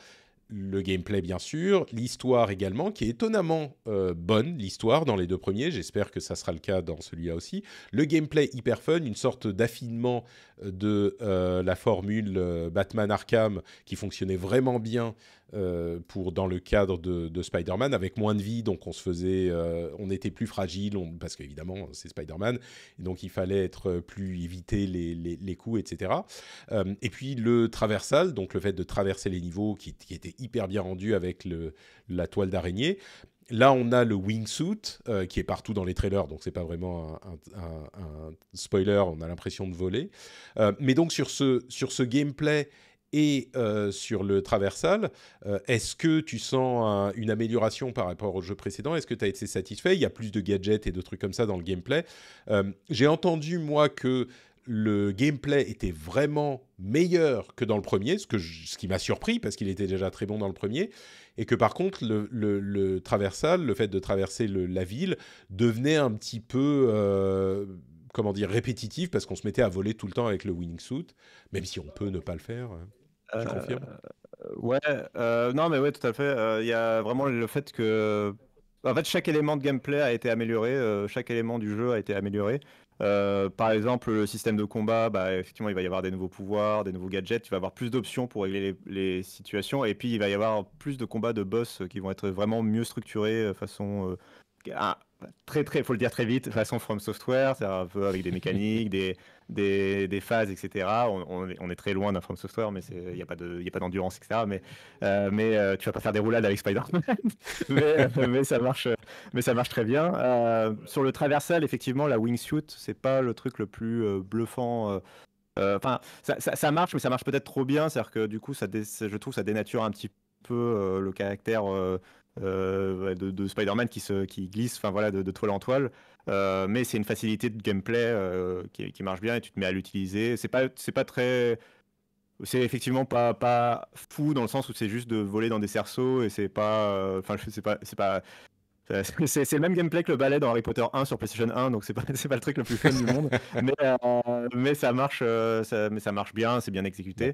le gameplay bien sûr, l'histoire également, qui est étonnamment euh, bonne, l'histoire dans les deux premiers, j'espère que ça sera le cas dans celui-là aussi. Le gameplay hyper fun, une sorte d'affinement euh, de euh, la formule Batman Arkham qui fonctionnait vraiment bien euh, pour dans le cadre de, Spider-Man avec moins de vie, donc on se faisait, euh, on était plus fragile, parce qu'évidemment c'est Spider-Man, donc il fallait être plus éviter les, coups, etc. Euh, et puis le traversal, donc le fait de traverser les niveaux qui, était hyper bien rendu avec la toile d'araignée. Là, on a le wingsuit qui est partout dans les trailers, donc c'est pas vraiment un, un, spoiler. On a l'impression de voler, mais donc sur ce sur ce gameplay et euh, sur le traversal, euh, est-ce que tu sens une amélioration par rapport au jeu précédent Est-ce que tu as été satisfait Il y a plus de gadgets et de trucs comme ça dans le gameplay. Euh, j'ai entendu, moi, que le gameplay était vraiment meilleur que dans le premier, ce, que ce qui m'a surpris parce qu'il était déjà très bon dans le premier, et que par contre le, traversal, le fait de traverser la ville, devenait un petit peu, comment dire, répétitif parce qu'on se mettait à voler tout le temps avec le winning suit, même si on peut ne pas le faire. Hein je euh, euh, Ouais, euh, non, mais ouais, tout à fait. Il y a vraiment le fait que. En fait, chaque élément de gameplay a été amélioré, chaque élément du jeu a été amélioré. par exemple, le système de combat, bah, effectivement, il va y avoir des nouveaux pouvoirs, des nouveaux gadgets, tu vas avoir plus d'options pour régler les, situations, et puis il va y avoir plus de combats de boss qui vont être vraiment mieux structurés façon ah, très très, faut le dire très vite, façon From Software, c'est un peu avec des mécaniques, des, des, phases, etc. On, est très loin d'un From Software, mais il n'y a pas d'endurance, etc. Mais, euh, mais euh, tu vas pas faire des roulades avec Spider-Man. Euh, mais, ça marche, mais ça marche très bien. sur le traversal, effectivement, la wingsuit, c'est pas le truc le plus bluffant. Enfin, ça, marche, mais ça marche peut-être trop bien. C'est-à-dire que du coup, je trouve ça dénature un petit peu le caractère euh, de, Spider-Man qui, qui glisse enfin voilà, de, toile en toile. Euh, mais c'est une facilité de gameplay euh, qui, marche bien et tu te mets à l'utiliser. C'est pas, pas très. C'est effectivement pas, fou dans le sens où c'est juste de voler dans des cerceaux et c'est pas. Enfin, c'est pas. C'est pas c'est le même gameplay que le ballet dans Harry Potter 1 sur PlayStation 1, donc c'est pas, pas le truc le plus fun du monde. Mais, ça marche, mais ça marche bien, c'est bien exécuté.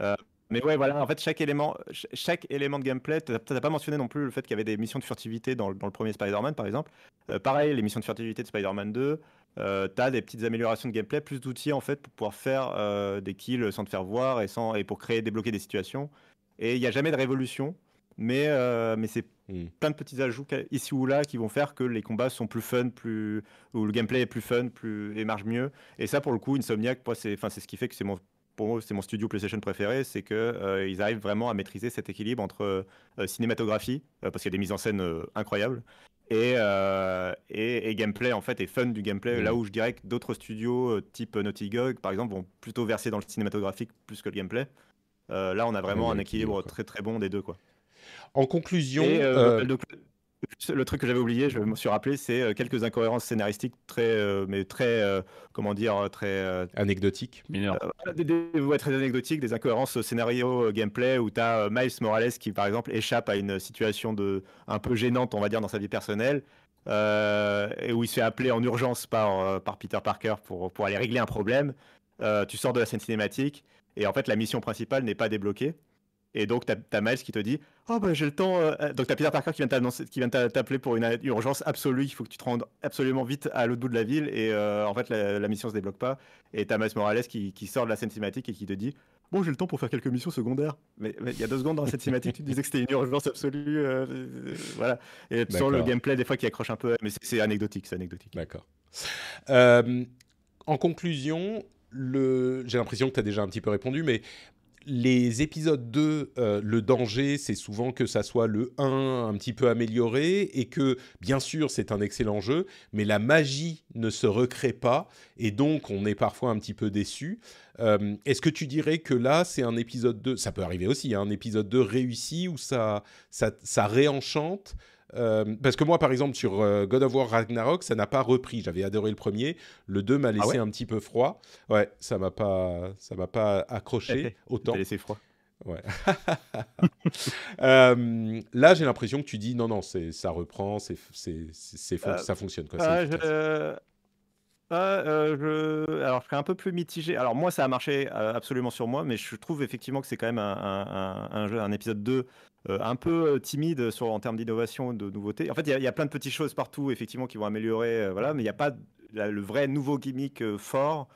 Euh, mais ouais, voilà, en fait, chaque élément, chaque élément de gameplay, t'as pas mentionné non plus le fait qu'il y avait des missions de furtivité dans le, premier Spider-Man, par exemple. Euh, pareil, les missions de furtivité de Spider-Man 2, euh, as des petites améliorations de gameplay, plus d'outils, en fait, pour pouvoir faire euh, des kills sans te faire voir et, sans, et pour créer, débloquer des situations. Et il n'y a jamais de révolution, mais, euh, mais c'est hmm. plein de petits ajouts ici ou là qui vont faire que les combats sont plus fun, plus, ou le gameplay est plus fun plus, et marche mieux. Et ça, pour le coup, Insomniac, c'est ce qui fait que c'est mon pour moi, c'est mon studio PlayStation préféré, c'est que euh, ils arrivent vraiment à maîtriser cet équilibre entre euh, cinématographie, euh, parce qu'il y a des mises en scène incroyables, et, gameplay en fait, et fun du gameplay. Mm. Là où je dirais que d'autres studios type Naughty Dog, par exemple, vont plutôt verser dans le cinématographique plus que le gameplay. là, on a vraiment un équilibre très très bon des deux, quoi. En conclusion, Le truc que j'avais oublié, je me suis rappelé, c'est euh, quelques incohérences scénaristiques très, euh, mais très, euh, comment dire, très anecdotiques. Mineures. Des, des, très anecdotiques, des incohérences scénario gameplay où tu as Miles Morales qui, par exemple, échappe à une situation de un peu gênante, on va dire, dans sa vie personnelle, et où il se fait appeler en urgence par par Peter Parker pour pour aller régler un problème. tu sors de la scène cinématique et en fait la mission principale n'est pas débloquée. Et donc, tu as, Miles qui te dit Oh, ben, j'ai le temps. Euh, donc, tu as Peter Parker qui vient t'appeler pour une urgence absolue. Il faut que tu te rendes absolument vite à l'autre bout de la ville. Et euh, en fait, la, mission mission se débloque pas. Et tu as Miles Morales qui, sort de la scène cinématique et qui te dit Bon, j'ai le temps pour faire quelques missions secondaires. Mais il y a deux secondes dans cette cinématique, tu disais que c'était une urgence absolue. Euh, voilà. Et sur le gameplay, des fois, qui accroche un peu. Mais c'est anecdotique. C'est anecdotique. D'accord. en conclusion, le... j'ai l'impression que tu as déjà un petit peu répondu, mais les épisodes 2, euh, le danger, c'est souvent que ça soit le 1 un petit peu amélioré et que, bien sûr, c'est un excellent jeu, mais la magie ne se recrée pas et donc on est parfois un petit peu déçu. Euh, est-ce que tu dirais que là, c'est un épisode 2, ça peut arriver aussi, hein, un épisode 2 réussi où ça, ça réenchante euh, parce que moi, par exemple, sur euh, God of War Ragnarok, ça n'a pas repris. J'avais adoré le premier. Le 2 m'a ah laissé un petit peu froid. Ouais, ça m'a pas, ça m'a pas accroché eh, eh, autant. T'as froid. Ouais. Euh, là, j'ai l'impression que tu dis non, non, ça reprend, c'est, ça fonctionne. Quoi, euh, je... Alors, je serais un peu plus mitigé. Alors, moi, ça a marché euh, absolument sur moi, mais je trouve effectivement que c'est quand même un, jeu, un épisode 2 euh, un peu timide sur, en termes d'innovation, de nouveauté, En fait, il y, a plein de petites choses partout, effectivement, qui vont améliorer, voilà, mais il n'y a pas le vrai nouveau gimmick fort.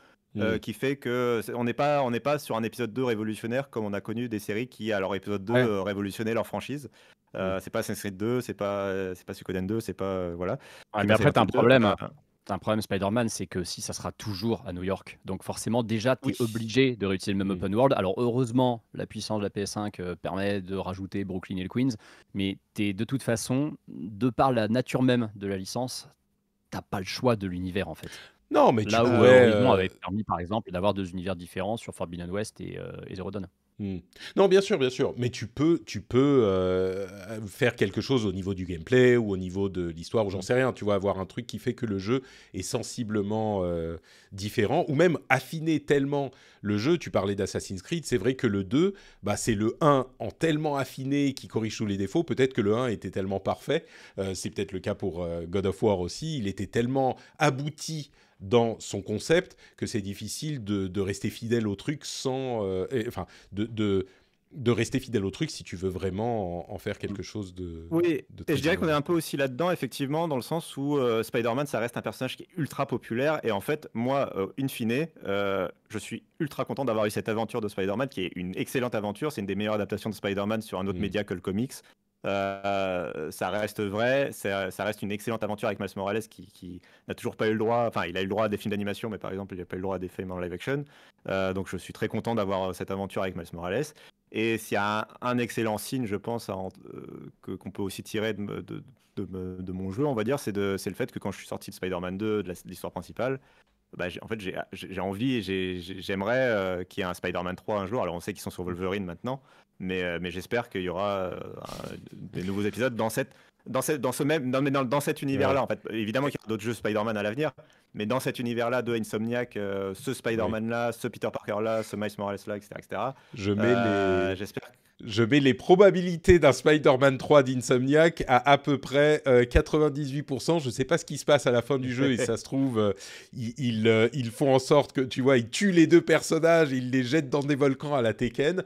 qui fait que on n'est pas pas sur un épisode 2 révolutionnaire comme on a connu des séries qui à leur épisode 2 révolutionnaient leur franchise c'est pas Assassin's Creed 2 c'est pas c'est pas Suikoden 2 c'est pas voilà mais après t'as un problème un problème Spider-Man, c'est que si ça sera toujours à New York, donc forcément déjà tu es obligé de réutiliser le même mm. open world. Alors heureusement, la puissance de la PS5 euh, permet de rajouter Brooklyn et le Queens, mais es, de toute façon, de par la nature même de la licence, t'as pas le choix de l'univers en fait. Non, mais là tu où euh, euh avait permis par exemple d'avoir deux univers différents sur Forbidden West et, euh, et Zero Dawn. Hmm. Non, bien sûr, bien sûr. Mais tu peux, tu peux euh, faire quelque chose au niveau du gameplay ou au niveau de l'histoire, ou j'en hmm. sais rien. Tu vas avoir un truc qui fait que le jeu est sensiblement euh, différent, ou même affiner tellement le jeu. Tu parlais d'Assassin's Creed, c'est vrai que le 2, bah, c'est le 1 en tellement affiné qui corrige tous les défauts. Peut-être que le 1 était tellement parfait. Euh, c'est peut-être le cas pour God of War aussi. Il était tellement abouti dans son concept que c'est difficile de, rester fidèle au truc sans. Euh, enfin, de, rester fidèle au truc si tu veux vraiment en, faire quelque chose de. Oui, et je dirais qu'on est un peu aussi là-dedans, effectivement, dans le sens où euh, Spider-Man, ça reste un personnage qui est ultra populaire. Et en fait, moi, euh, in fine, je suis ultra content d'avoir eu cette aventure de Spider-Man qui est une excellente aventure. C'est une des meilleures adaptations de Spider-Man sur un autre mm. média que le comics. Euh, ça reste vrai, euh, ça, reste une excellente aventure avec Miles Morales qui, n'a toujours pas eu le droit, enfin il a eu le droit à des films d'animation, mais par exemple il n'a pas eu le droit à des films en live action. Euh, donc je suis très content d'avoir cette aventure avec Miles Morales. Et s'il y a un, excellent signe, je pense, que qu'on peut aussi tirer de, de, mon jeu, on va dire, c'est le fait que quand je suis sorti de Spider-Man 2, de l'histoire principale, bah, en fait, j'ai envie et j'aimerais euh, qu'il y ait un Spider-Man 3 un jour. Alors, on sait qu'ils sont sur Wolverine maintenant, mais, euh, j'espère qu'il y aura euh, des nouveaux épisodes dans cette. Dans, ce même dans, dans, cet univers-là, en fait, évidemment qu'il y aura d'autres jeux Spider-Man à l'avenir, mais dans cet univers-là de Insomniac, ce Spider-Man-là, ce Peter Parker-là, ce Miles Morales-là, etc., etc. Je mets les. J'espère je mets les probabilités d'un Spider-Man 3 d'Insomniac à à peu près 98%. Euh, je ne sais pas ce qui se passe à la fin du jeu et ça se trouve, euh, euh, ils, font en sorte que, tu vois, ils tuent les deux personnages, ils les jettent dans des volcans à la Tekken.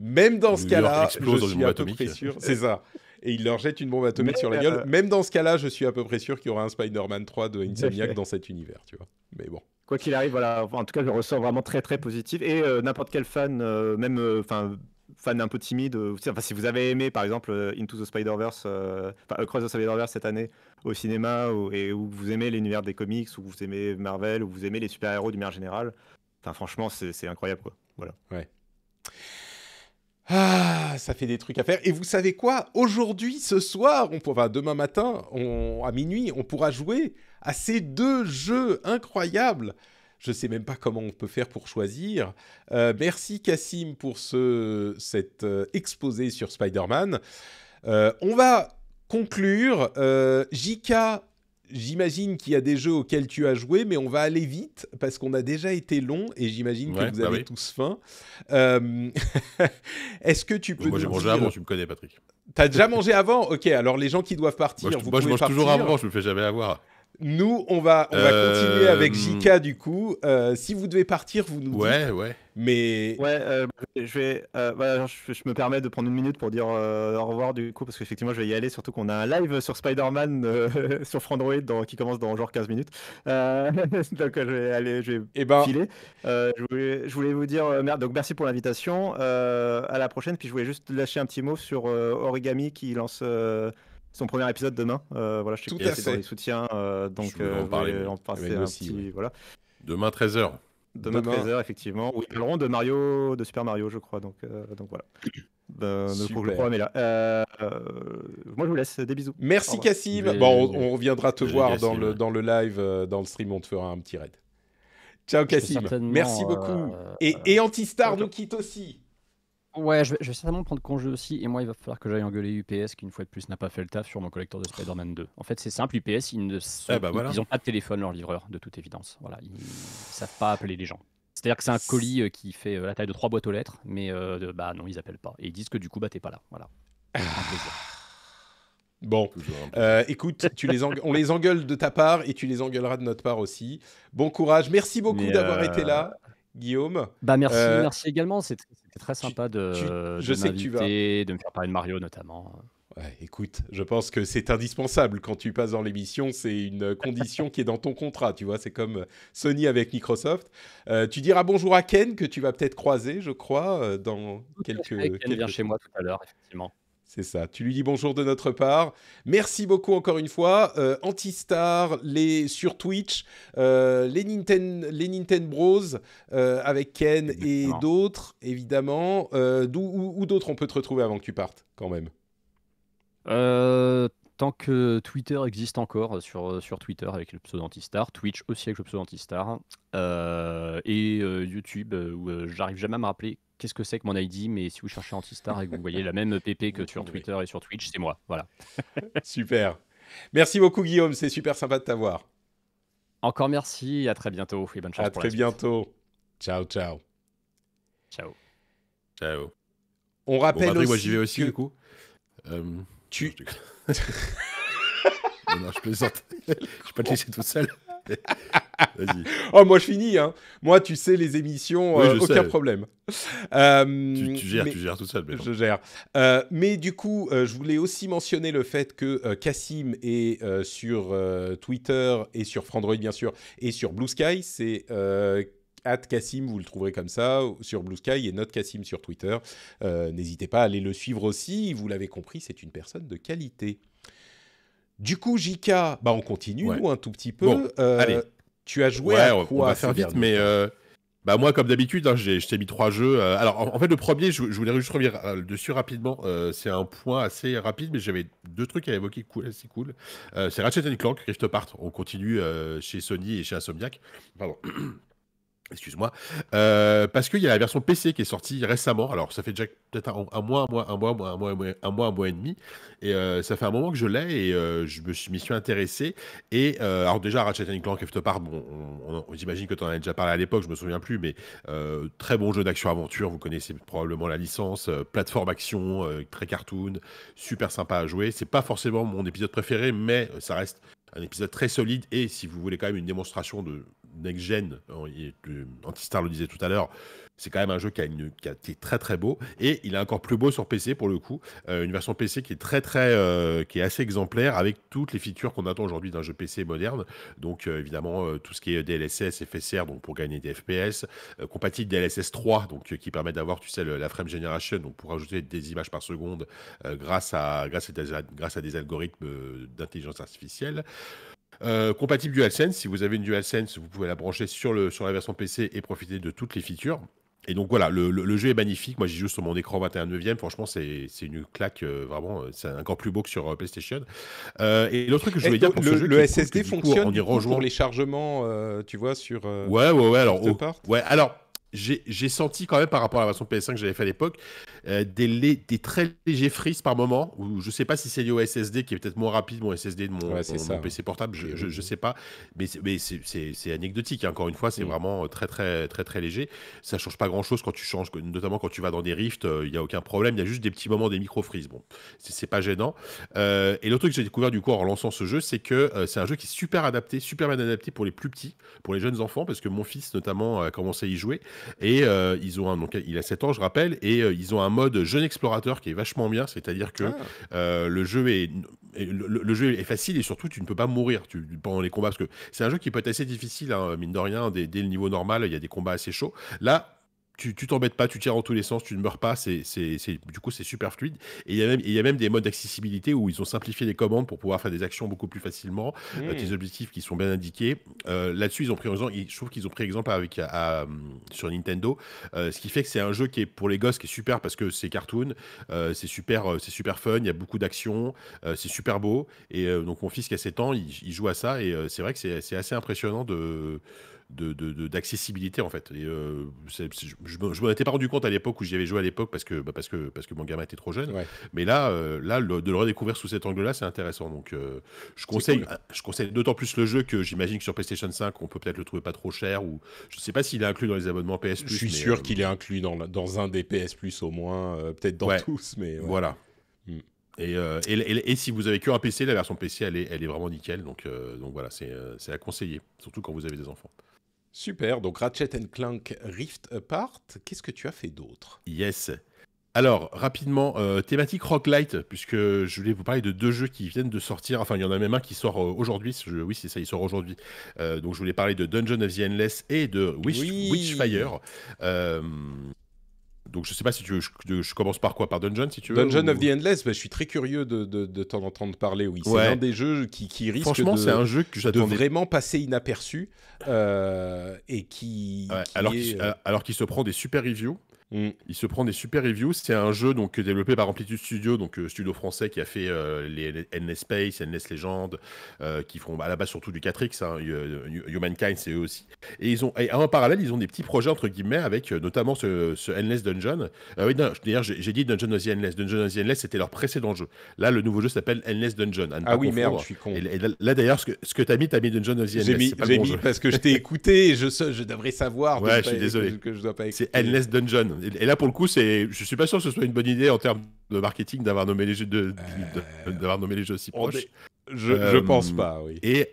Même dans ce cas-là, je suis à peu près sûr. C'est ça. Et ils leur jettent une bombe atomique sur la gueule. Même dans ce cas-là, je suis à peu près sûr qu'il y aura un Spider-Man 3 d'Insomniac dans cet univers, tu vois. Mais bon quoi qu'il arrive, voilà, en tout cas, je ressens vraiment très très positif. Et n'importe quel fan, même, enfin, fan un peu timide, si vous avez aimé par exemple euh, Into the Spider-Verse, euh, enfin, the Spider-Verse cette année au cinéma, et où vous aimez l'univers des comics, ou vous aimez Marvel, ou vous aimez les super-héros du manière général, enfin, franchement, c'est incroyable quoi. Voilà. Ouais. Ah, ça fait des trucs à faire. Et vous savez quoi Aujourd'hui, ce soir, on pourra, demain matin, à minuit, on pourra jouer à ces deux jeux incroyables. Je ne sais même pas comment on peut faire pour choisir. Euh, merci Cassim pour ce, cet euh, exposé sur Spider-Man. Euh, on va conclure. Euh, JK, j'imagine qu'il y a des jeux auxquels tu as joué, mais on va aller vite parce qu'on a déjà été long et j'imagine que vous bah avez tous faim. Est-ce que tu peux. Moi, j'ai mangé avant, tu me connais, Patrick. T'as déjà mangé avant Ok, alors les gens qui doivent partir. Moi, je, moi, je mange toujours avant, je me fais jamais avoir. Nous, on va, on va continuer avec euh, JK du coup. Euh, si vous devez partir, vous nous ouais, dites. Ouais, Mais... ouais. Euh, je vais. Voilà, je, me permets de prendre une minute pour dire au revoir du coup, parce qu'effectivement, je vais y aller. Surtout qu'on a un live sur Spider-Man sur Frandroid dans, qui commence dans genre 15 minutes. donc, je vais aller, je vais Et eh ben... filer. Je voulais, je, voulais, vous dire merde, donc merci pour l'invitation. à la prochaine. Puis, je voulais juste lâcher un petit mot sur Origami qui lance son premier épisode demain. Euh, voilà, je sais que soutiens, euh, donc on euh, en parler, voilà. Demain 13h. Demain, 13h effectivement. Oui, ils de Mario, de Super Mario, je crois. Donc, donc voilà. Ben, le programme est là. moi, je vous laisse. Des bisous. Merci, Cassim. Bon, on, reviendra te voir dans, le, dans le live, dans le stream. On te fera un petit raid. Ciao, Cassim. Merci beaucoup. et, et Antistar nous quitte aussi. Ouais, je vais, certainement prendre congé aussi. Et moi, il va falloir que j'aille engueuler UPS qui, une fois de plus, n'a pas fait le taf sur mon collecteur de Spider-Man 2. En fait, c'est simple. UPS, ils n'ont eh ben pas de téléphone, leur livreur, de toute évidence. Voilà, ils ne savent pas appeler les gens. C'est-à-dire que c'est un colis euh, qui fait euh, la taille de trois boîtes aux lettres, mais euh, bah non, ils appellent pas. Et ils disent que du coup, bah t'es pas là. Voilà. Ah. Bon, écoute, tu les on les engueule de ta part et tu les engueuleras de notre part aussi. Bon courage, merci beaucoup d'avoir été là. Guillaume. Bah merci, euh, merci également. C'était très sympa de, je sais tu vas... de me faire parler de Mario notamment. écoute, je pense que c'est indispensable quand tu passes dans l'émission. C'est une condition qui est dans ton contrat, tu vois. C'est comme Sony avec Microsoft. Euh, tu diras bonjour à Ken que tu vas peut-être croiser, je crois, euh, dans quelques. Ken chez moi tout à l'heure, effectivement. C'est ça. Tu lui dis bonjour de notre part. Merci beaucoup encore une fois. Euh, Antistar, les, sur Twitch, euh, les, Nintendo Bros euh, avec Ken et d'autres, évidemment. Euh, où, où d'autres on peut te retrouver avant que tu partes, quand même Tant que Twitter existe encore sur, sur Twitter avec le pseudo Antistar, Twitch aussi avec le pseudo Antistar, et YouTube où j'arrive jamais à me rappeler qu'est-ce que c'est que mon ID, mais si vous cherchez Antistar et que vous voyez la même PP que sur Twitter et sur Twitch, c'est moi. Voilà. super. Merci beaucoup, Guillaume. C'est super sympa de t'avoir. Encore merci. À très bientôt. Et À très bientôt. Ciao, ciao. Ciao. Ciao. On rappelle Moi, j'y vais aussi, du coup. Euh, tu. je plaisante. je peux pas te laisser tout seul. oh, moi je finis. Hein. Moi, tu sais, les émissions, euh, aucun problème. tu, euh, gères, tu gères tout seul. Je gère. Euh, mais du coup, je voulais aussi mentionner le fait que Cassim est sur Twitter et sur Frandroid, bien sûr, et sur Blue Sky. C'est at Cassim, vous le trouverez comme ça sur Blue Sky et notre Cassim sur Twitter. N'hésitez pas à aller le suivre aussi. Vous l'avez compris, c'est une personne de qualité. Du coup, J.K., bah on continue un tout petit peu. Euh, tu as joué à on, va faire vite, mais euh, bah moi, comme d'habitude, hein, je t'ai mis trois jeux. Euh, alors, en, fait, le premier, je, voulais juste revenir dessus rapidement. c'est un point assez rapide, mais j'avais deux trucs à évoquer cool, assez cool. c'est Ratchet Clank, Rift Apart. On continue chez Sony et chez Insomniac. Pardon. Excuse-moi. Euh, parce qu'il y a la version PC qui est sortie récemment. Alors, ça fait déjà peut-être un, mois, un mois, un mois, un mois, un mois, et demi. Et euh, ça fait un moment que je l'ai et euh, je me suis, m'y suis intéressé. Et alors, déjà, Ratchet Clank Rift bon, on, on, on imagine que tu en as déjà parlé à l'époque, je me souviens plus, mais très bon jeu d'action-aventure. Vous connaissez probablement la licence. plateforme action, très cartoon, super sympa à jouer. C'est pas forcément mon épisode préféré, mais ça reste un épisode très solide. Et si vous voulez quand même une démonstration de next-gen, hein, euh, Antistar le disait tout à l'heure, c'est quand même un jeu qui a, est très très beau et il est encore plus beau sur PC pour le coup. Euh, une version PC qui est très très euh, qui est assez exemplaire avec toutes les features qu'on attend aujourd'hui d'un jeu PC moderne. Donc évidemment tout ce qui est DLSS, FSR donc pour gagner des FPS, compatible DLSS 3 donc qui permet d'avoir tu sais la frame generation donc pour ajouter des images par seconde grâce à grâce à des algorithmes d'intelligence artificielle. Euh, compatible DualSense, si vous avez une DualSense, vous pouvez la brancher sur, le, sur la version PC et profiter de toutes les features. Et donc voilà, le, jeu est magnifique. Moi, j'ai juste sur mon écran 21 neuvième. Franchement, c'est une claque euh, vraiment. Euh, c'est encore plus beau que sur PlayStation. et l'autre truc que je voulais dire pour le, ce jeu, SSD fonctionne rejoint... pour les chargements, tu vois, sur. ouais, ouais, ouais. Alors, ouais, alors j'ai senti quand même par rapport à la version PS5 que j'avais fait à l'époque, euh, des, très légers frises par moment, où je sais pas si c'est lié au SSD qui est peut-être moins rapide, mon SSD de mon, PC portable, je, ne mm. sais pas, mais c'est anecdotique, hein. encore une fois, c'est mm. vraiment très, très, très, très léger. Ça change pas grand chose quand tu changes, notamment quand tu vas dans des rifts, il euh, n'y a aucun problème, il y a juste des petits moments, des micro-frises. Bon, c'est pas gênant. Euh, et l'autre truc que j'ai découvert du coup en lançant ce jeu, c'est que c'est un jeu qui est super adapté, super bien adapté pour les plus petits, pour les jeunes enfants, parce que mon fils notamment a commencé à y jouer et ils ont donc il a 7 ans, je rappelle, et ils ont un mode jeune explorateur qui est vachement bien, c'est-à-dire que ah. euh, le jeu est le, jeu est facile et surtout tu ne peux pas mourir tu, pendant les combats parce que c'est un jeu qui peut être assez difficile hein, mine de rien dès, dès, le niveau normal il y a des combats assez chauds là tu t'embêtes pas, tu tires en tous les sens, tu ne meurs pas, c'est du coup c'est super fluide. Et il y, y, a même des modes d'accessibilité où ils ont simplifié les commandes pour pouvoir faire des actions beaucoup plus facilement, des euh, mmh. objectifs qui sont bien indiqués. Euh, là-dessus, ils ont pris je trouve qu'ils ont pris exemple avec euh, sur Nintendo, ce qui fait que c'est un jeu qui est pour les gosses qui est super parce que c'est cartoon, c'est super, c'est super fun, il y a beaucoup d'actions, c'est super beau. Et donc mon fils qui a 7 ans, il, il joue à ça et c'est vrai que c'est assez impressionnant de d'accessibilité de, en fait. Et, euh, je m'en étais pas rendu compte à l'époque où j'y avais joué à l'époque parce que, bah, parce, que, parce que mon gamin était trop jeune. Mais là, euh, là de le redécouvrir sous cet angle-là, c'est intéressant. Donc euh, je, conseille, conseille d'autant plus le jeu que j'imagine que sur PlayStation 5, on peut peut-être le trouver pas trop cher. ou Je ne sais pas s'il est inclus dans les abonnements PS Plus. Je suis sûr qu'il est inclus dans, dans un des PS Plus au moins, peut-être dans tous. mais Voilà. Hmm. Et, et, si vous avez qu'un un PC, la version PC, elle est, elle est vraiment nickel. Donc, donc voilà, c'est à conseiller, surtout quand vous avez des enfants. Super, donc Ratchet Clank Rift Apart, qu'est-ce que tu as fait d'autre Yes. Alors, rapidement, euh, thématique thématique Light, puisque je voulais vous parler de deux jeux qui viennent de sortir. Enfin, il y en a même un qui sort euh, aujourd'hui. Oui, c'est ça, il sort aujourd'hui. Euh, donc, je voulais parler de Dungeon of the Endless et de Wish, Witchfire. Donc je sais pas si tu veux, je, commence par quoi Par Dungeon si tu veux Dungeon of the Endless, bah, je suis très curieux de, de, t'en entendre parler, oui. C'est un des jeux qui, qui risque Franchement, de, un jeu que de vraiment passer inaperçu euh, et qui... alors, euh, alors qu'il se prend des super reviews, Mm. Il se prend des super reviews. C'est un jeu donc développé par Amplitude Studio, donc euh, studio français qui a fait euh, les, Endless Space, Endless Legend, euh, qui font à bah, la base surtout du 4X. Hein, Humankind, c'est eux aussi. Et ils ont, en parallèle, ils ont des petits projets entre guillemets avec notamment ce, Endless Dungeon. Ah oui, d'ailleurs, j'ai dit Dungeon of the Endless. Dungeon of Endless, c'était leur précédent jeu. Là, le nouveau jeu s'appelle Endless Dungeon. Ah oui, merde, je suis con. là, d'ailleurs, ce que, ce que t'as mis, t'as mis Dungeon of the Endless. J'ai mis, pas bon mis parce que je t'ai écouté. Et je, je devrais savoir. Ouais, je suis désolé. C'est Endless Dungeon et là, pour le coup, c'est, je suis pas sûr que ce soit une bonne idée en termes de marketing d'avoir nommé les jeux, de, euh. nommé les jeux aussi proches. Je, je, pense euh, pas, oui. Et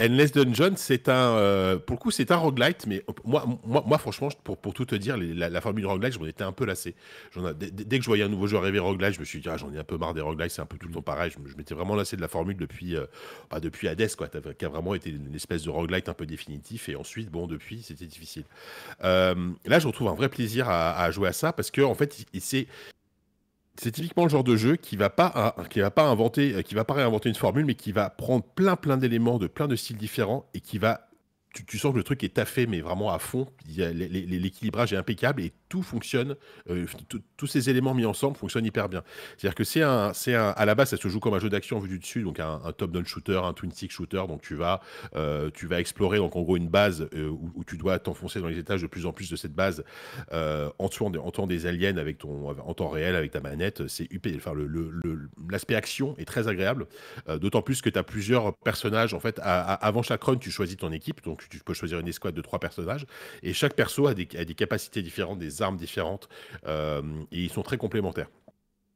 Endless Dungeon, c'est un, euh, pour le coup, c'est un roguelite, mais moi, moi, moi franchement, pour, tout te dire, la, formule roguelite, je m'en étais un peu lassé. J'en dès, dès, que je voyais un nouveau jeu arriver roguelite, je me suis dit, ah, j'en ai un peu marre des roguelites, c'est un peu tout le temps pareil. Je, m'étais vraiment lassé de la formule depuis, euh, bah, depuis Hades, quoi, qui a vraiment été une espèce de roguelite un peu définitif. Et ensuite, bon, depuis, c'était difficile. Euh, là, je retrouve un vrai plaisir à, jouer à ça parce que, en fait, c'est c'est typiquement le genre de jeu qui va pas qui va pas inventer euh, qui va pas réinventer une formule mais qui va prendre plein plein d'éléments de plein de styles différents et qui va tu, sens que le truc est taffé, mais vraiment à fond. L'équilibrage est impeccable et tout fonctionne. Euh, tous ces éléments mis ensemble fonctionnent hyper bien. C'est-à-dire que c'est un, c'est à la base, ça se joue comme un jeu d'action vu du dessus, donc un, top-down shooter, un twin stick shooter. Donc tu vas, euh, tu vas explorer donc en gros une base euh, où, tu dois t'enfoncer dans les étages de plus en plus de cette base en tuant en des aliens avec ton, en temps réel avec ta manette. C'est upé le, l'aspect action est très agréable, d'autant plus que tu as plusieurs personnages en fait. avant chaque run, tu choisis ton équipe. Donc tu peux choisir une escouade de trois personnages. Et chaque perso a des, capacités différentes, des armes différentes, euh, et ils sont très complémentaires.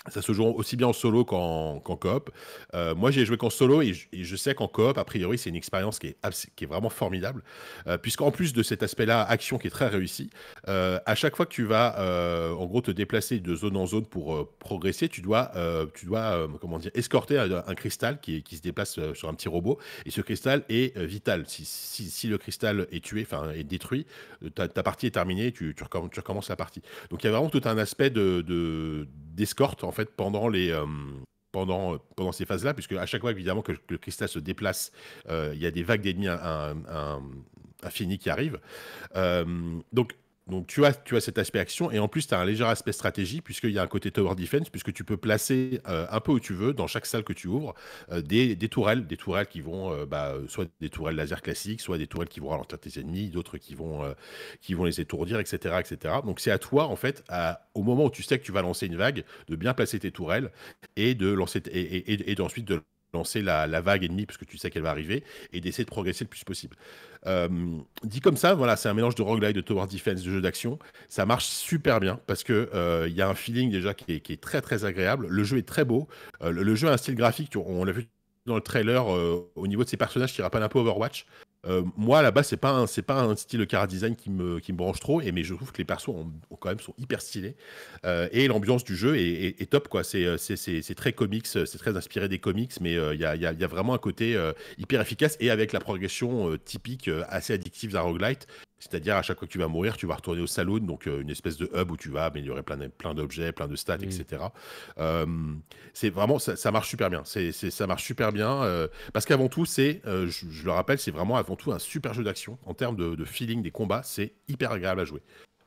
Ça se joue aussi bien en solo qu'en coop. Euh, moi, j'ai joué qu'en solo et, je sais qu'en coop, a priori, c'est une expérience qui est, qui est vraiment formidable. Euh, Puisqu'en plus de cet aspect-là, action qui est très réussi, euh, à chaque fois que tu vas, euh, en gros, te déplacer de zone en zone pour progresser, tu dois, tu dois comment dire, escorter un, cristal qui, qui, se déplace sur un petit robot. Et ce cristal est vital. Si, le cristal est tué, enfin, est détruit, ta, partie est terminée, tu, tu, recommences la partie. Donc, il y a vraiment tout un aspect de, de d'escorte en fait pendant les euh, pendant, pendant ces phases-là, puisque à chaque fois évidemment que, le cristal se déplace, euh, il y a des vagues d'ennemis infinis qui arrivent. Euh, donc donc tu as, tu as cet aspect action et en plus tu as un léger aspect stratégie puisqu'il y a un côté tower defense puisque tu peux placer euh, un peu où tu veux dans chaque salle que tu ouvres euh, des, tourelles, des tourelles qui vont euh, bah, soit des tourelles laser classiques, soit des tourelles qui vont ralentir tes ennemis, d'autres qui vont qui vont les étourdir, etc., etc. Donc c'est à toi en fait au moment où tu sais que tu vas lancer une vague de bien placer tes tourelles et de lancer et ensuite de lancer la, vague ennemie parce que tu sais qu'elle va arriver et d'essayer de progresser le plus possible. Euh, dit comme ça, voilà, c'est un mélange de roguelite, de tower defense, de jeu d'action. Ça marche super bien parce que euh, il y a un feeling déjà qui est, très très agréable. Le jeu est très beau. Euh, le, jeu a un style graphique, on, on l'a vu dans le trailer au niveau de ses personnages qui rappellent un peu Overwatch. Euh, moi là-bas, c'est pas un, c'est pas un style car design qui me, qui me branche trop, et mais je trouve que les persos quand même sont hyper stylés euh, et l'ambiance du jeu est, top quoi. Euh, c'est, c'est, c'est, très comics, c'est très inspiré des comics, mais il y, a, y, a, vraiment un côté hyper efficace et avec la progression typique assez addictive d'un roguelite c'est-à-dire, à chaque fois que tu vas mourir, tu vas retourner au saloon, donc euh, une espèce de hub où tu vas améliorer plein, plein d'objets, plein de stats, mm. etc. c'est vraiment, ça, marche super bien. C'est, ça marche super bien euh, parce qu'avant tout, c'est, euh, je, le rappelle, c'est vraiment avant tout un super jeu d'action en termes de feeling des combats. C'est hyper agréable à jouer.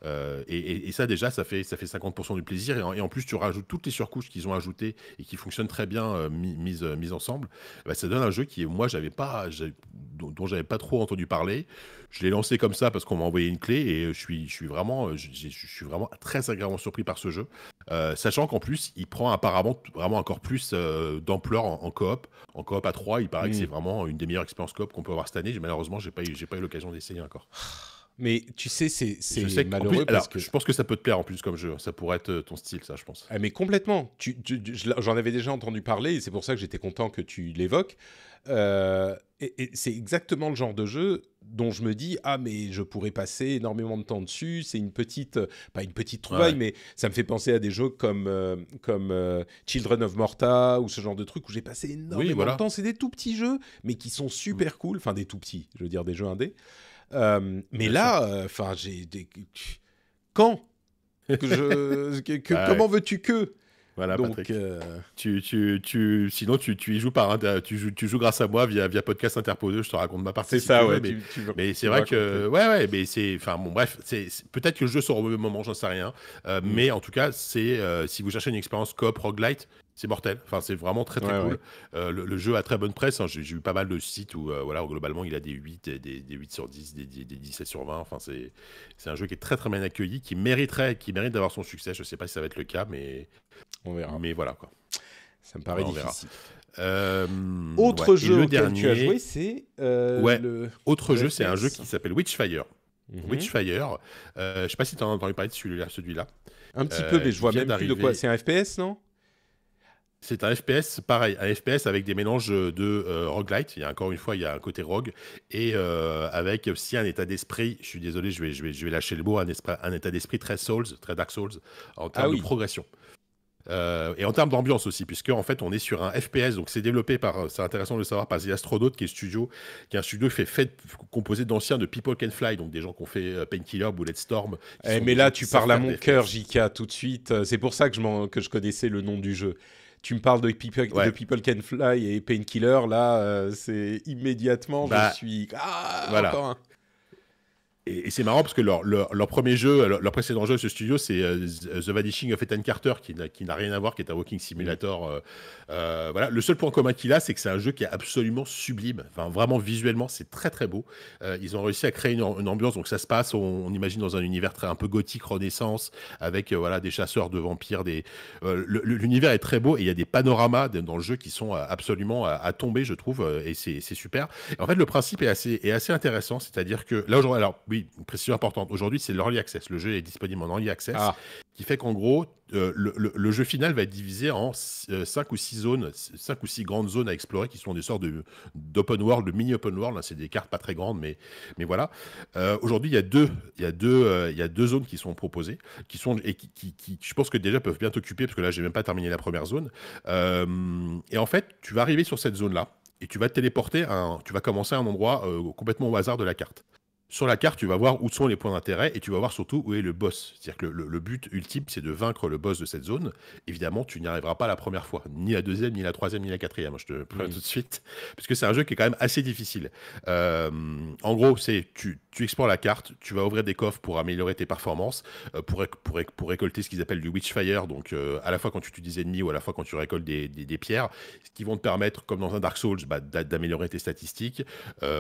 Euh, et, ça, déjà, ça fait, ça fait 50% du plaisir. Et en, plus, tu rajoutes toutes les surcouches qu'ils ont ajoutées et qui fonctionnent très bien euh, euh, mises ensemble. Bah, ça donne un jeu qui, moi, j'avais pas, dont, dont j'avais pas trop entendu parler. Je l'ai lancé comme ça parce qu'on m'a envoyé une clé et je suis, je suis vraiment, je, suis vraiment très agréablement surpris par ce jeu. sachant qu'en plus, il prend apparemment vraiment encore plus d'ampleur en, coop. En coop à 3, il paraît que mm. c'est vraiment une des meilleures expériences coop qu'on peut avoir cette année. Malheureusement, j'ai pas j'ai pas eu l'occasion d'essayer encore. Mais tu sais, c'est malheureux. parce que... Je pense que ça peut te plaire en plus comme jeu. Ça pourrait être euh, ton style, ça, je pense. Ah, mais complètement. Tu, J'en avais déjà entendu parler et c'est pour ça que j'étais content que tu l'évoques. Euh, et, c'est exactement le genre de jeu dont je me dis ah mais je pourrais passer énormément de temps dessus. C'est une petite, euh, pas une petite trouvaille, mais ça me fait penser à des jeux comme comme Children of Morta ou ce genre de truc où j'ai passé énormément de temps. C'est des tout petits jeux, mais qui sont super mm. cool. Enfin des tout petits, je veux dire des jeux indés. Euh, mais là, euh, enfin, j'ai des... quand Comment veux-tu que voilà, Patrick. Euh, tu, tu, tu, sinon, tu, tu y joues par, tu joues, tu joues grâce à moi via, via podcast interposé. Je te raconte ma partie. C'est ça, ouais. mais, c'est vrai que, ouais, ouais, mais c'est, enfin, bon, bref, c'est peut-être que le jeu sort au même moment, j'en sais rien. Mm. Mais en tout cas, c'est, si vous cherchez une expérience coop roguelite, c'est mortel. Enfin, c'est vraiment très très cool. Euh, le, jeu a très bonne presse. Hein. J'ai, eu pas mal de sites où, euh, voilà, globalement, il a des 8, des, 8 sur 10, des, 17 sur 20. Enfin, c'est, un jeu qui est très très bien accueilli, qui mériterait, qui mérite d'avoir son succès. Je sais pas si ça va être le cas, mais on verra. Mais voilà quoi. Ça me paraît difficile. Euh, autre jeu que tu as joué, c'est le... autre jeu, c'est un jeu qui s'appelle Witchfire. Mhm. Witchfire. je sais pas si tu en as entendu parler de celui-là. celui Un petit peu, mais je vois même plus de quoi. C'est un FPS, non c'est un FPS, pareil, un FPS avec des mélanges de euh, roguelite. Il y a encore une fois, il y a un côté rogue et euh, avec aussi un état d'esprit. Je suis désolé, je vais, je vais, je vais lâcher le mot. Un, un état d'esprit très Souls, très Dark Souls en termes ah de progression. Euh, et en termes d'ambiance aussi, puisque en fait on est sur un FPS, donc c'est développé par, euh, c'est intéressant de le savoir, par The Astronaut, qui est studio, qui est un studio fait, fait composé d'anciens de People Can Fly, donc des gens qui ont fait Painkiller, Bulletstorm. Eh mais là tu parles à mon cœur, JK, tout de suite. C'est pour ça que je, que je connaissais le nom du jeu tu me parles de People, Can Fly et Painkiller, là, euh, c'est immédiatement, je bah, suis... Ah, et, c'est marrant parce que leur, leur, premier jeu, leur, précédent jeu de ce studio, c'est euh, The Vanishing of Ethan Carter, qui n'a rien à voir, qui est un walking simulator. Euh, euh, voilà. Le seul point commun qu'il a, c'est que c'est un jeu qui est absolument sublime. Enfin, vraiment visuellement, c'est très très beau. ils ont réussi à créer une, ambiance. Donc ça se passe, on, imagine dans un univers très un peu gothique Renaissance, avec voilà des chasseurs de vampires. Des l'univers est très beau et il y a des panoramas dans le jeu qui sont absolument à, tomber, je trouve, et c'est super. en fait, le principe est assez est assez intéressant, c'est-à-dire que là aujourd'hui, alors oui, une précision importante. Aujourd'hui, c'est l'early access. Le jeu est disponible en early access, ah. qui fait qu'en gros, euh, le, jeu final va être divisé en 5 euh, ou 6 zones, 5 ou 6 grandes zones à explorer, qui sont des sortes d'open world, de mini open world. Hein, c'est des cartes pas très grandes, mais, mais voilà. Euh, aujourd'hui, il y a deux, il y a deux, il y a deux zones qui sont proposées, qui sont et qui, je pense que déjà peuvent bien t'occuper, parce que là, j'ai même pas terminé la première zone. et en fait, tu vas arriver sur cette zone là et tu vas téléporter, un, tu vas commencer à un endroit complètement au hasard de la carte sur la carte, tu vas voir où sont les points d'intérêt et tu vas voir surtout où est le boss. C'est-à-dire que le, but ultime, c'est de vaincre le boss de cette zone. Évidemment, tu n'y arriveras pas la première fois, ni la deuxième, ni la troisième, ni la quatrième. Hein, je te préviens tout de suite, parce que c'est un jeu qui est quand même assez difficile. Euh, en gros, c'est tu, tu explores la carte, tu vas ouvrir des coffres pour améliorer tes performances, euh, pour, pour, récolter ce qu'ils appellent du Witchfire, donc euh, à la fois quand tu tues des ennemis ou à la fois quand tu récoltes des, pierres, ce qui vont te permettre, comme dans un Dark Souls, bah, d'améliorer tes statistiques,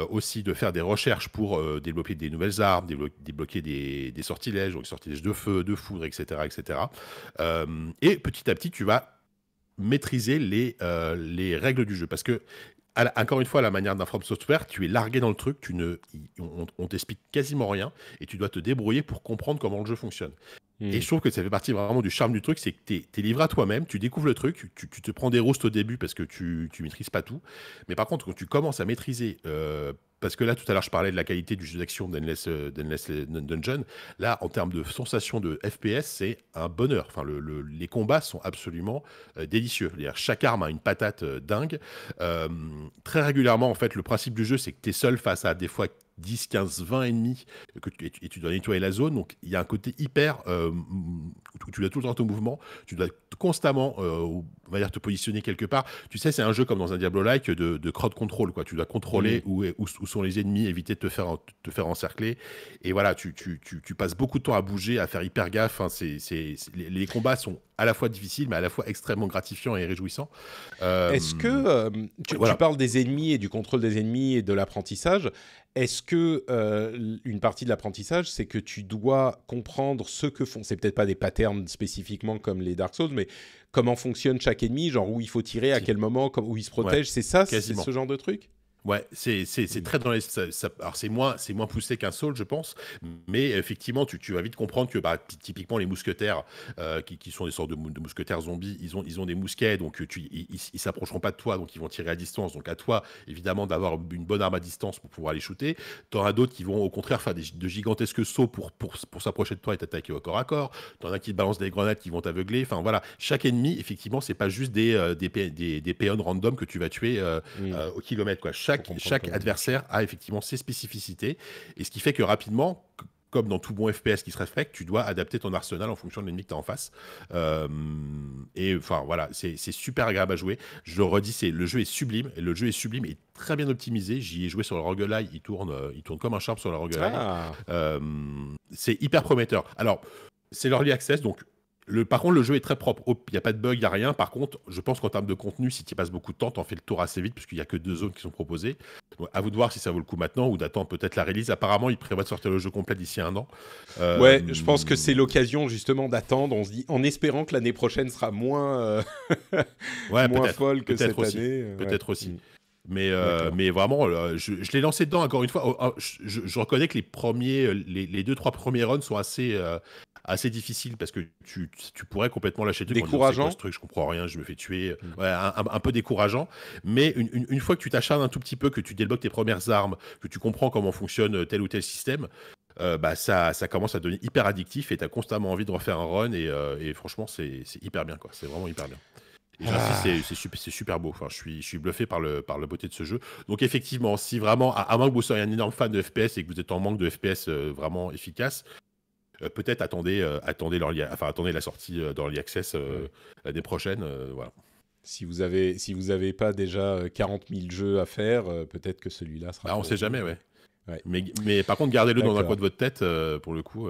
aussi de faire des recherches pour des développer des nouvelles armes, débloquer des, sortilèges, donc sortilèges de feu, de foudre, etc. etc. Euh, et petit à petit, tu vas maîtriser les, euh, les règles du jeu. Parce que encore une fois, la manière d'un From Software, tu es largué dans le truc, tu ne, on, t'explique quasiment rien et tu dois te débrouiller pour comprendre comment le jeu fonctionne. Hmm. Et je trouve que ça fait partie vraiment du charme du truc, c'est que tu es, livré à toi-même, tu découvres le truc, tu, te prends des roustes au début parce que tu, tu maîtrises pas tout. Mais par contre, quand tu commences à maîtriser euh, parce que là, tout à l'heure, je parlais de la qualité du jeu d'action d'Endless euh, euh, Dungeon. Là, en termes de sensation de FPS, c'est un bonheur. Enfin, les combats sont absolument euh, délicieux. Chaque arme a une patate dingue. très régulièrement, en fait, le principe du jeu, c'est que tu es seul face à des fois 10, 15, 20 ennemis que tu, et, tu, dois nettoyer la zone. Donc il y a un côté hyper euh, tu dois tout le temps ton mouvement, tu dois constamment euh, on va dire te positionner quelque part. Tu sais, c'est un jeu comme dans un Diablo-like de, de, crowd control. Quoi. Tu dois contrôler où, sont les ennemis, éviter de te faire, te faire encercler. Et voilà, tu, tu, tu, passes beaucoup de temps à bouger, à faire hyper gaffe. Hein. les, combats sont à la fois difficiles, mais à la fois extrêmement gratifiants et réjouissants. Euh, Est-ce que euh, tu, parles des ennemis et du contrôle des ennemis et de l'apprentissage est-ce que euh, une partie de l'apprentissage, c'est que tu dois comprendre ce que font, c'est peut-être pas des patterns spécifiquement comme les Dark Souls, mais comment fonctionne chaque ennemi, genre où il faut tirer, à quel moment, où il se protège, c'est ça, c'est ce genre de truc Ouais, c'est mm. très dans les. alors, c'est moins, moins poussé qu'un Saul, je pense. Mais effectivement, tu, tu vas vite comprendre que bah, typiquement, les mousquetaires, euh, qui, qui, sont des sortes de, mousquetaires zombies, ils ont, ils ont des mousquets, donc euh, tu, ils s'approcheront pas de toi, donc ils vont tirer à distance. Donc, à toi, évidemment, d'avoir une bonne arme à distance pour pouvoir les shooter. en as d'autres qui vont, au contraire, faire des, de gigantesques sauts pour, pour, s'approcher de toi et t'attaquer au corps à corps. en as qui te balancent des grenades qui vont t'aveugler. Enfin, voilà. Chaque ennemi, effectivement, c'est pas juste des, euh, des, des, péons random que tu vas tuer mm. au kilomètre, quoi. Chaque chaque, adversaire a effectivement ses spécificités. Et ce qui fait que rapidement, comme dans tout bon FPS qui se respecte, tu dois adapter ton arsenal en fonction de l'ennemi que tu as en face. Euh, et enfin voilà, c'est super agréable à jouer. Je le redis, le jeu est sublime, le jeu est sublime et très bien optimisé. J'y ai joué sur le roguelike, il tourne, il tourne comme un charme sur le roguelike. Ah. Euh, c'est hyper prometteur. Alors, c'est l'early access, donc par contre, le jeu est très propre. Il n'y a pas de bug, il n'y a rien. Par contre, je pense qu'en termes de contenu, si tu passes beaucoup de temps, tu en fais le tour assez vite, puisqu'il n'y a que deux zones qui sont proposées. Donc, à vous de voir si ça vaut le coup maintenant ou d'attendre peut-être la release. Apparemment, ils prévoient de sortir le jeu complet d'ici un an. Euh, ouais, je pense que c'est l'occasion justement d'attendre. On se dit, en espérant que l'année prochaine sera moins, euh, folle que cette année. Peut-être aussi. Mm. Mais, euh, mais vraiment, je, l'ai lancé dedans encore une fois. Oh, oh, je, reconnais que les premiers, les deux trois premiers runs sont assez assez difficile parce que tu, tu pourrais complètement lâcher Décourageant. Ce truc, je comprends rien, je me fais tuer. Mm. un, peu décourageant. Mais une, fois que tu t'acharnes un tout petit peu, que tu débloques tes premières armes, que tu comprends comment fonctionne tel ou tel système, euh, bah ça, ça commence à devenir hyper addictif et tu as constamment envie de refaire un run. Et, euh, et franchement, c'est hyper bien. quoi. C'est vraiment hyper bien. Ah. c'est super, super, beau. Enfin, je, suis, je suis bluffé par, le, par la beauté de ce jeu. Donc, effectivement, si vraiment, à, moins que vous soyez un énorme fan de FPS et que vous êtes en manque de FPS euh, vraiment efficace, euh, peut-être attendez, euh, attendez, enfin, attendez la sortie euh, dans Access l'année prochaine. voilà. Si vous avez, si vous n'avez pas déjà 40 000 jeux à faire, peut-être que celui-là sera. Bah, on ne sait jamais, ouais. Mais, mais, par contre, gardez-le dans un coin de votre tête pour le coup.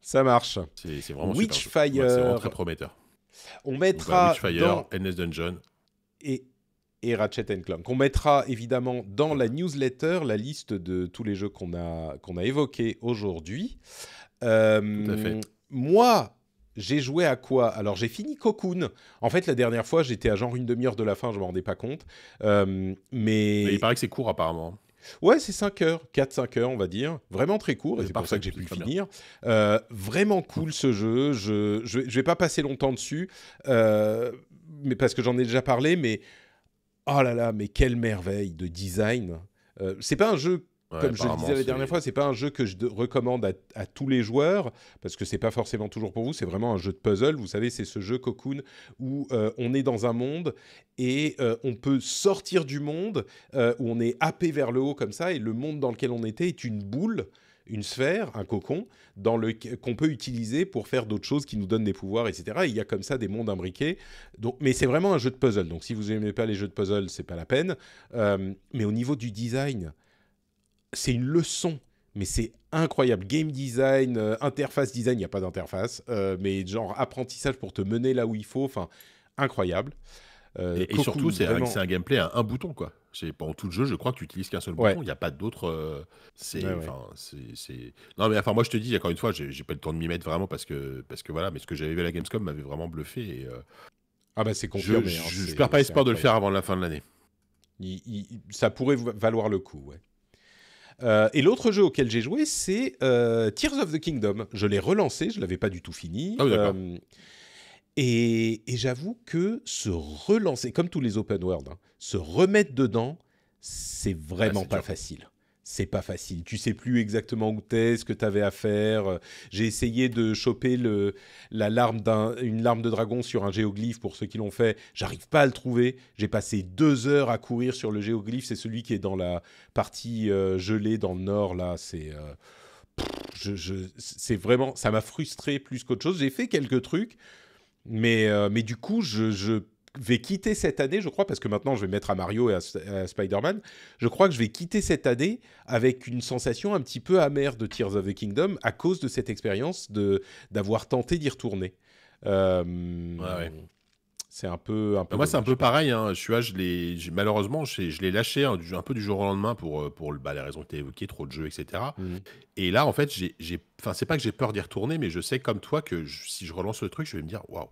Ça marche. C'est vraiment Witchfire. c'est vraiment très prometteur. On mettra. Witchfire, dans... Endless Dungeon. Et et Ratchet Clank. On mettra évidemment dans la newsletter la liste de tous les jeux qu'on a, qu'on a évoqués aujourd'hui. Euh, moi, j'ai joué à quoi Alors j'ai fini Cocoon. En fait, la dernière fois, j'étais à genre une demi-heure de la fin, je m'en rendais pas compte. Euh, mais... il paraît que c'est court apparemment. Ouais, c'est 5 heures, 4-5 heures, on va dire. Vraiment très court, et c'est pour ça que j'ai pu le finir. Euh, vraiment cool ce jeu. Je ne je, vais pas passer longtemps dessus, mais parce que j'en ai déjà parlé, mais oh là là, mais quelle merveille de design. Euh, c'est pas un jeu comme je le disais la dernière fois, c'est pas un jeu que je recommande à, tous les joueurs parce que c'est pas forcément toujours pour vous. C'est vraiment un jeu de puzzle. Vous savez, c'est ce jeu Cocoon où euh, on est dans un monde et euh, on peut sortir du monde où on est happé vers le haut comme ça et le monde dans lequel on était est une boule une sphère, un cocon, dans le qu'on peut utiliser pour faire d'autres choses qui nous donnent des pouvoirs, etc. il y a comme ça des mondes imbriqués. Donc, mais c'est vraiment un jeu de puzzle. Donc, si vous n'aimez pas les jeux de puzzle, c'est pas la peine. Euh, mais au niveau du design, c'est une leçon. Mais c'est incroyable. Game design, euh, interface design, il n'y a pas d'interface, euh, mais genre apprentissage pour te mener là où il faut. Enfin, incroyable. Euh, et, surtout, c'est un, gameplay à un bouton, quoi. Pendant tout le jeu, je crois que tu utilises qu'un seul bouton. Il n'y a pas d'autre. Euh, non, mais enfin, moi, je te dis, encore une fois, j'ai pas le temps de m'y mettre vraiment parce que, parce que voilà, mais ce que j'avais vu à la Gamescom m'avait vraiment bluffé. Euh, ah, bah, c'est confirmé. Hein, je, ne perds pas espoir de le faire avant la fin de l'année. ça pourrait valoir le coup, ouais. et l'autre jeu auquel j'ai joué, c'est Tears of the Kingdom. Je l'ai relancé, je l'avais pas du tout fini. Ah et, j'avoue que se relancer, comme tous les open world, hein, se remettre dedans, c'est vraiment ah, pas facile c'est pas facile. Tu sais plus exactement où t'es, ce que t'avais à faire. Euh, j'ai essayé de choper le, la larme d'un, une larme de dragon sur un géoglyphe pour ceux qui l'ont fait. J'arrive pas à le trouver. J'ai passé deux heures à courir sur le géoglyphe. C'est celui qui est dans la partie euh, gelée dans le nord là. C'est euh, c'est vraiment ça m'a frustré plus qu'autre chose. J'ai fait quelques trucs. Euh, mais, du coup, je, vais quitter cette année, je crois, parce que maintenant je vais mettre à Mario et à, Spider-Man. Je crois que je vais quitter cette année avec une sensation un petit peu amère de Tears of the Kingdom à cause de cette expérience d'avoir tenté d'y retourner. Euh, c'est un peu. Un peu moi, c'est un peu pareil. Hein. Je je l'ai, malheureusement, je, l'ai lâché hein, un peu du jour au lendemain pour, euh, pour bah, les raisons que tu as évoquées, trop de jeux, etc. Mmh. Et là, en fait, j'ai, enfin, c'est pas que j'ai peur d'y retourner, mais je sais comme toi que si je relance le truc, je vais me dire, waouh,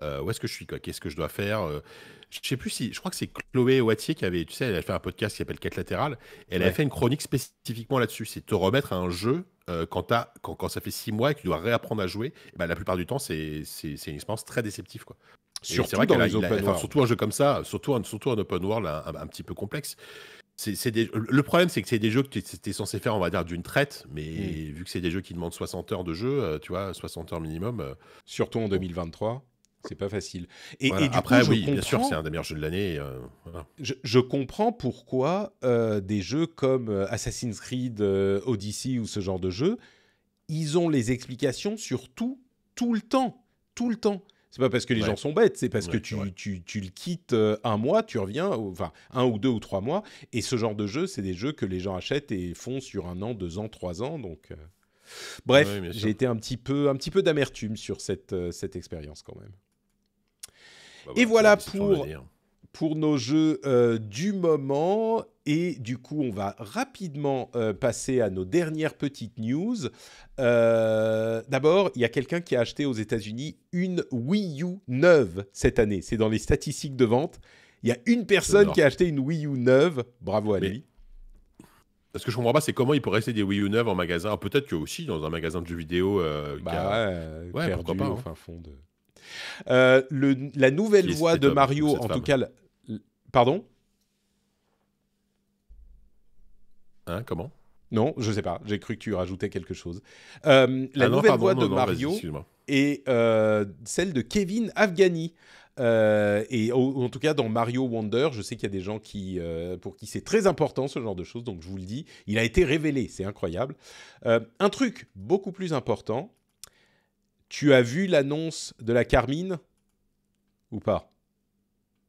euh, où est-ce que je suis Qu'est-ce que je dois faire euh? Je sais plus si, je crois que c'est Chloé Wattier qui avait, tu sais, elle a fait un podcast qui s'appelle Quête latérales Elle a avait fait une chronique spécifiquement là-dessus. C'est te remettre à un jeu quand, ça fait six mois et que tu dois réapprendre à jouer, ben, la plupart du temps, c'est une expérience très déceptive. Quoi. Surtout un jeu comme ça, surtout un, surtout un open world un, un, petit peu complexe. le problème, c'est que c'est des jeux que tu es censé faire, on va dire, d'une traite, mais mm. vu que c'est des jeux qui demandent 60 heures de jeu, euh, tu vois, 60 heures minimum. Euh, surtout en 2023. C'est pas facile. Et, Après, oui, bien sûr, c'est un des meilleurs jeux de l'année. Euh, je, comprends pourquoi des jeux comme Assassin's Creed, Odyssey ou ce genre de jeu, ils ont les explications sur tout, tout le temps. Tout le temps. C'est pas parce que les gens sont bêtes, c'est parce que tu, le quittes euh, un mois, tu reviens, enfin un ou deux ou trois mois. Et ce genre de jeu, c'est des jeux que les gens achètent et font sur un an, deux ans, trois ans. Donc, euh. bref, j'ai été un petit peu, un petit peu d'amertume sur cette, euh, cette expérience quand même. Bah et voilà pour pour nos jeux euh, du moment. Et du coup, on va rapidement euh, passer à nos dernières petites news. Euh, d'abord, il y a quelqu'un qui a acheté aux États-Unis une Wii U neuve cette année. C'est dans les statistiques de vente. Il y a une personne qui a acheté une Wii U neuve. Bravo à Ce que je comprends pas, c'est comment il pourrait rester des Wii U neuves en magasin. Ah, peut-être que aussi dans un magasin de jeux vidéo. Bah, ouais, pourquoi pas, hein. fond de... la nouvelle voix de Mario, en tout cas, Pardon Hein, comment Non, je sais pas. J'ai cru que tu rajoutais quelque chose. Euh, la ah nouvelle voix de Mario est euh, celle de Kevin Afghani. Euh, et en tout cas dans Mario Wonder, je sais qu'il y a des gens qui, pour qui c'est très important ce genre de choses, donc je vous le dis, il a été révélé, c'est incroyable. un truc beaucoup plus important, tu as vu l'annonce de la Carmine ou pas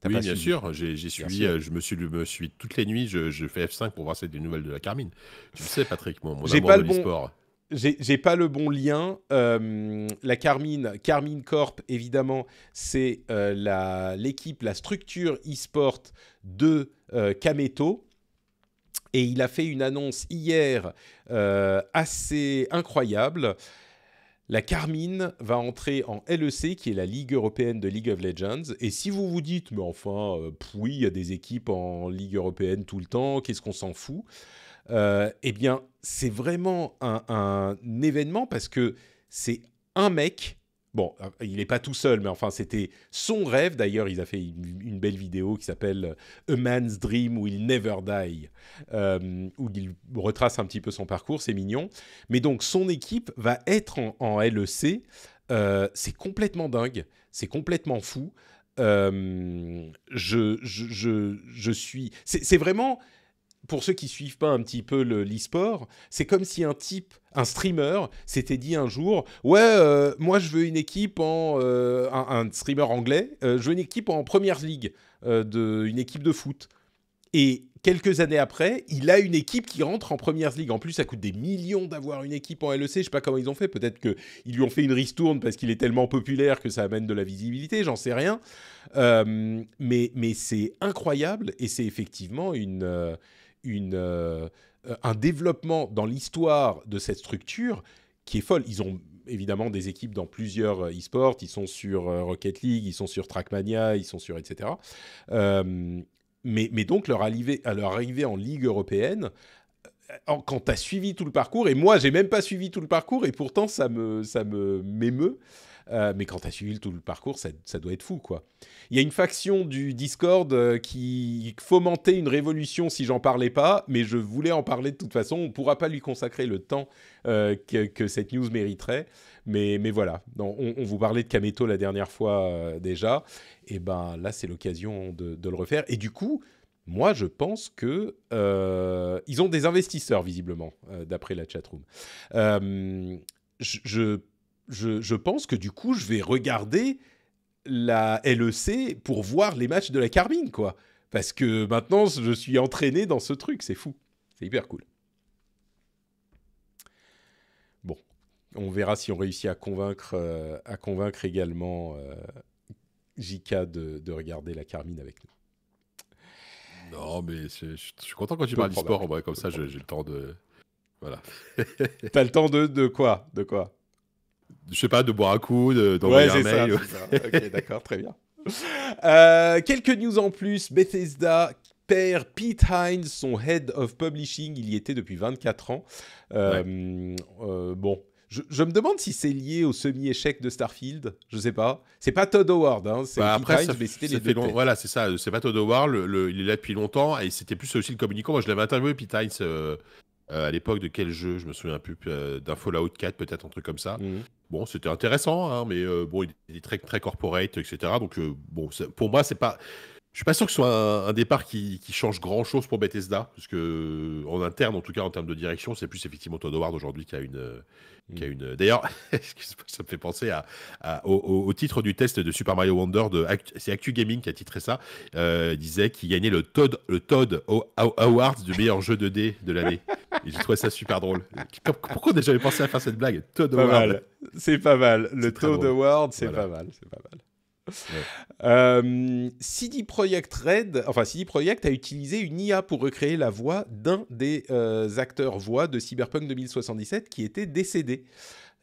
oui, bien sûr, j'ai suivi, euh, je me suis, me suis toutes les nuits, je, je fais F5 pour voir si des nouvelles de la Carmine. Tu le sais, Patrick, mon, mon amour pas de l'e-sport. J'ai pas le bon lien. Euh, la Carmine, Carmine Corp, évidemment, c'est euh, la l'équipe, la, structure e-sport de Cametto. Et il a fait une annonce hier assez incroyable la Carmine va entrer en LEC, qui est la Ligue européenne de League of Legends. Et si vous vous dites, mais enfin, euh, puis il y a des équipes en Ligue européenne tout le temps, qu'est-ce qu'on s'en fout euh, Eh bien, c'est vraiment un, événement parce que c'est un mec Bon, euh, il n'est pas tout seul, mais enfin, c'était son rêve. D'ailleurs, il a fait une, belle vidéo qui s'appelle euh, A Man's Dream Will Never Die, euh, où il retrace un petit peu son parcours, c'est mignon. Mais donc, son équipe va être en, LEC. c'est complètement dingue, c'est complètement fou. je, je, je, je, suis. C'est vraiment pour ceux qui suivent pas un petit peu l'e-sport, c'est comme si un type, un streamer, s'était dit un jour, ouais, euh, moi je veux une équipe en, euh, un, streamer anglais, euh, je veux une équipe en première ligue, de, une équipe de foot. Et quelques années après, il a une équipe qui rentre en première ligue. En plus, ça coûte des millions d'avoir une équipe en LEC. Je sais pas comment ils ont fait. Peut-être qu'ils lui ont fait une ristourne parce qu'il est tellement populaire que ça amène de la visibilité. J'en sais rien. mais mais c'est incroyable et c'est effectivement une euh, euh, un développement dans l'histoire de cette structure qui est folle. Ils ont évidemment des équipes dans plusieurs euh, e-sports. Ils sont sur Rocket League, ils sont sur Trackmania, ils sont sur etc. mais, donc leur arrivée, leur arrivée en Ligue européenne, quand tu as suivi tout le parcours, et moi j'ai même pas suivi tout le parcours, et pourtant ça ça me m'émeut. Euh, mais quand tu as suivi tout le parcours, ça, doit être fou, quoi. Il y a une faction du Discord euh, qui fomentait une révolution si j'en parlais pas, mais je voulais en parler de toute façon. On ne pourra pas lui consacrer le temps euh, que, cette news mériterait. Mais, mais voilà, on, vous parlait de Kameto la dernière fois déjà. Et ben là, c'est l'occasion de, le refaire. Et du coup, moi, je pense que ils ont des investisseurs visiblement, d'après la chatroom. Euh, je, je je, pense que du coup, je vais regarder la LEC pour voir les matchs de la Carmine, quoi. Parce que maintenant, je suis entraîné dans ce truc, c'est fou. C'est hyper cool. Bon, on verra si on réussit à convaincre, euh, à convaincre également euh, JK de, regarder la Carmine avec nous. Non, mais je, suis content quand tu parles du sport, comme ça, j'ai le temps de... Voilà. T'as le temps de, de quoi De quoi je sais pas, de boire un coup, d'envoyer ouais, un mail. Ça, ça. ok, d'accord, très bien. Euh, quelques news en plus. Bethesda perd Pete Hines, son head of publishing. Il y était depuis 24 ans. Euh, euh, bon. Je, me demande si c'est lié au semi-échec de Starfield. Je sais pas. C'est pas Todd Howard. Hein, c'est bah, après, Hines, mais c'était les deux Voilà, c'est ça. C'est pas Todd Howard. il est là depuis longtemps. Et c'était plus aussi le communicant. Moi, je l'avais interviewé, Pete Hines, à l'époque de quel jeu Je me souviens plus. D'un Fallout 4, peut-être, un truc comme ça. Mhm. Bon, c'était intéressant, hein, mais euh, bon, il est très, très corporate, etc. Donc, euh, bon, pour moi, c'est pas. Je suis pas sûr que ce soit un, départ qui, change grand chose pour Bethesda, parce que euh, en interne, en tout cas en termes de direction, c'est plus effectivement Todd Howard aujourd'hui qui a une, euh, qui a mm. une. D'ailleurs, ça me fait penser à, au, titre du test de Super Mario Wonder de c'est Actu Gaming qui a titré ça, euh, disait qu'il gagnait le Todd le Todd Awards du meilleur jeu 2D de l'année. Et j'ai trouvé ça super drôle. Pourquoi on n'a jamais pensé à faire cette blague Todd Awards. C'est pas mal. Le Todd Award, c'est pas mal. C'est pas mal. Euh, CD Projekt Red, enfin CD Project a utilisé une IA pour recréer la voix d'un des euh, acteurs voix de Cyberpunk 2077 qui était décédé.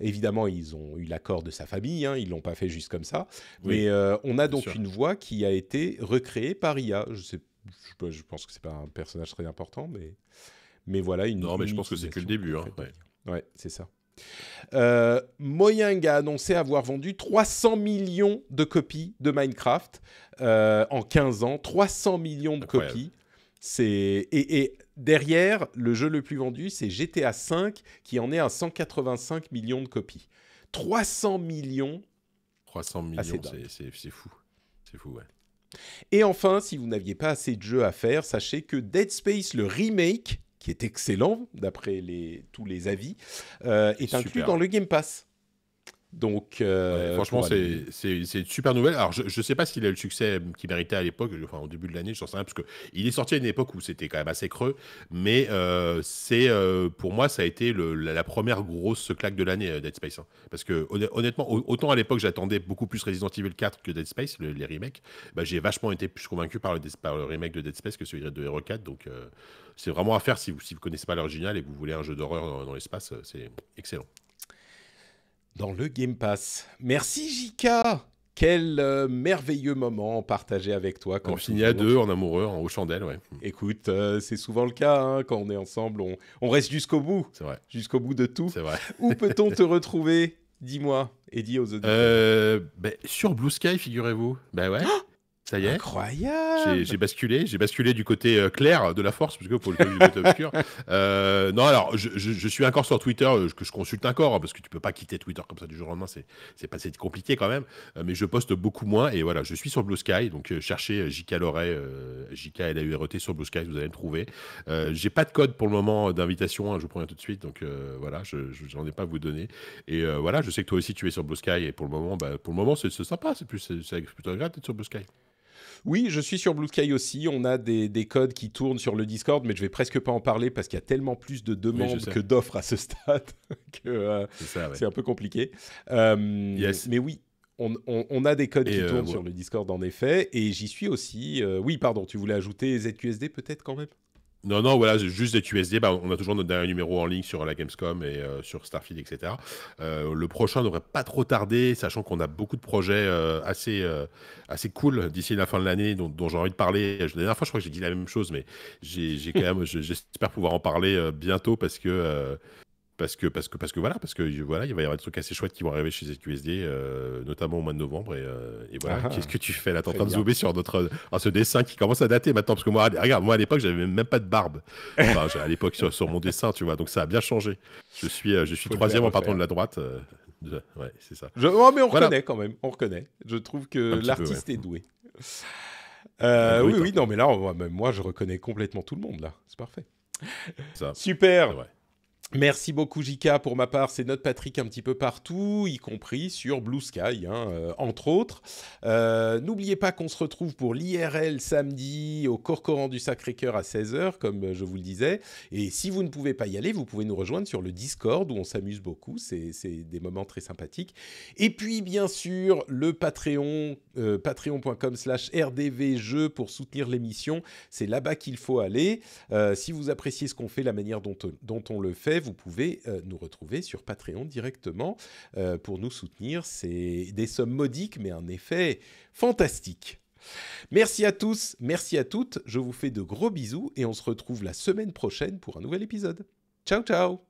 Évidemment, ils ont eu l'accord de sa famille, hein, ils l'ont pas fait juste comme ça. mais euh, on a donc une voix qui a été recréée par IA. Je pense que c'est pas un personnage très important, mais voilà une. Non, mais je pense que c'est que le début. Hein, ouais c'est ça. Euh, Moyang a annoncé avoir vendu 300 millions de copies de Minecraft euh, en 15 ans. 300 millions de copies. C'est et, derrière le jeu le plus vendu, c'est GTA V qui en est à 185 millions de copies. 300 millions. 300 ah, millions, c'est fou. C'est fou, Et enfin, si vous n'aviez pas assez de jeux à faire, sachez que Dead Space, le remake, qui est excellent d'après les, tous les avis, euh, est inclus dans le Game Pass. Donc, euh, franchement, c'est, une super nouvelle. Alors, je ne sais pas s'il a eu le succès qu'il méritait à l'époque, enfin au début de l'année, je sais rien, parce qu'il est sorti à une époque où c'était quand même assez creux, mais euh, c'est euh, pour moi, ça a été la, première grosse claque de l'année, Dead Space. Hein. Parce que honnêtement, autant à l'époque, j'attendais beaucoup plus Resident Evil 4 que Dead Space, les remakes, bah, j'ai vachement été plus convaincu par le, remake de Dead Space que celui de Hero 4, donc c'est vraiment à faire si vous ne connaissez pas l'original et vous voulez un jeu d'horreur dans l'espace, c'est excellent dans le Game Pass. Merci Jika. quel euh, merveilleux moment partagé avec toi. quand on finit à deux, en amoureux, en haut chandelle, ouais. Hmm. Écoute, euh, c'est souvent le cas, hein, quand on est ensemble, on, reste jusqu'au bout. C'est vrai. Jusqu'au bout de tout. C'est vrai. Où peut-on te retrouver Dis-moi et dis aux auditeurs. Euh, ben, sur Blue Sky, figurez-vous. bah ouais. Oh ça y est. Incroyable. J'ai basculé, j'ai basculé du côté euh, clair de la force, parce que pour le euh, non, alors je, suis encore sur Twitter, euh, que je consulte encore, hein, parce que tu peux pas quitter Twitter comme ça du jour au lendemain, c'est pas compliqué quand même. mais je poste beaucoup moins et voilà, je suis sur Blue Sky, donc cherchez JK Loret, JK l a e sur Blue Sky, vous allez me trouver. j'ai pas de code pour le moment d'invitation, hein, je vous préviens tout de suite, donc voilà, je n'en ai pas à vous donner. Et voilà, je sais que toi aussi tu es sur Blue Sky et pour le moment, bah, pour le moment c'est sympa, c'est plus c'est plutôt agréable d'être sur Blue Sky. Oui, je suis sur Blue Sky aussi. On a des, codes qui tournent sur le Discord, mais je vais presque pas en parler parce qu'il y a tellement plus de demandes que d'offres à ce stade que euh, c'est un peu compliqué. Euh, mais oui. On, a des codes qui euh, tournent sur le Discord en effet, et j'y suis aussi. oui, pardon, tu voulais ajouter ZQSD peut-être quand même non, non, voilà, juste des U.S.D. Bah, on a toujours notre dernier numéro en ligne sur la Gamescom et euh, sur Starfield, etc. Euh, le prochain n'aurait pas trop tardé, sachant qu'on a beaucoup de projets euh, assez, assez cool d'ici la fin de l'année dont, j'ai envie de parler. La dernière fois, je crois que j'ai dit la même chose, mais j'espère pouvoir en parler bientôt parce que parce que, parce que, parce que voilà, parce que voilà, il va y avoir des trucs assez chouettes qui vont arriver chez ZQSD, euh, notamment au mois de novembre. Et, euh, voilà, ah ah. qu'est-ce que tu fais là T'es en train de zoomer sur notre, ah, ce dessin qui commence à dater maintenant. Parce que moi, regarde, moi à l'époque, j'avais même pas de barbe. à l'époque, sur, mon dessin, tu vois. Donc ça a bien changé. Je suis, euh, je suis troisième en partant de la hein. droite. ouais, c'est ça. Oh, mais on reconnaît quand même, on reconnaît. Je trouve que l'artiste est doué. oui, oui, non, mais là, moi, je reconnais complètement tout le monde là. C'est parfait. Ça. Super. Merci beaucoup Jika, pour ma part, c'est notre Patrick un petit peu partout, y compris sur Blue Sky, hein, euh, entre autres. Euh, n'oubliez pas qu'on se retrouve pour l'IRL samedi au Corcoran du Sacré-Cœur à 16h, comme euh, je vous le disais. Et si vous ne pouvez pas y aller, vous pouvez nous rejoindre sur le Discord où on s'amuse beaucoup, c'est des moments très sympathiques. Et puis bien sûr, le Patreon, patreon.com slash rdvjeux pour soutenir l'émission, c'est là-bas qu'il faut aller. si vous appréciez ce qu'on fait, la manière dont on le fait, vous pouvez euh, nous retrouver sur Patreon directement euh, pour nous soutenir. C'est des sommes modiques, mais un effet fantastique. Merci à tous, merci à toutes. Je vous fais de gros bisous et on se retrouve la semaine prochaine pour un nouvel épisode. Ciao, ciao